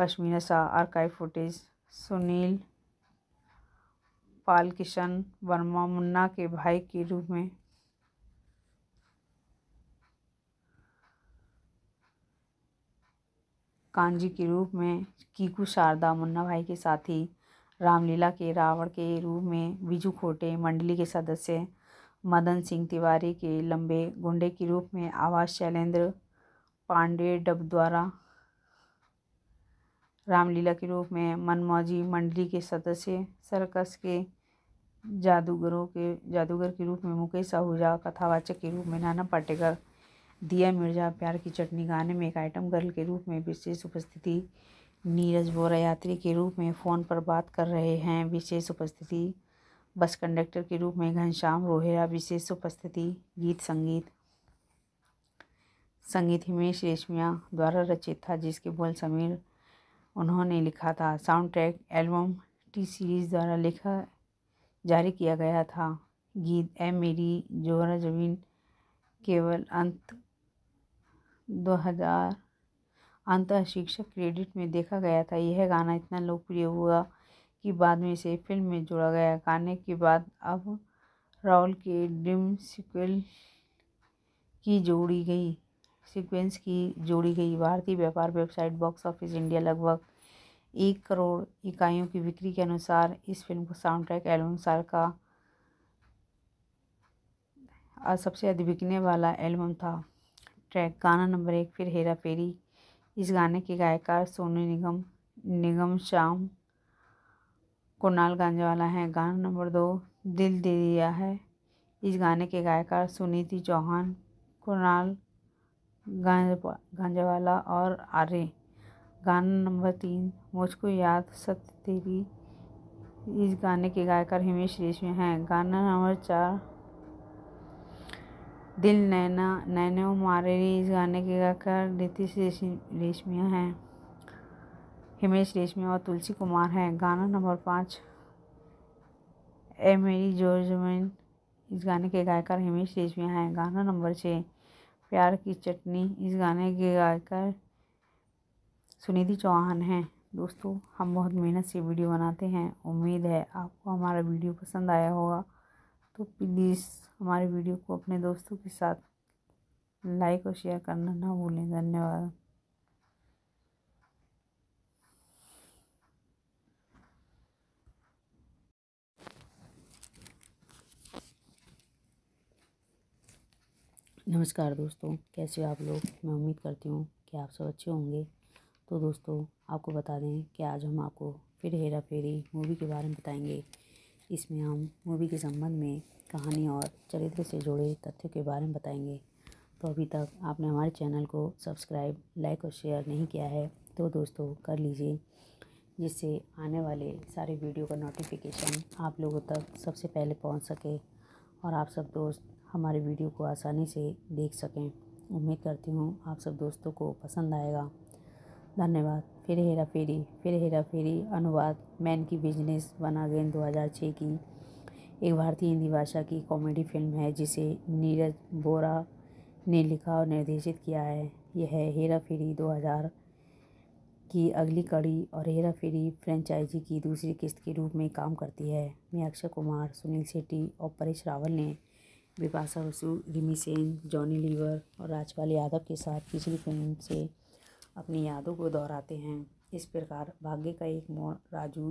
कश्मीरा शाह आकाई फोर्टिस सुनील पाल किशन वर्मा मुन्ना के भाई के रूप में कांजी के रूप में कीकू शारदा मुन्ना भाई के साथी रामलीला के रावण के रूप में बिजू खोटे मंडली के सदस्य मदन सिंह तिवारी के लंबे गुंडे के रूप में आवाज़ शैलेंद्र पांडे डब द्वारा रामलीला के रूप में मनमौजी मंडली के सदस्य सर्कस के जादूगरों के जादूगर के रूप में मुकेश आहूजा कथावाचक के रूप में नाना पाटेकर दिया मिर्जा प्यार की चटनी गाने में एक आइटम गर्ल के रूप में विशेष उपस्थिति नीरज बोरा यात्री के रूप में फ़ोन पर बात कर रहे हैं विशेष उपस्थिति बस कंडक्टर के रूप में घनश्याम रोहेरा विशेष उपस्थिति गीत संगीत संगीत हिमेश रेशमिया द्वारा रचित था जिसके बोल समीर उन्होंने लिखा था sound track album T series द्वारा लिखा जारी किया गया था गीत ए मेरी जोहरा जमीन केवल अंत दो हज़ार अंत शिक्षक क्रेडिट में देखा गया था यह गाना इतना लोकप्रिय हुआ कि बाद में इसे फिल्म में जोड़ा गया गाने के बाद अब राहुल के ड्रीम सीक्वल की जोड़ी गई सीक्वेंस की जोड़ी गई भारतीय व्यापार वेबसाइट बॉक्स ऑफिस इंडिया लगभग एक करोड़ इकाइयों की बिक्री के अनुसार इस फिल्म को साउंड ट्रैक एल्बम साल का सबसे अधिक बिकने वाला एल्बम था ट्रैक गाना नंबर एक फिर हेरा फेरी इस गाने के गायकार सोनू निगम निगम श्याम कुणाल गांजवाला हैं गाना नंबर दो दिल दे दिया है इस गाने के गायकार सुनीति चौहान कुणाल गांजवाला और आर्य गाना नंबर तीन मुझको याद सत्य तेरी इस गाने के गायकार हिमेश रेशमी हैं गाना नंबर चार दिल नैना नैनो मारे इस गाने के गायकार नीतीश रेशमिया हैं हिमेश रेशमिया और तुलसी कुमार हैं गाना नंबर पाँच ए मेरी जोरजमैन इस गाने के गायकार हिमेश रेशमिया हैं गाना नंबर छः प्यार की चटनी इस गाने के गायकार सुनिधि चौहान हैं दोस्तों हम बहुत मेहनत से वीडियो बनाते हैं उम्मीद है आपको हमारा वीडियो पसंद आया होगा तो प्लीज़ हमारे वीडियो को अपने दोस्तों के साथ लाइक और शेयर करना ना भूलें धन्यवाद नमस्कार दोस्तों कैसे हो आप लोग मैं उम्मीद करती हूँ कि आप सब अच्छे होंगे तो दोस्तों आपको बता दें कि आज हम आपको फिर हेरा फेरी मूवी के बारे में बताएंगे इसमें हम मूवी के संबंध में कहानी और चरित्र से जुड़े तथ्यों के बारे में बताएंगे तो अभी तक आपने हमारे चैनल को सब्सक्राइब लाइक और शेयर नहीं किया है तो दोस्तों कर लीजिए जिससे आने वाले सारे वीडियो का नोटिफिकेशन आप लोगों तक सबसे पहले पहुँच सके और आप सब दोस्त हमारे वीडियो को आसानी से देख सकें उम्मीद करती हूँ आप सब दोस्तों को पसंद आएगा धन्यवाद फिर हेरा फेरी फिर हेरा फेरी अनुवाद मैन की बिजनेस बना गेंद 2006 की एक भारतीय हिंदी भाषा की कॉमेडी फिल्म है जिसे नीरज बोरा ने लिखा और निर्देशित किया है यह है हेरा फेरी 2000 की अगली कड़ी और हेरा फेरी फ्रेंचाइजी की दूसरी किस्त के रूप में काम करती है मैं अक्षय कुमार सुनील शेट्टी और परेश रावल ने बिपाशा बसु रिमी सेन जॉनी लीवर और राजपाल यादव के साथ पिछली फिल्म से अपनी यादों को दोहराते हैं इस प्रकार भाग्य का एक मोड़ राजू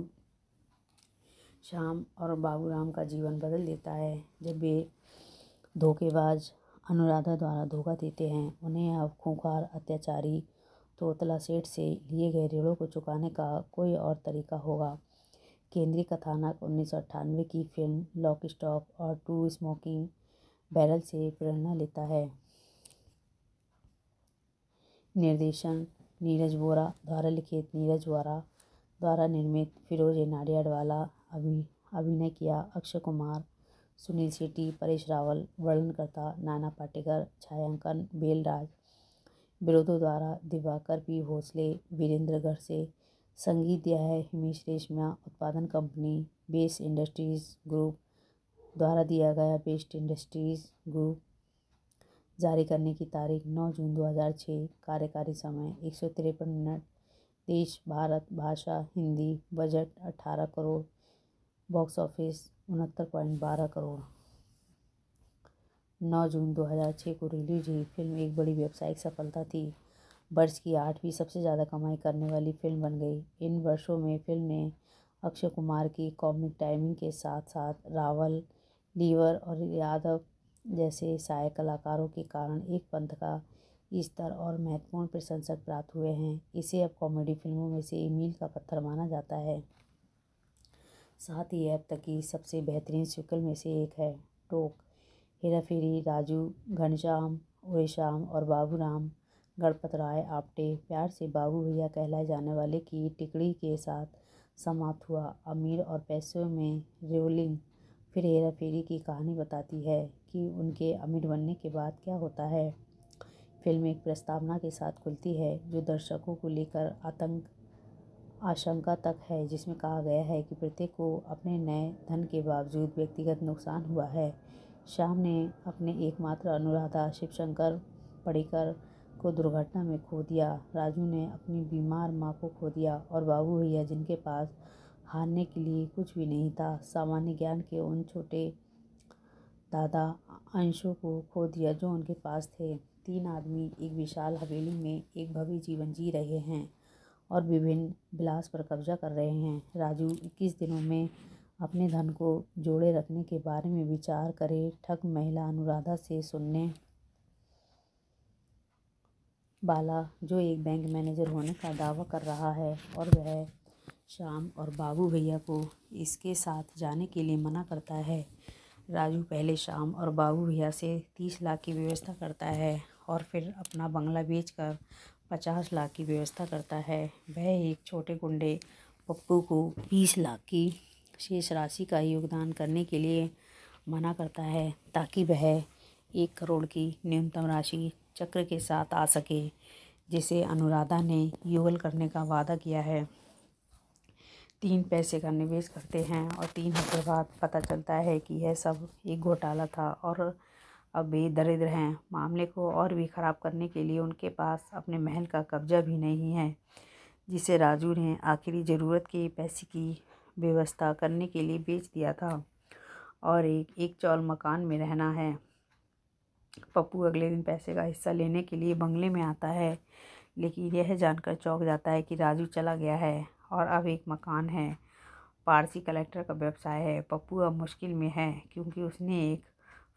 श्याम और बाबूराम का जीवन बदल देता है जब वे धोखेबाज अनुराधा द्वारा धोखा देते हैं उन्हें अब खूंखार अत्याचारी तोतला सेठ से लिए गए ऋणों को चुकाने का कोई और तरीका होगा केंद्रीय कथानक उन्नीस की फिल्म लॉक स्टॉक और टू स्मोकिंग बैरल से प्रेरणा लेता है निर्देशन नीरज बोरा द्वारा लिखित नीरज बोरा द्वारा निर्मित फिरोज नाडियाडवाला अभि अभिनय किया अक्षय कुमार सुनील शेट्टी परेश रावल वर्णनकर्ता नाना पाटेकर छायांकन बेलराज विरोधों द्वारा दिवाकर पी भोसले वीरेंद्र गढ़ से संगीत दिया है हिमेश रेशमिया उत्पादन कंपनी बेस इंडस्ट्रीज ग्रुप द्वारा दिया गया बेस्ट इंडस्ट्रीज ग्रुप जारी करने की तारीख 9 जून 2006 कार्यकारी समय एक मिनट देश भारत भाषा Hindi budget 18 crore box office उनहत्तर पॉइंट बारह करोड़ 9 जून 2006 को रिलीज हुई फिल्म एक बड़ी व्यावसायिक सफलता थी वर्ष की आठवीं सबसे ज़्यादा कमाई करने वाली फिल्म बन गई इन वर्षों में फिल्म ने अक्षय कुमार की कॉमिक टाइमिंग के साथ साथ रावल लीवर और यादव जैसे सहायक कलाकारों के कारण एक पंथ का स्तर और महत्वपूर्ण प्रशंसक प्राप्त हुए हैं इसे अब कॉमेडी फिल्मों में से मील का पत्थर माना जाता है साथ ही अब तक की सबसे बेहतरीन सिकल में से एक है टोक हेरा फेरी राजू घनश्याम उरेश्याम और बाबूराम गणपत राय आपटे प्यार से बाबू भैया कहलाए जाने वाले की टिकड़ी के साथ समाप्त हुआ अमीर और पैसों में रोलिंग फिर हेरा फेरी की कहानी बताती है कि उनके अमीर बनने के बाद क्या होता है फिल्म एक प्रस्तावना के साथ खुलती है जो दर्शकों को लेकर आतंक आशंका तक है जिसमें कहा गया है कि प्रत्येक को अपने नए धन के बावजूद व्यक्तिगत नुकसान हुआ है श्याम ने अपने एकमात्र अनुराधा शिवशंकर पड़ेकर को दुर्घटना में खो दिया राजू ने अपनी बीमार माँ को खो दिया और बाबू भैया जिनके पास हारने के लिए कुछ भी नहीं था सामान्य ज्ञान के उन छोटे दादा अंशों को खो दिया जो उनके पास थे तीन आदमी एक विशाल हवेली में एक भव्य जीवन जी रहे हैं और विभिन्न विलास पर कब्जा कर रहे हैं राजू इक्कीस दिनों में अपने धन को जोड़े रखने के बारे में विचार करे ठग महिला अनुराधा से सुनने बाला जो एक बैंक मैनेजर होने का दावा कर रहा है और वह श्याम और बाबू भैया को इसके साथ जाने के लिए मना करता है राजू पहले श्याम और बाबू भैया से तीस लाख की व्यवस्था करता है और फिर अपना बंगला बेचकर पचास लाख की व्यवस्था करता है वह एक छोटे गुंडे पप्पू को बीस लाख की शेष राशि का योगदान करने के लिए मना करता है ताकि वह एक करोड़ की न्यूनतम राशि चक्र के साथ आ सके जिसे अनुराधा ने युगल करने का वादा किया है तीन पैसे का निवेश करते हैं और तीन हफ्ते बाद पता चलता है कि यह सब एक घोटाला था और अब वे दरिद्र हैं मामले को और भी ख़राब करने के लिए उनके पास अपने महल का कब्जा भी नहीं है जिसे राजू ने आखिरी ज़रूरत के पैसे की व्यवस्था करने के लिए बेच दिया था और एक एक चौल मकान में रहना है पप्पू अगले दिन पैसे का हिस्सा लेने के लिए बंगले में आता है लेकिन यह जानकर चौंक जाता है कि राजू चला गया है और अब एक मकान है पारसी कलेक्टर का व्यवसाय है पप्पू अब मुश्किल में है क्योंकि उसने एक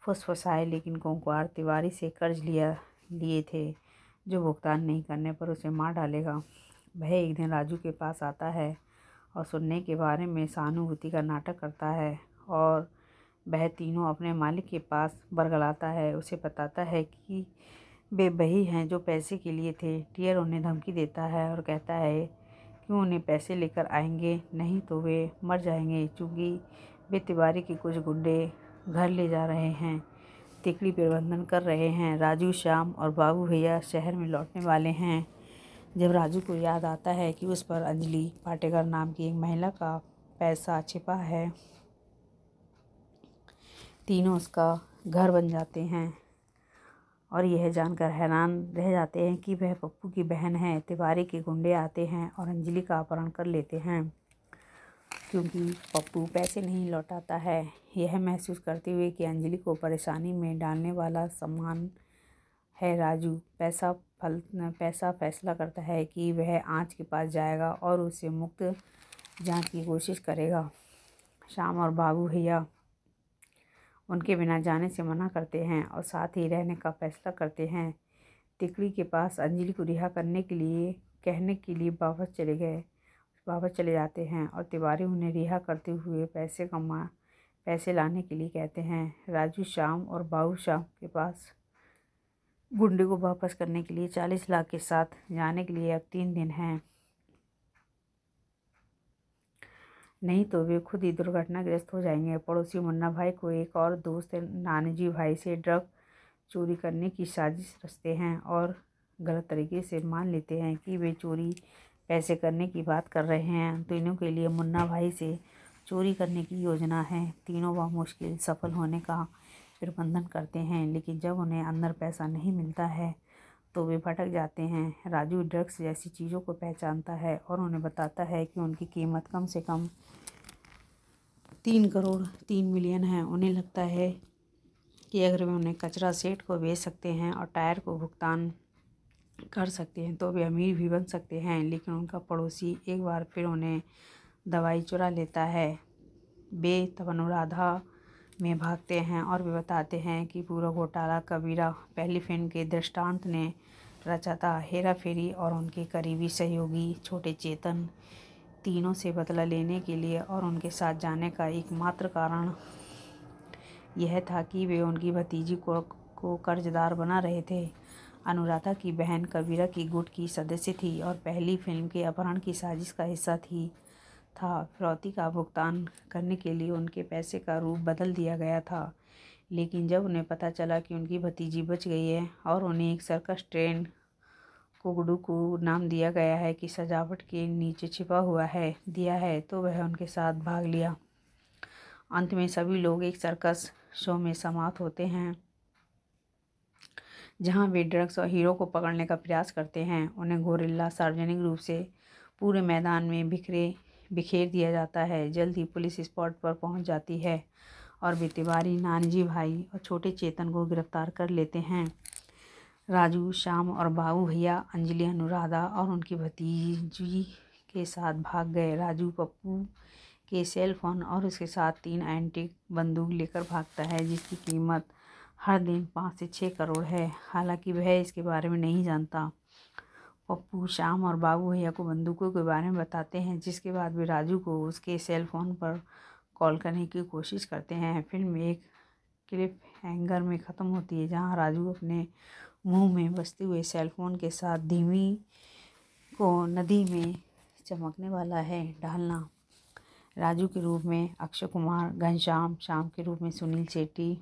फुसफुसाए लेकिन कोंकुआर तिवारी से कर्ज लिया लिए थे जो भुगतान नहीं करने पर उसे मार डालेगा वह एक दिन राजू के पास आता है और सुनने के बारे में सहानुभूति का नाटक करता है और वह तीनों अपने मालिक के पास बरगलाता है उसे बताता है कि वे हैं जो पैसे के लिए थे टियर उन्हें धमकी देता है और कहता है क्यों उन्हें पैसे लेकर आएंगे नहीं तो वे मर जाएंगे चूँकि वे तिवारी के कुछ गुंडे घर ले जा रहे हैं तिकड़ी प्रबंधन कर रहे हैं राजू श्याम और बाबू भैया शहर में लौटने वाले हैं जब राजू को याद आता है कि उस पर अंजलि पाटेकर नाम की एक महिला का पैसा छिपा है तीनों उसका घर बन जाते हैं और यह जानकर हैरान रह जाते हैं कि वह पप्पू की बहन है तिवारी के गुंडे आते हैं और अंजलि का अपहरण कर लेते हैं क्योंकि पप्पू पैसे नहीं लौटाता है यह महसूस करते हुए कि अंजलि को परेशानी में डालने वाला सामान है राजू पैसा फल पैसा फैसला करता है कि वह आँच के पास जाएगा और उसे मुक्त जाँच की कोशिश करेगा शाम और बाबू भैया उनके बिना जाने से मना करते हैं और साथ ही रहने का फैसला करते हैं तिकड़ी के पास अंजलि को रिहा करने के लिए कहने के लिए वापस चले गए वापस चले जाते हैं और तिवारी उन्हें रिहा करते हुए पैसे कमा पैसे लाने के लिए कहते हैं राजू श्याम और बाबू श्याम के पास गुंडे को वापस करने के लिए चालीस लाख के साथ जाने के लिए अब तीन दिन हैं नहीं तो वे खुद ही दुर्घटनाग्रस्त हो जाएंगे पड़ोसी मुन्ना भाई को एक और दोस्त नानजी भाई से ड्रग चोरी करने की साजिश रचते हैं और गलत तरीके से मान लेते हैं कि वे चोरी पैसे करने की बात कर रहे हैं तीनों के लिए मुन्ना भाई से चोरी करने की योजना है तीनों वह मुश्किल सफल होने का प्रबंधन करते हैं लेकिन जब उन्हें अंदर पैसा नहीं मिलता है तो वे भटक जाते हैं राजू ड्रग्स जैसी चीज़ों को पहचानता है और उन्हें बताता है कि उनकी कीमत कम से कम तीन करोड़ तीन मिलियन है उन्हें लगता है कि अगर वे उन्हें कचरा सेट को बेच सकते हैं और टायर को भुगतान कर सकते हैं तो वे अमीर भी बन सकते हैं लेकिन उनका पड़ोसी एक बार फिर उन्हें दवाई चुरा लेता है बे तब में भागते हैं और वे बताते हैं कि पूरा घोटाला कबीरा पहली फिल्म के दृष्टांत ने रचा था हेरा फेरी और उनके करीबी सहयोगी छोटे चेतन तीनों से बदला लेने के लिए और उनके साथ जाने का एकमात्र कारण यह था कि वे उनकी भतीजी को को कर्जदार बना रहे थे अनुराधा की बहन कबीरा की गुट की सदस्य थी और पहली फिल्म के अपहरण की साजिश का हिस्सा थी था फिरौती का भुगतान करने के लिए उनके पैसे का रूप बदल दिया गया था लेकिन जब उन्हें पता चला कि उनकी भतीजी बच गई है और उन्हें एक सर्कस ट्रेन कुगडू को नाम दिया गया है कि सजावट के नीचे छिपा हुआ है दिया है तो वह उनके साथ भाग लिया अंत में सभी लोग एक सर्कस शो में समाप्त होते हैं जहां वे ड्रग्स और हीरो को पकड़ने का प्रयास करते हैं उन्हें गोरिल्ला सार्वजनिक रूप से पूरे मैदान में बिखरे बिखेर दिया जाता है जल्द ही पुलिस स्पॉट पर पहुंच जाती है और वे तिवारी नानजी भाई और छोटे चेतन को गिरफ्तार कर लेते हैं राजू श्याम और बाबू भैया अंजलि अनुराधा और उनकी भतीजी के साथ भाग गए राजू पप्पू के सेल फोन और उसके साथ तीन एंटिक बंदूक लेकर भागता है जिसकी कीमत हर दिन पाँच से छः करोड़ है हालांकि वह इसके बारे में नहीं जानता पप्पू श्याम और बाबू भैया को बंदूकों के बारे में बताते हैं जिसके बाद वे राजू को उसके सेल फोन पर कॉल करने की कोशिश करते हैं फिल्म एक क्लिप हैंगर में ख़त्म होती है जहां राजू अपने मुंह में बसते हुए सेल फोन के साथ धीमी को नदी में चमकने वाला है डालना राजू के रूप में अक्षय कुमार घनश्याम श्याम के रूप में सुनील शेट्टी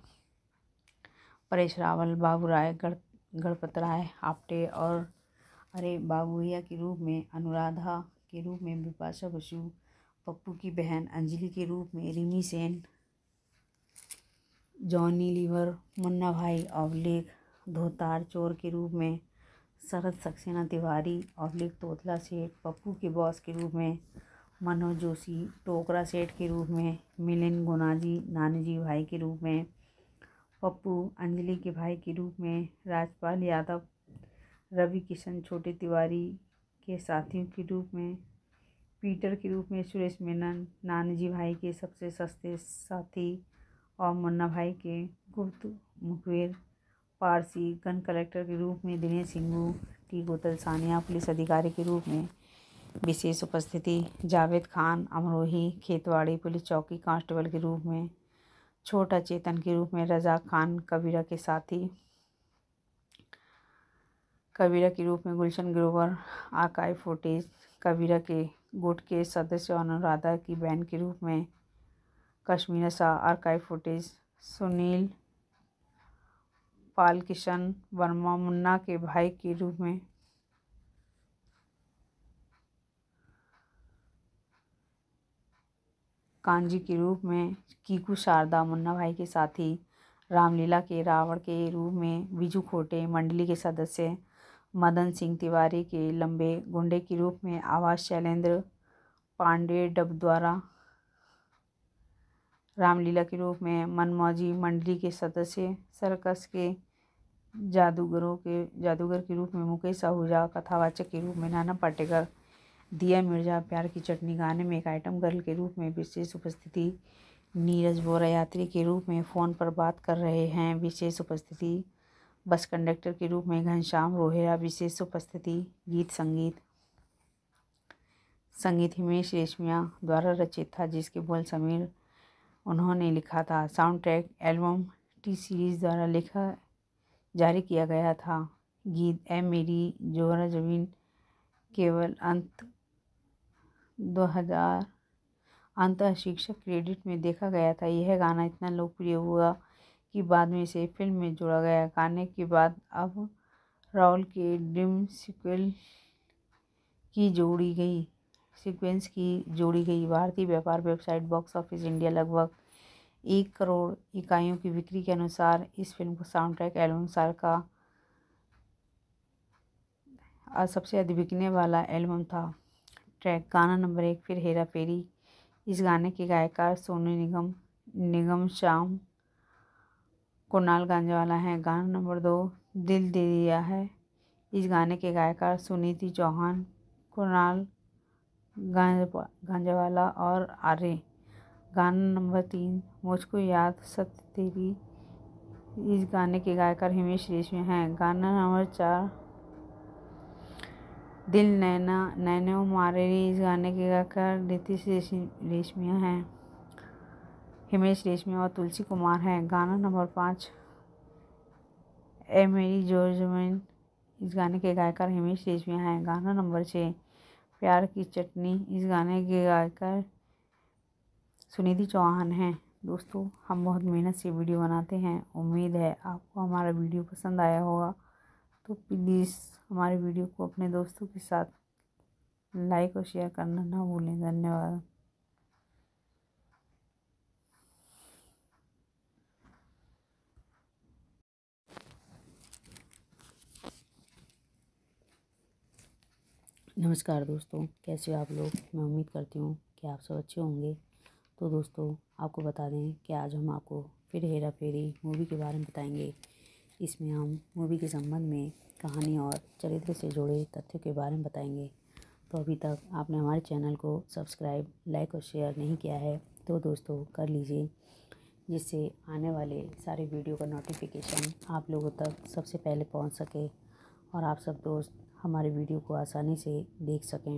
परेश रावल बाबू राय गण गणपत राय आपटे और अरे बाबूया के रूप में अनुराधा के रूप में बिपाशा बसु पप्पू की बहन अंजलि के रूप में रिमी सेन जॉनी लीवर मुन्ना भाई अवलेख धोतार चोर के रूप में शरद सक्सेना तिवारी अवलेख तोतला सेठ पप्पू के बॉस के रूप में मनोज जोशी टोकरा सेठ के रूप में मिलिन गुनाजी नानजी भाई के रूप में पप्पू अंजलि के भाई के रूप में राजपाल यादव रवि किशन छोटे तिवारी के साथियों के रूप में पीटर के रूप में सुरेश मेनन नानजी भाई के सबसे सस्ते साथी और मुन्ना भाई के गुप्त मुखबिर पारसी गन कलेक्टर के रूप में दिनेश सिंगू टी गोतल सानिया पुलिस अधिकारी के रूप में विशेष उपस्थिति जावेद खान अमरोही खेतवाड़ी पुलिस चौकी कांस्टेबल के रूप में छोटा चेतन के रूप में रजा खान कबीरा के साथी कबीरा के रूप में गुलशन ग्रोवर आकाई फोटेज कबीरा के गुट के सदस्य और अनुराधा की बहन के रूप में कश्मीरा शाह आकाई फोर्टिस सुनील पाल किशन वर्मा मुन्ना के भाई के रूप में कांजी के रूप में कीकू शारदा मुन्ना भाई के साथी रामलीला के रावण के रूप में बिजू खोटे मंडली के सदस्य मदन सिंह तिवारी के लंबे गुंडे के रूप में आवाज़ शैलेंद्र पांडे डब द्वारा रामलीला के रूप में मनमौजी मंडली के सदस्य सर्कस के जादूगरों के जादूगर के रूप में मुकेश आहूजा कथावाचक के रूप में नाना पाटेकर दिया मिर्जा प्यार की चटनी गाने में एक आइटम गर्ल के रूप में विशेष उपस्थिति नीरज बोरा यात्री के रूप में फ़ोन पर बात कर रहे हैं विशेष उपस्थिति बस कंडक्टर के रूप में घनश्याम रोहेरा विशेष उपस्थिति गीत संगीत संगीत हिमेश रेशमिया द्वारा रचित था जिसके बोल समीर उन्होंने लिखा था sound track album T series द्वारा लिखा जारी किया गया था गीत ए मेरी जोहरा जमीन केवल अंत 2000 अंत शिक्षक क्रेडिट में देखा गया था यह गाना इतना लोकप्रिय हुआ कि बाद में इसे फिल्म में जोड़ा गया गाने के बाद अब राहुल के ड्रीम सिक्वल की जोड़ी गई सीक्वेंस की जोड़ी गई भारतीय व्यापार वेबसाइट बॉक्स ऑफिस इंडिया लगभग एक करोड़ इकाइयों की बिक्री के अनुसार इस फिल्म को साउंड ट्रैक एल्बम साल का सबसे अधिक बिकने वाला एल्बम था ट्रैक गाना नंबर एक फिर हेरा फेरी इस गाने के गायकार सोनू निगम निगम श्याम कुणाल गांजेवाला हैं गाना नंबर दो दिल दे दिया है इस गाने के गायकार सुनीति चौहान कुणाल गांज गांजेवाला और आर्य गाना नंबर तीन मुझको याद सत्य तेरी इस गाने के गायकार हिमेश रेशमी हैं गाना नंबर चार दिल नैना नैनो मारे इस गाने के गायकार नीतीश रेशमिया हैं हिमेश रेशमिया और तुलसी कुमार हैं गाना नंबर पाँच ए मेरी जोरजमिन इस गाने के गायकर हिमेश रेशमिया हैं गाना नंबर छः प्यार की चटनी इस गाने के गायकर सुनिधि चौहान हैं दोस्तों हम बहुत मेहनत से वीडियो बनाते हैं उम्मीद है आपको हमारा वीडियो पसंद आया होगा तो प्लीज़ हमारे वीडियो को अपने दोस्तों के साथ लाइक और शेयर करना ना भूलें धन्यवाद नमस्कार दोस्तों कैसे हो आप लोग मैं उम्मीद करती हूँ कि आप सब अच्छे होंगे तो दोस्तों आपको बता दें कि आज हम आपको फिर हेरा फेरी मूवी के बारे में बताएंगे इसमें हम मूवी के संबंध में कहानी और चरित्र से जुड़े तथ्यों के बारे में बताएंगे तो अभी तक आपने हमारे चैनल को सब्सक्राइब लाइक और शेयर नहीं किया है तो दोस्तों कर लीजिए जिससे आने वाले सारे वीडियो का नोटिफिकेशन आप लोगों तक सबसे पहले पहुँच सके और आप सब दोस्त हमारे वीडियो को आसानी से देख सकें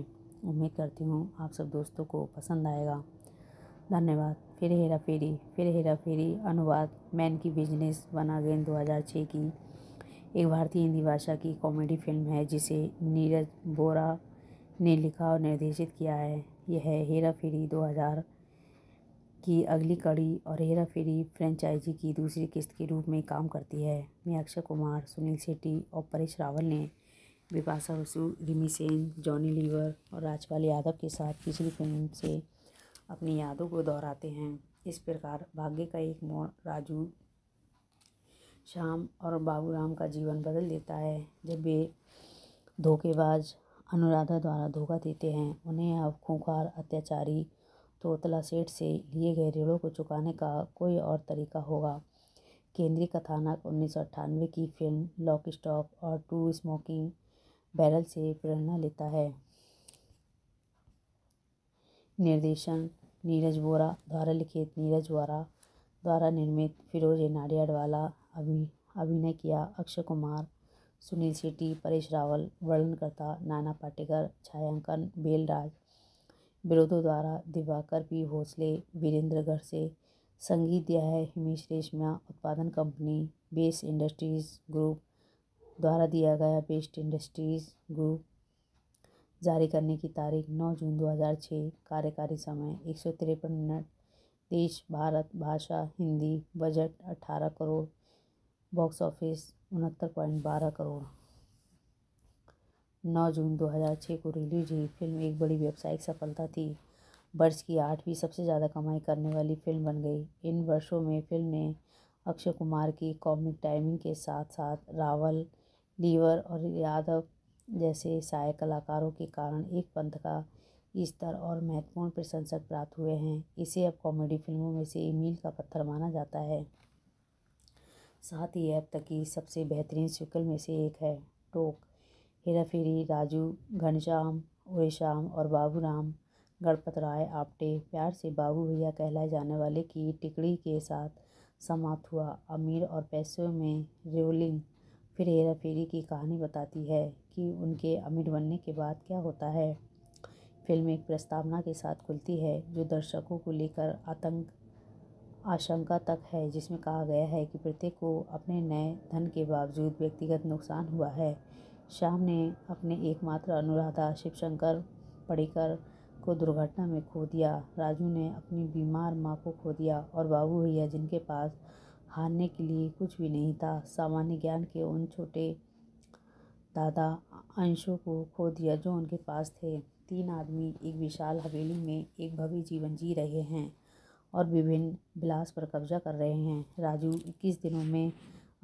उम्मीद करती हूँ आप सब दोस्तों को पसंद आएगा धन्यवाद फिर हेरा फेरी फिर हेरा फेरी अनुवाद मैन की बिजनेस बना गेंद दो हज़ार छः की एक भारतीय हिंदी भाषा की कॉमेडी फिल्म है जिसे नीरज बोरा ने लिखा और निर्देशित किया है यह है हेरा फेरी दो हज़ार की अगली कड़ी और हेरा फेरी फ्रेंचाइजी की दूसरी किस्त के रूप में काम करती है मैं अक्षय कुमार सुनील शेट्टी और परेश रावल ने बिपाशा बसु रिमी सेन जॉनी लीवर और राजपाल यादव के साथ पिछली फिल्म से अपनी यादों को दोहराते हैं इस प्रकार भाग्य का एक मोड़ राजू श्याम और बाबूराम का जीवन बदल देता है जब वे धोखेबाज अनुराधा द्वारा धोखा देते हैं उन्हें अब खूंखार अत्याचारी तोतला सेठ से लिए गए ऋणों को चुकाने का कोई और तरीका होगा केंद्रीय कथानक उन्नीस की फिल्म लॉक स्टॉप और टू स्मोकिंग बैरल से प्रेरणा लेता है निर्देशन नीरज बोरा द्वारा लिखित नीरज बोरा द्वारा निर्मित फिरोज नाडियाडवाला अभि अभिनय किया अक्षय कुमार सुनील शेट्टी परेश रावल वर्णनकर्ता नाना पाटेकर छायांकन बेलराज विरोधों द्वारा दिवाकर पी भोसले वीरेंद्र घर से संगीत दिया है हिमेश रेशमिया उत्पादन कंपनी बेस इंडस्ट्रीज ग्रुप द्वारा दिया गया बेस्ट इंडस्ट्रीज ग्रुप जारी करने की तारीख 9 जून 2006 कार्यकारी समय एक मिनट देश भारत भाषा Hindi budget 18 crore box office उनहत्तर पॉइंट बारह करोड़ 9 जून 2006 को रिलीज हुई फिल्म एक बड़ी व्यावसायिक सफलता थी वर्ष की आठवीं सबसे ज़्यादा कमाई करने वाली फिल्म बन गई इन वर्षों में फिल्म ने अक्षय कुमार की कॉमिक टाइमिंग के साथ साथ रावल लीवर और यादव जैसे सहायक कलाकारों के कारण एक पंथ का स्तर और महत्वपूर्ण प्रशंसक प्राप्त हुए हैं इसे अब कॉमेडी फिल्मों में से मील का पत्थर माना जाता है साथ ही अब तक की सबसे बेहतरीन सिकल में से एक है टोक हेरा फेरी राजू घनश्याम उरेश्याम और बाबू राम गणपत राय आपटे प्यार से बाबू भैया कहलाए जाने वाले की टिकड़ी के साथ समाप्त हुआ अमीर और पैसों में रोलिंग फिर हेरा फेरी की कहानी बताती है कि उनके अमीर बनने के बाद क्या होता है फिल्म एक प्रस्तावना के साथ खुलती है जो दर्शकों को लेकर आतंक आशंका तक है जिसमें कहा गया है कि प्रत्येक को अपने नए धन के बावजूद व्यक्तिगत नुकसान हुआ है श्याम ने अपने एकमात्र अनुराधा शिवशंकर पड़ेकर को दुर्घटना में खो दिया राजू ने अपनी बीमार माँ को खो दिया और बाबू भैया जिनके पास हारने के लिए कुछ भी नहीं था सामान्य ज्ञान के उन छोटे दादा अंशों को खो दिया जो उनके पास थे तीन आदमी एक विशाल हवेली में एक भव्य जीवन जी रहे हैं और विभिन्न विलास पर कब्जा कर रहे हैं राजू इक्कीस दिनों में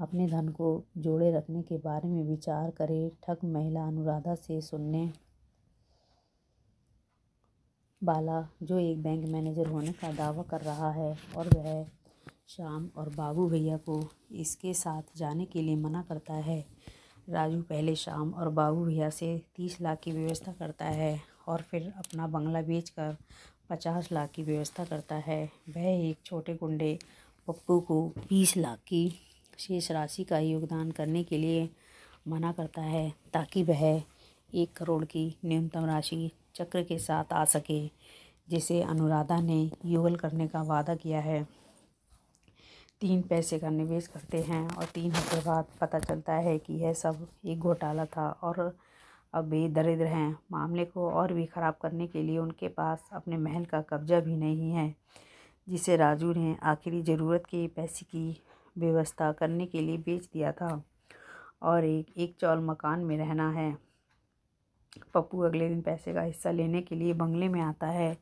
अपने धन को जोड़े रखने के बारे में विचार करे ठग महिला अनुराधा से सुनने बाला जो एक बैंक मैनेजर होने का दावा कर रहा है और वह श्याम और बाबू भैया को इसके साथ जाने के लिए मना करता है राजू पहले श्याम और बाबू भैया से तीस लाख की व्यवस्था करता है और फिर अपना बंगला बेचकर पचास लाख की व्यवस्था करता है वह एक छोटे गुंडे पप्पू को बीस लाख की शेष राशि का योगदान करने के लिए मना करता है ताकि वह एक करोड़ की न्यूनतम राशि चक्र के साथ आ सके जिसे अनुराधा ने युगल करने का वादा किया है तीन पैसे का निवेश करते हैं और तीन हफ्ते बाद पता चलता है कि यह सब एक घोटाला था और अब वे दरिद्र हैं मामले को और भी ख़राब करने के लिए उनके पास अपने महल का कब्जा भी नहीं है जिसे राजू ने आखिरी ज़रूरत के पैसे की व्यवस्था करने के लिए बेच दिया था और एक एक चौल मकान में रहना है पप्पू अगले दिन पैसे का हिस्सा लेने के लिए बंगले में आता है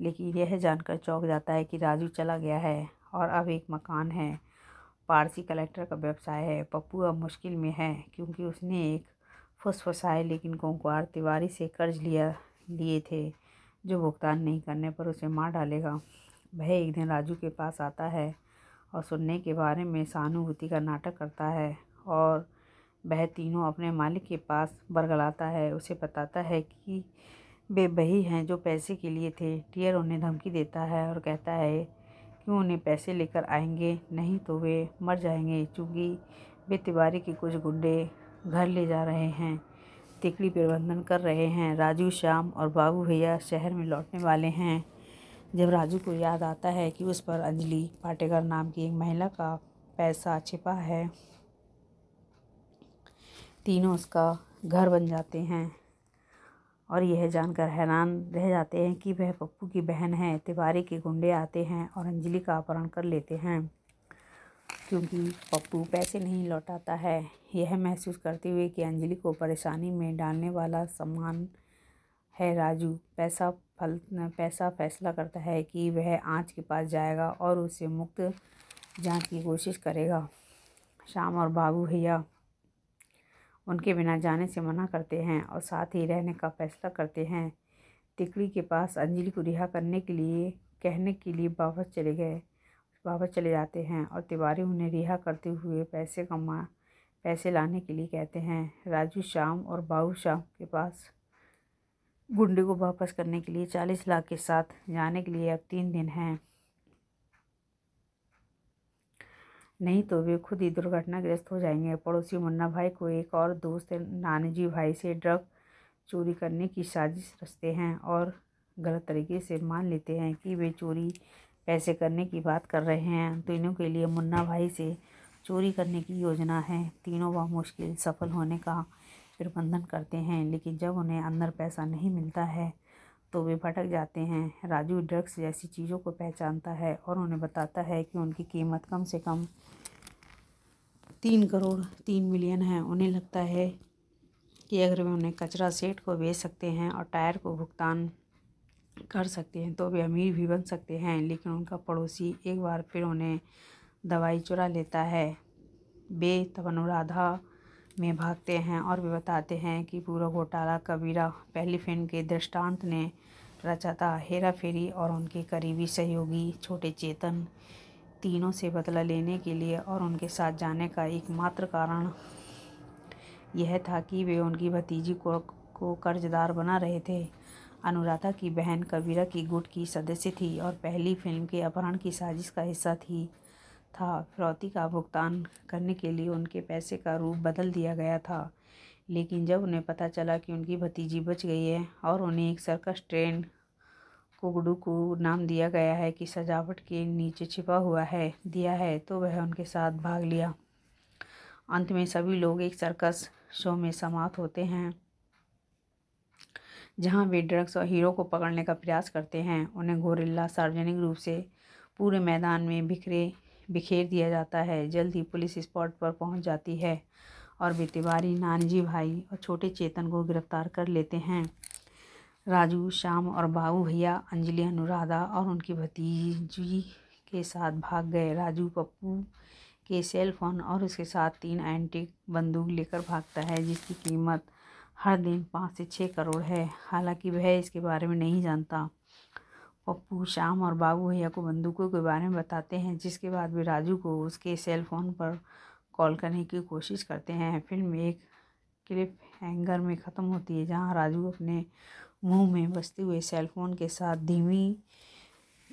लेकिन यह जानकर चौंक जाता है कि राजू चला गया है और अब एक मकान है पारसी कलेक्टर का व्यवसाय है पप्पू अब मुश्किल में है क्योंकि उसने एक फुसफुसाए लेकिन कोंकुआर तिवारी से कर्ज लिया लिए थे जो भुगतान नहीं करने पर उसे मार डालेगा वह एक दिन राजू के पास आता है और सुनने के बारे में सहानुभूति का नाटक करता है और वह तीनों अपने मालिक के पास बरगलाता है उसे बताता है कि वे बही हैं जो पैसे के लिए थे टियर उन्हें धमकी देता है और कहता है क्यों उन्हें पैसे लेकर आएंगे नहीं तो वे मर जाएंगे चूँकि वे तिवारी के कुछ गुंडे घर ले जा रहे हैं तिकड़ी प्रबंधन कर रहे हैं राजू श्याम और बाबू भैया शहर में लौटने वाले हैं जब राजू को याद आता है कि उस पर अंजलि पाटेकर नाम की एक महिला का पैसा छिपा है तीनों उसका घर बन जाते हैं और यह जानकर हैरान रह जाते हैं कि वह पप्पू की बहन है तिवारी के गुंडे आते हैं और अंजलि का अपहरण कर लेते हैं क्योंकि पप्पू पैसे नहीं लौटाता है यह महसूस करते हुए कि अंजलि को परेशानी में डालने वाला सम्मान है राजू पैसा फल पैसा फैसला करता है कि वह आँच के पास जाएगा और उसे मुक्त जाँच की कोशिश करेगा शाम और बाबू भैया उनके बिना जाने से मना करते हैं और साथ ही रहने का फैसला करते हैं तिकड़ी के पास अंजलि को रिहा करने के लिए कहने के लिए वापस चले गए वापस चले जाते हैं और तिवारी उन्हें रिहा करते हुए पैसे कमा पैसे लाने के लिए कहते हैं राजू श्याम और बाबू श्याम के पास गुंडे को वापस करने के लिए चालीस लाख के साथ जाने के लिए अब तीन दिन हैं नहीं तो वे खुद ही दुर्घटनाग्रस्त हो जाएंगे पड़ोसी मुन्ना भाई को एक और दोस्त नानजी भाई से ड्रग चोरी करने की साजिश रचते हैं और गलत तरीके से मान लेते हैं कि वे चोरी पैसे करने की बात कर रहे हैं तीनों के लिए मुन्ना भाई से चोरी करने की योजना है तीनों वह मुश्किल सफल होने का प्रबंधन करते हैं लेकिन जब उन्हें अंदर पैसा नहीं मिलता है तो वे भटक जाते हैं राजू ड्रग्स जैसी चीज़ों को पहचानता है और उन्हें बताता है कि उनकी कीमत कम से कम तीन करोड़ तीन मिलियन है उन्हें लगता है कि अगर वे उन्हें कचरा सेट को बेच सकते हैं और टायर को भुगतान कर सकते हैं तो वे अमीर भी बन सकते हैं लेकिन उनका पड़ोसी एक बार फिर उन्हें दवाई चुरा लेता है बे तब अनुराधा में भागते हैं और वे बताते हैं कि पूरा घोटाला कबीरा पहली फिल्म के दृष्टांत ने रचा था हेरा फेरी और उनके करीबी सहयोगी छोटे चेतन तीनों से बदला लेने के लिए और उनके साथ जाने का एकमात्र कारण यह था कि वे उनकी भतीजी को को कर्जदार बना रहे थे अनुराधा की बहन कबीरा की गुट की सदस्य थी और पहली फिल्म के अपहरण की साजिश का हिस्सा थी था फिरौती का भुगतान करने के लिए उनके पैसे का रूप बदल दिया गया था लेकिन जब उन्हें पता चला कि उनकी भतीजी बच गई है और उन्हें एक सर्कस ट्रेन कुगडू को नाम दिया गया है कि सजावट के नीचे छिपा हुआ है दिया है तो वह उनके साथ भाग लिया अंत में सभी लोग एक सर्कस शो में समाप्त होते हैं जहां वे ड्रग्स और हीरो को पकड़ने का प्रयास करते हैं उन्हें गोरिल्ला सार्वजनिक रूप से पूरे मैदान में बिखरे बिखेर दिया जाता है जल्द ही पुलिस स्पॉट पर पहुंच जाती है और वे तिवारी नानजी भाई और छोटे चेतन को गिरफ्तार कर लेते हैं राजू श्याम और बाबू भैया अंजलि अनुराधा और उनकी भतीजी के साथ भाग गए राजू पप्पू के सेल फोन और उसके साथ तीन एंटी बंदूक लेकर भागता है जिसकी कीमत हर दिन पाँच से छः करोड़ है हालांकि वह इसके बारे में नहीं जानता पप्पू श्याम और बाबू भैया को बंदूकों के बारे में बताते हैं जिसके बाद वे राजू को उसके सेल फोन पर कॉल करने की कोशिश करते हैं फिल्म एक क्लिप हैंगर में ख़त्म होती है जहां राजू अपने मुंह में बसते हुए सेल फोन के साथ धीमी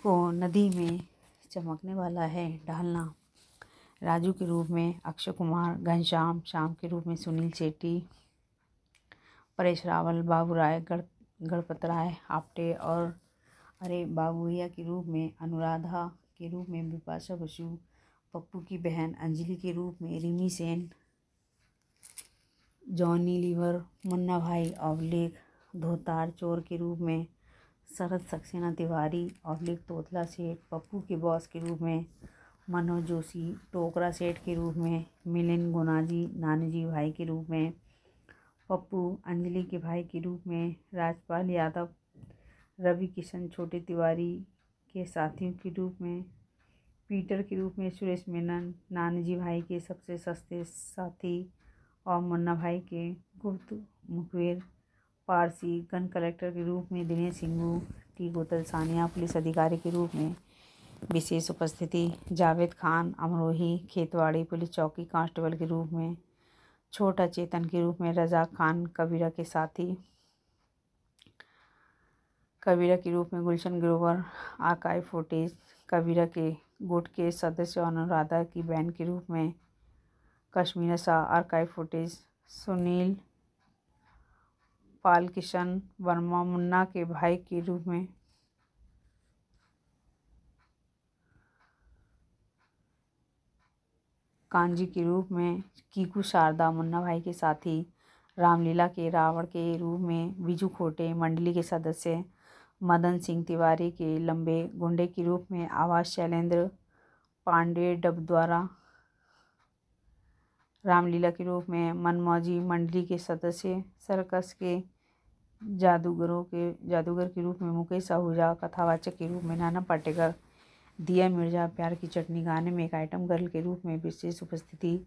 को नदी में चमकने वाला है डालना राजू के रूप में अक्षय कुमार घनश्याम श्याम के रूप में सुनील शेट्टी परेश रावल बाबू राय गण गणपत राय आपटे और अरे बाबूरिया के रूप में अनुराधा के रूप में बिपाशा बसु पप्पू की बहन अंजलि के रूप में रिमी सेन जॉनी लीवर मुन्ना भाई अवलेख धोतार चोर के रूप में शरद सक्सेना तिवारी अवलेख तोतला सेठ पप्पू के बॉस के रूप में मनोज जोशी टोकरा सेठ के रूप में मिलिन नानी जी भाई के रूप में पप्पू अंजलि के भाई के रूप में राजपाल यादव रवि किशन छोटे तिवारी के साथियों के रूप में पीटर के रूप में सुरेश मेनन नानजी भाई के सबसे सस्ते साथी और मुन्ना भाई के गुप्त मुखबिर पारसी गन कलेक्टर के रूप में दिनेश सिंगू टी गोतल सानिया पुलिस अधिकारी के रूप में विशेष उपस्थिति जावेद खान अमरोही खेतवाड़ी पुलिस चौकी कांस्टेबल के रूप में छोटा चेतन के रूप में रजा खान कबीरा के साथी कबीरा के रूप में गुलशन ग्रोवर आकाई फोटेज कबीरा के गुट के सदस्य अनुराधा की बहन के रूप में कश्मीर शाह आकाई फोर्टिस सुनील पाल किशन वर्मा मुन्ना के भाई के रूप में कांजी के रूप में कीकू शारदा मुन्ना भाई के साथी रामलीला के रावण के रूप में बिजू खोटे मंडली के सदस्य मदन सिंह तिवारी के लंबे गुंडे के रूप में आवाज शैलेंद्र पांडे डब द्वारा रामलीला के रूप में मनमौजी मंडली के सदस्य सर्कस के जादूगरों के जादूगर के रूप में मुकेश आहूजा कथावाचक के रूप में नाना पाटेकर दिया मिर्जा प्यार की चटनी गाने में एक आइटम गर्ल के रूप में विशेष उपस्थिति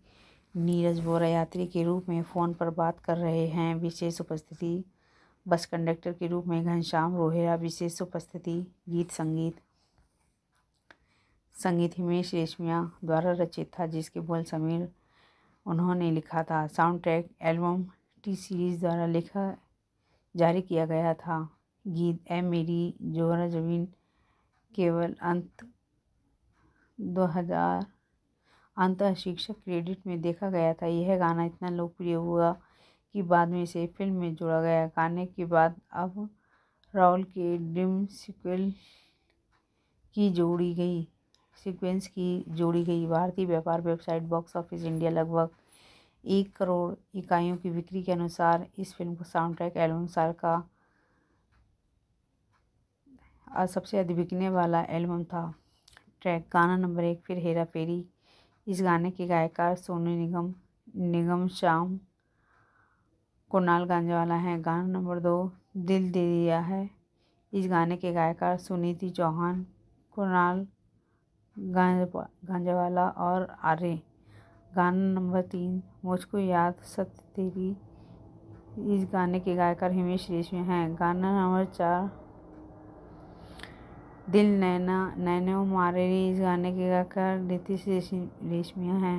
नीरज बोरा यात्री के रूप में फ़ोन पर बात कर रहे हैं विशेष उपस्थिति बस कंडक्टर के रूप में घनश्याम रोहेरा विशेष उपस्थिति गीत संगीत संगीत हिमेश रेशमिया द्वारा रचित था जिसके बोल समीर उन्होंने लिखा था sound track album T series द्वारा लिखा जारी किया गया था गीत ए मेरी जोहरा जमीन केवल अंत 2000 अंत शिक्षक क्रेडिट में देखा गया था यह गाना इतना लोकप्रिय हुआ कि बाद में इसे फिल्म में जोड़ा गया गाने के बाद अब राहुल के ड्रीम सीक्वल की जोड़ी गई सीक्वेंस की जोड़ी गई भारतीय व्यापार वेबसाइट बॉक्स ऑफिस इंडिया लगभग एक करोड़ इकाइयों की बिक्री के अनुसार इस फिल्म को साउंड ट्रैक एल्बम साल का सबसे अधिक बिकने वाला एल्बम था ट्रैक गाना नंबर एक फिर हेरा फेरी इस गाने के गायकार सोनू निगम निगम श्याम कुणाल गांजेवाला हैं गाना नंबर दो दिल दे दिया है इस गाने के गायकार सुनीति चौहान कुणाल गांजेवाला और आर्य गाना नंबर तीन मुझको याद सत्य तेरी इस गाने के गायकार हिमेश रेशमी हैं गाना नंबर चार दिल नैना नैनो मारे इस गाने के गायकार रितिश रेशमिया हैं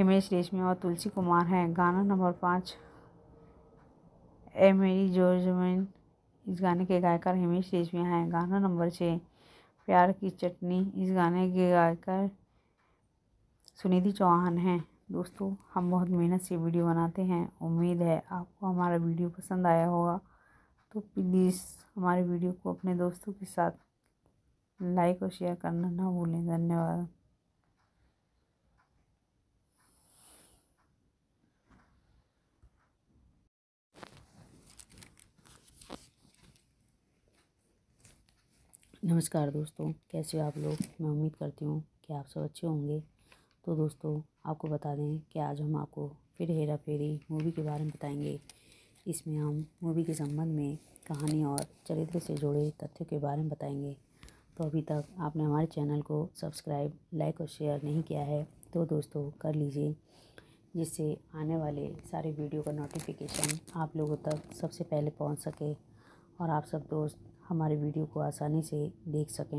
हिमेश रेशमिया और तुलसी कुमार हैं गाना नंबर पाँच ए मेरी जोरजुमैन इस गाने के गायकार हिमेश रेशमिया हैं गाना नंबर छः प्यार की चटनी इस गाने के गायकार सुनिधि चौहान हैं दोस्तों हम बहुत मेहनत से वीडियो बनाते हैं उम्मीद है आपको हमारा वीडियो पसंद आया होगा तो प्लीज़ हमारे वीडियो को अपने दोस्तों के साथ लाइक और शेयर करना ना भूलें धन्यवाद नमस्कार दोस्तों कैसे हो आप लोग मैं उम्मीद करती हूँ कि आप सब अच्छे होंगे तो दोस्तों आपको बता दें कि आज हम आपको फिर हेरा फेरी मूवी के बारे में बताएंगे इसमें हम मूवी के संबंध में कहानी और चरित्र से जुड़े तथ्यों के बारे में बताएंगे तो अभी तक आपने हमारे चैनल को सब्सक्राइब लाइक और शेयर नहीं किया है तो दोस्तों कर लीजिए जिससे आने वाले सारे वीडियो का नोटिफिकेशन आप लोगों तक सबसे पहले पहुँच सके और आप सब दोस्त हमारे वीडियो को आसानी से देख सकें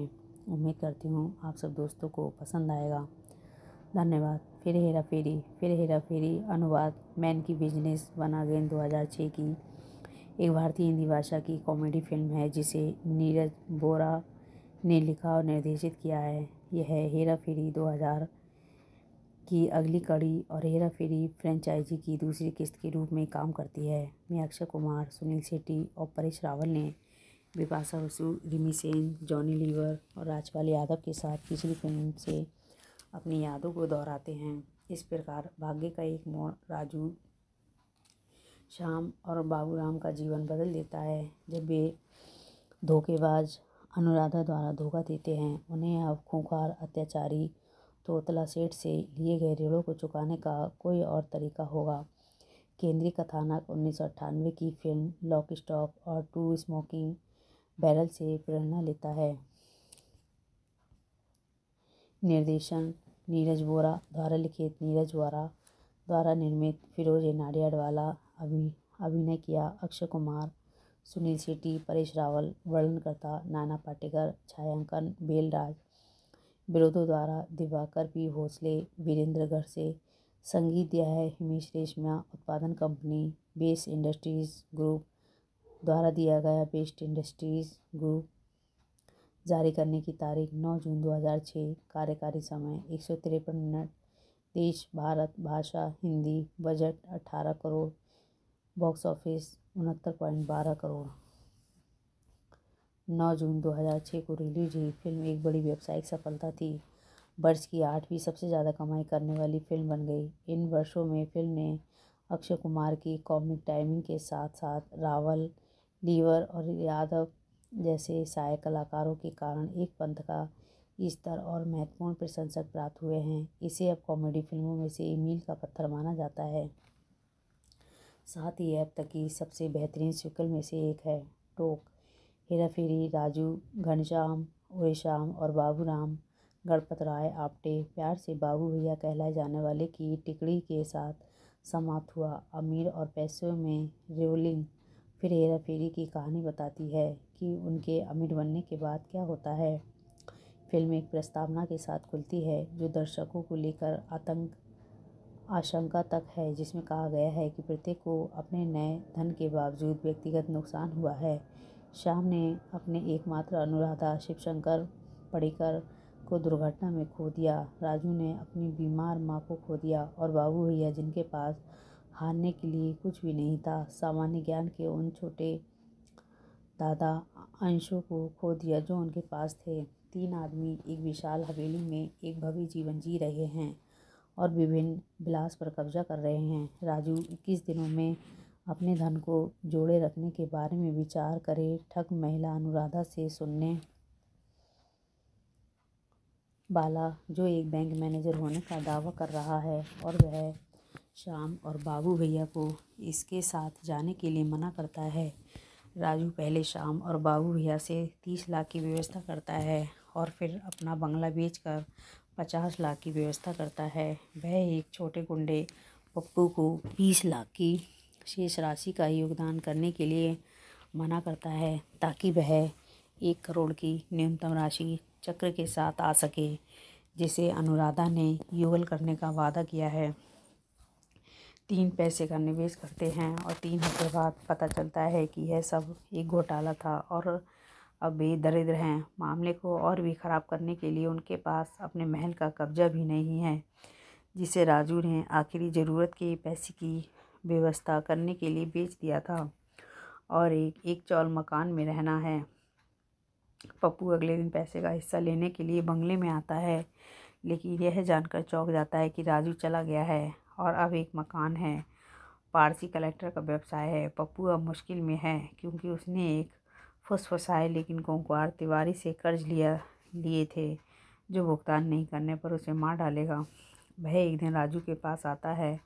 उम्मीद करती हूँ आप सब दोस्तों को पसंद आएगा धन्यवाद फिर हेरा फेरी फिर हेरा फेरी अनुवाद मैन की बिजनेस बना गेंद दो की एक भारतीय हिंदी भाषा की कॉमेडी फिल्म है जिसे नीरज बोरा ने लिखा और निर्देशित किया है यह है हेरा फेरी दो की अगली कड़ी और हेरा फेरी फ्रेंचाइजी की दूसरी किस्त के रूप में काम करती है मैं अक्षय कुमार सुनील शेट्टी और परेश रावल ने बिपाशा बसु रिमी सेन जॉनी लीवर और राजपाल यादव के साथ पिछली फिल्म से अपनी यादों को दोहराते हैं इस प्रकार भाग्य का एक मोड़ राजू श्याम और बाबूराम का जीवन बदल देता है जब वे धोखेबाज अनुराधा द्वारा धोखा देते हैं उन्हें अब खूंखार अत्याचारी तोतला सेठ से लिए गए ऋणों को चुकाने का कोई और तरीका होगा केंद्रीय कथानक उन्नीस की फिल्म लॉक स्टॉक और टू स्मोकिंग बैरल से प्रेरणा लेता है निर्देशन नीरज बोरा द्वारा लिखित नीरज बोरा द्वारा निर्मित फिरोज नाडियाडवाला अभि अभिनय किया अक्षय कुमार सुनील शेट्टी परेश रावल वर्णनकर्ता नाना पाटेकर छायांकन बेलराज विरोधों द्वारा दिवाकर पी भोसले वीरेंद्र घर से संगीत दिया है हिमेश रेशमिया उत्पादन कंपनी बेस इंडस्ट्रीज ग्रुप द्वारा दिया गया बेस्ट इंडस्ट्रीज ग्रुप जारी करने की तारीख 9 जून 2006 कार्यकारी समय एक सौ तिरपन मिनट देश भारत भाषा Hindi budget 18 crore box office उनहत्तर पॉइंट बारह करोड़ 9 जून 2006 को रिलीज हुई फिल्म एक बड़ी व्यावसायिक सफलता थी वर्ष की आठवीं सबसे ज़्यादा कमाई करने वाली फिल्म बन गई इन वर्षों में फिल्म ने अक्षय कुमार की कॉमिक टाइमिंग के साथ साथ रावल लीवर और यादव जैसे सहायक कलाकारों के कारण एक पंथ का स्तर और महत्वपूर्ण प्रशंसक प्राप्त हुए हैं इसे अब कॉमेडी फिल्मों में से मील का पत्थर माना जाता है साथ ही अब तक की सबसे बेहतरीन सिकल में से एक है टोक हेरा फेरी राजू घनश्याम उरेश्याम और बाबू राम गणपत राय आपटे प्यार से बाबू भैया कहलाए जाने वाले की टिकड़ी के साथ समाप्त हुआ अमीर और पैसों में रोलिंग फिर हेरा फेरी की कहानी बताती है कि उनके अमीर बनने के बाद क्या होता है फिल्म एक प्रस्तावना के साथ खुलती है जो दर्शकों को लेकर आतंक आशंका तक है जिसमें कहा गया है कि प्रत्येक को अपने नए धन के बावजूद व्यक्तिगत नुकसान हुआ है श्याम ने अपने एकमात्र अनुराधा शिवशंकर पड़ेकर को दुर्घटना में खो दिया राजू ने अपनी बीमार माँ को खो दिया और बाबू भैया जिनके पास हारने के लिए कुछ भी नहीं था सामान्य ज्ञान के उन छोटे दादा अंशों को खो दिया जो उनके पास थे तीन आदमी एक विशाल हवेली में एक भव्य जीवन जी रहे हैं और विभिन्न विलास पर कब्जा कर रहे हैं राजू इक्कीस दिनों में अपने धन को जोड़े रखने के बारे में विचार करे ठग महिला अनुराधा से सुनने बाला जो एक बैंक मैनेजर होने का दावा कर रहा है और वह श्याम और बाबू भैया को इसके साथ जाने के लिए मना करता है राजू पहले श्याम और बाबू भैया से तीस लाख की व्यवस्था करता है और फिर अपना बंगला बेचकर पचास लाख की व्यवस्था करता है वह एक छोटे गुंडे पप्पू को बीस लाख की शेष राशि का योगदान करने के लिए मना करता है ताकि वह एक करोड़ की न्यूनतम राशि चक्र के साथ आ सके जिसे अनुराधा ने युगल करने का वादा किया है तीन पैसे का निवेश करते हैं और तीन हफ्ते बाद पता चलता है कि यह सब एक घोटाला था और अब वे दरिद्र हैं मामले को और भी ख़राब करने के लिए उनके पास अपने महल का कब्जा भी नहीं है जिसे राजू ने आखिरी ज़रूरत के पैसे की व्यवस्था करने के लिए बेच दिया था और एक एक चौल मकान में रहना है पप्पू अगले दिन पैसे का हिस्सा लेने के लिए बंगले में आता है लेकिन यह जानकर चौंक जाता है कि राजू चला गया है और अब एक मकान है पारसी कलेक्टर का व्यवसाय है पप्पू अब मुश्किल में है क्योंकि उसने एक फुसफुसाए लेकिन कोंकुआर तिवारी से कर्ज लिया लिए थे जो भुगतान नहीं करने पर उसे मार डालेगा वह एक दिन राजू के पास आता है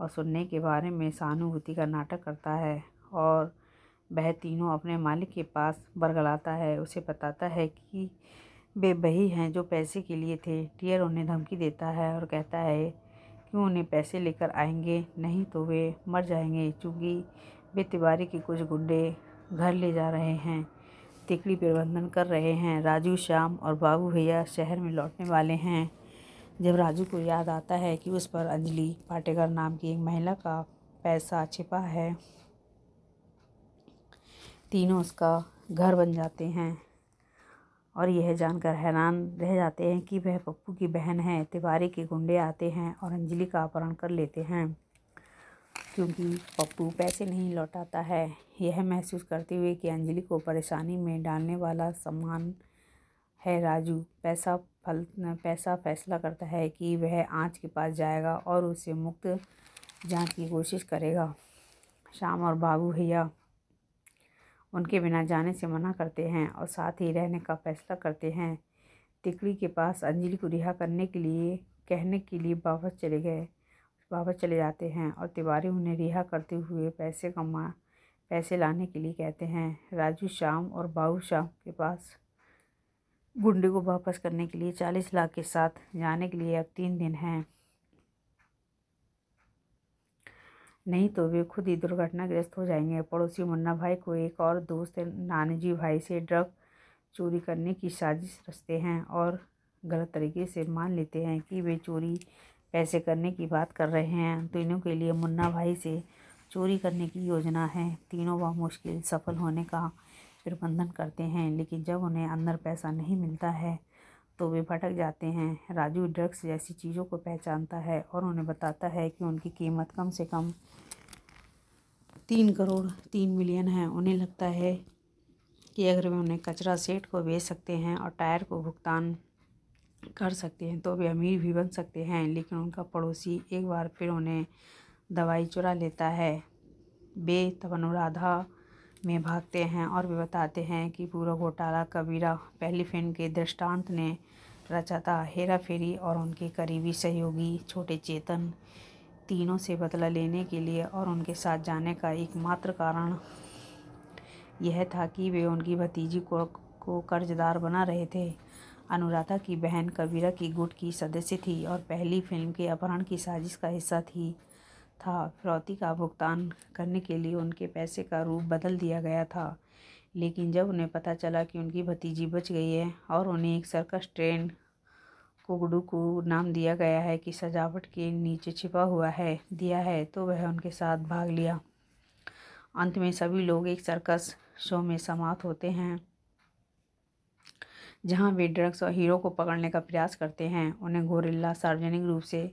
और सुनने के बारे में सहानुभूति का नाटक करता है और वह तीनों अपने मालिक के पास बरगलाता है उसे बताता है कि वे बही हैं जो पैसे के लिए थे टियर उन्हें धमकी देता है और कहता है कि उन्हें पैसे लेकर आएंगे नहीं तो वे मर जाएंगे चूँकि वे तिवारी के कुछ गुंडे घर ले जा रहे हैं तिकड़ी प्रबंधन कर रहे हैं राजू श्याम और बाबू भैया शहर में लौटने वाले हैं जब राजू को याद आता है कि उस पर अंजलि पाटेकर नाम की एक महिला का पैसा छिपा है तीनों उसका घर बन जाते हैं और यह जानकर हैरान रह जाते हैं कि वह पप्पू की बहन है तिवारी के गुंडे आते हैं और अंजलि का अपहरण कर लेते हैं क्योंकि पप्पू पैसे नहीं लौटाता है यह महसूस करते हुए कि अंजलि को परेशानी में डालने वाला सामान है राजू पैसा फल पैसा फैसला करता है कि वह आँच के पास जाएगा और उसे मुक्त जाँच की कोशिश करेगा शाम और बाबू भैया उनके बिना जाने से मना करते हैं और साथ ही रहने का फैसला करते हैं तिकड़ी के पास अंजलि को रिहा करने के लिए कहने के लिए वापस चले गए वापस चले जाते हैं और तिवारी उन्हें रिहा करते हुए पैसे कमा पैसे लाने के लिए कहते हैं राजू श्याम और बाबू श्याम के पास गुंडे को वापस करने के लिए चालीस लाख के साथ जाने के लिए अब तीन दिन हैं नहीं तो वे खुद ही दुर्घटनाग्रस्त हो जाएंगे पड़ोसी मुन्ना भाई को एक और दोस्त नानजी भाई से ड्रग चोरी करने की साजिश रचते हैं और गलत तरीके से मान लेते हैं कि वे चोरी पैसे करने की बात कर रहे हैं तीनों के लिए मुन्ना भाई से चोरी करने की योजना है तीनों वह मुश्किल सफल होने का प्रबंधन करते हैं लेकिन जब उन्हें अंदर पैसा नहीं मिलता है तो वे भटक जाते हैं राजू ड्रग्स जैसी चीज़ों को पहचानता है और उन्हें बताता है कि उनकी कीमत कम से कम तीन करोड़ तीन मिलियन है उन्हें लगता है कि अगर वे उन्हें कचरा सेट को बेच सकते हैं और टायर को भुगतान कर सकते हैं तो वे अमीर भी बन सकते हैं लेकिन उनका पड़ोसी एक बार फिर उन्हें दवाई चुरा लेता है बे तवनुराधा మే భాగ్తే హే ఔర్ బతاتے హే కి పూరా గోటారా కబీరా పెహలీ ఫిల్మ్ కే ద్రష్టాంతనే రచాతా హేరాఫిరీ ఔర్ ఔంకే కరీబీ సహయోగి ਛొటే చేతన్ తీనో సే బదలా లేనే కే liye ఔర్ ఔంకే సాత్ జాననే కా ఏక్ మాత్ర కారణ యహ థా కి వే ఔంకి భతీజీ కో కో కర్జదార్ బన రహే థే అనురాత కి బహన్ కబీరా కి గుట్ కి సదసి థీ ఔర్ పెహలీ ఫిల్మ్ కే అభరణ కి సాజిస్ కా హిస్సా థీ था फिरौती का भुगतान करने के लिए उनके पैसे का रूप बदल दिया गया था लेकिन जब उन्हें पता चला कि उनकी भतीजी बच गई है और उन्हें एक सर्कस ट्रेन कुगडू को नाम दिया गया है कि सजावट के नीचे छिपा हुआ है दिया है तो वह उनके साथ भाग लिया अंत में सभी लोग एक सर्कस शो में समाप्त होते हैं जहां वे ड्रग्स और हीरो को पकड़ने का प्रयास करते हैं उन्हें गोरिल्ला सार्वजनिक रूप से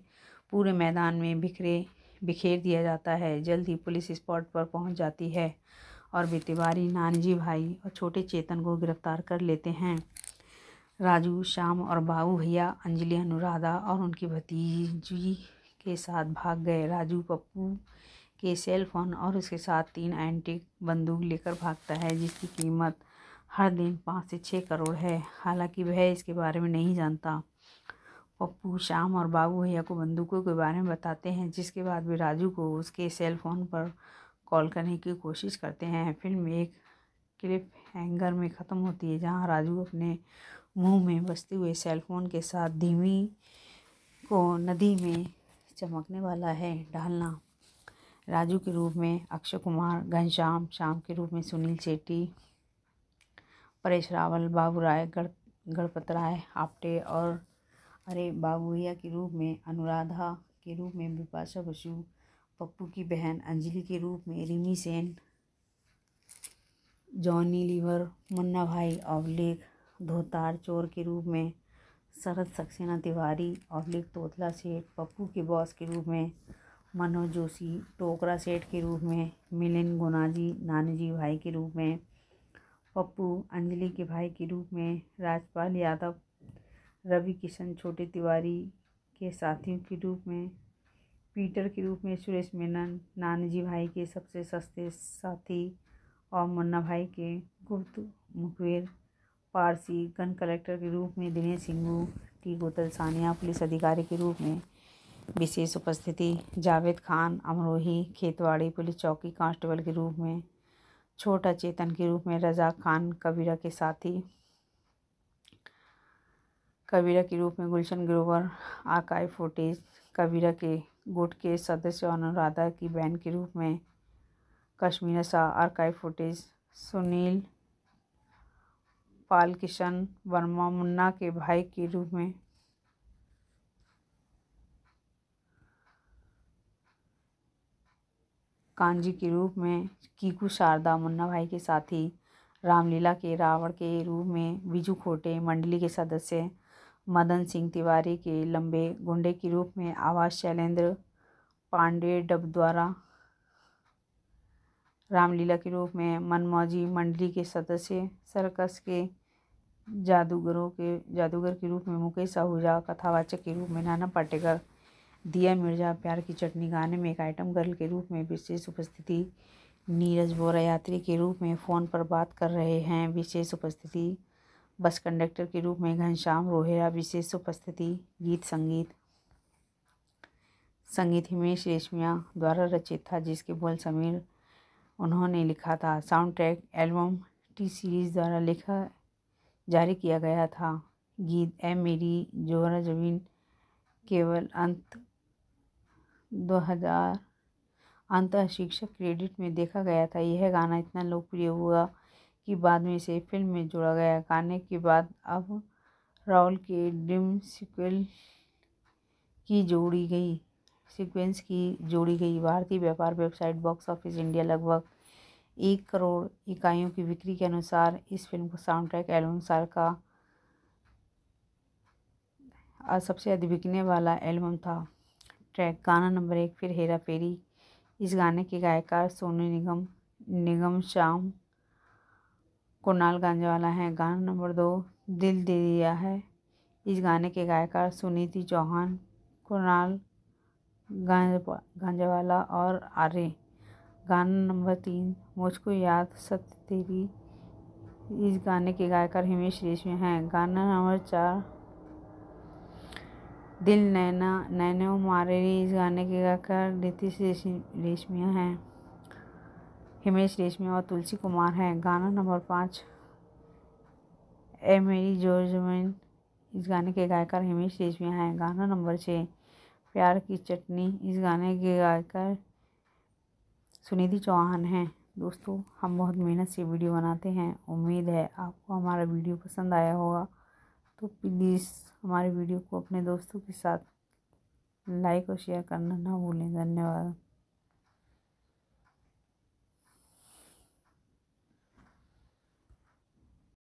पूरे मैदान में बिखरे बिखेर दिया जाता है जल्द ही पुलिस स्पॉट पर पहुंच जाती है और वे तिवारी नानजी भाई और छोटे चेतन को गिरफ्तार कर लेते हैं राजू श्याम और बाबू भैया अंजलि अनुराधा और उनकी भतीजी के साथ भाग गए राजू पप्पू के सेल फोन और उसके साथ तीन एंटी बंदूक लेकर भागता है जिसकी कीमत हर दिन पाँच से छः करोड़ है हालांकि वह इसके बारे में नहीं जानता पप्पू श्याम और बाबू भैया को बंदूकों के बारे में बताते हैं जिसके बाद वे राजू को उसके सेल फोन पर कॉल करने की कोशिश करते हैं फिल्म एक क्लिप हैंगर में ख़त्म होती है जहां राजू अपने मुंह में बसते हुए सेल फोन के साथ धीमी को नदी में चमकने वाला है ढालना राजू के रूप में अक्षय कुमार घनश्याम श्याम के रूप में सुनील शेट्टी परेश रावल बाबू राय गण गणपत राय आपटे और अरे बाबूया के रूप में अनुराधा के रूप में बिपाशा बसु पप्पू की बहन अंजलि के रूप में रिमी सेन जॉनी लीवर मुन्ना भाई अवलेख धोतार चोर के रूप में शरद सक्सेना तिवारी अवलेख तोतला सेठ पप्पू के बॉस के रूप में मनोज जोशी टोकरा सेठ के रूप में मिलिन गुनाजी नानजी भाई के रूप में पप्पू अंजलि के भाई के रूप में राजपाल यादव रवि किशन छोटे तिवारी के साथियों के रूप में पीटर के रूप में सुरेश मेनन नानजी भाई के सबसे सस्ते साथी और मुन्ना भाई के गुप्त मुखबिर पारसी गन कलेक्टर के रूप में दिनेश सिंगू टी गोतल सानिया पुलिस अधिकारी के रूप में विशेष उपस्थिति जावेद खान अमरोही खेतवाड़ी पुलिस चौकी कांस्टेबल के रूप में छोटा चेतन के रूप में रजा खान कबीरा के साथी कबीरा के रूप में गुलशन ग्रोवर आकाई फोटेज कबीरा के गुट के सदस्य अनुराधा की बहन के रूप में कश्मीर शाह आकाई फोर्टिस सुनील पाल किशन वर्मा मुन्ना के भाई के रूप में कांजी के रूप में कीकू शारदा मुन्ना भाई के साथी रामलीला के रावण के रूप में बिजू खोटे मंडली के सदस्य मदन सिंह तिवारी के लंबे गुंडे के रूप में आवाज शैलेंद्र पांडे डब द्वारा रामलीला के रूप में मनमौजी मंडली के सदस्य सर्कस के जादूगरों के जादूगर के रूप में मुकेश आहूजा कथावाचक के रूप में नाना पाटेकर दिया मिर्जा प्यार की चटनी गाने में एक आइटम गर्ल के रूप में विशेष उपस्थिति नीरज बोरा यात्री के रूप में फ़ोन पर बात कर रहे हैं विशेष उपस्थिति बस कंडक्टर के रूप में घनश्याम रोहेरा विशेष उपस्थिति गीत संगीत संगीत हिमेश रेशमिया द्वारा रचित था जिसके बोल समीर उन्होंने लिखा था sound track album T series द्वारा लिखा जारी किया गया था गीत ए मेरी जोहरा जमीन केवल अंत 2000 अंत शिक्षक क्रेडिट में देखा गया था यह गाना इतना लोकप्रिय हुआ कि बाद में इसे फिल्म में जोड़ा गया गाने के बाद अब राहुल के डिम सिक्वल की जोड़ी गई सीक्वेंस की जोड़ी गई भारतीय व्यापार वेबसाइट बॉक्स ऑफिस इंडिया लगभग एक करोड़ इकाइयों की बिक्री के अनुसार इस फिल्म को साउंड ट्रैक एल्बम साल का सबसे अधिक बिकने वाला एल्बम था ट्रैक गाना नंबर एक फिर हेरा फेरी इस गाने के गायकार सोनू निगम निगम श्याम कुणाल गंजवाला हैं गाना नंबर दो दिल दे दिया है इस गाने के गायकार सुनीति चौहान कुणाल गांजावाला और आर्य गाना नंबर तीन मुझको याद सत्य तेरी इस गाने के गायकार हिमेश रेशमी हैं गाना नंबर चार दिल नैना नैनो मारेरी इस गाने के गायकार रितिश रेशमिया हैं हिमेश रेशमिया और तुलसी कुमार हैं गाना नंबर पाँच ए मेरी जोरजुमिन इस गाने के गायकार हिमेश रेशमिया हैं गाना नंबर छः प्यार की चटनी इस गाने के गायकार सुनिधि चौहान हैं दोस्तों हम बहुत मेहनत से वीडियो बनाते हैं उम्मीद है आपको हमारा वीडियो पसंद आया होगा तो प्लीज़ हमारे वीडियो को अपने दोस्तों के साथ लाइक और शेयर करना ना भूलें धन्यवाद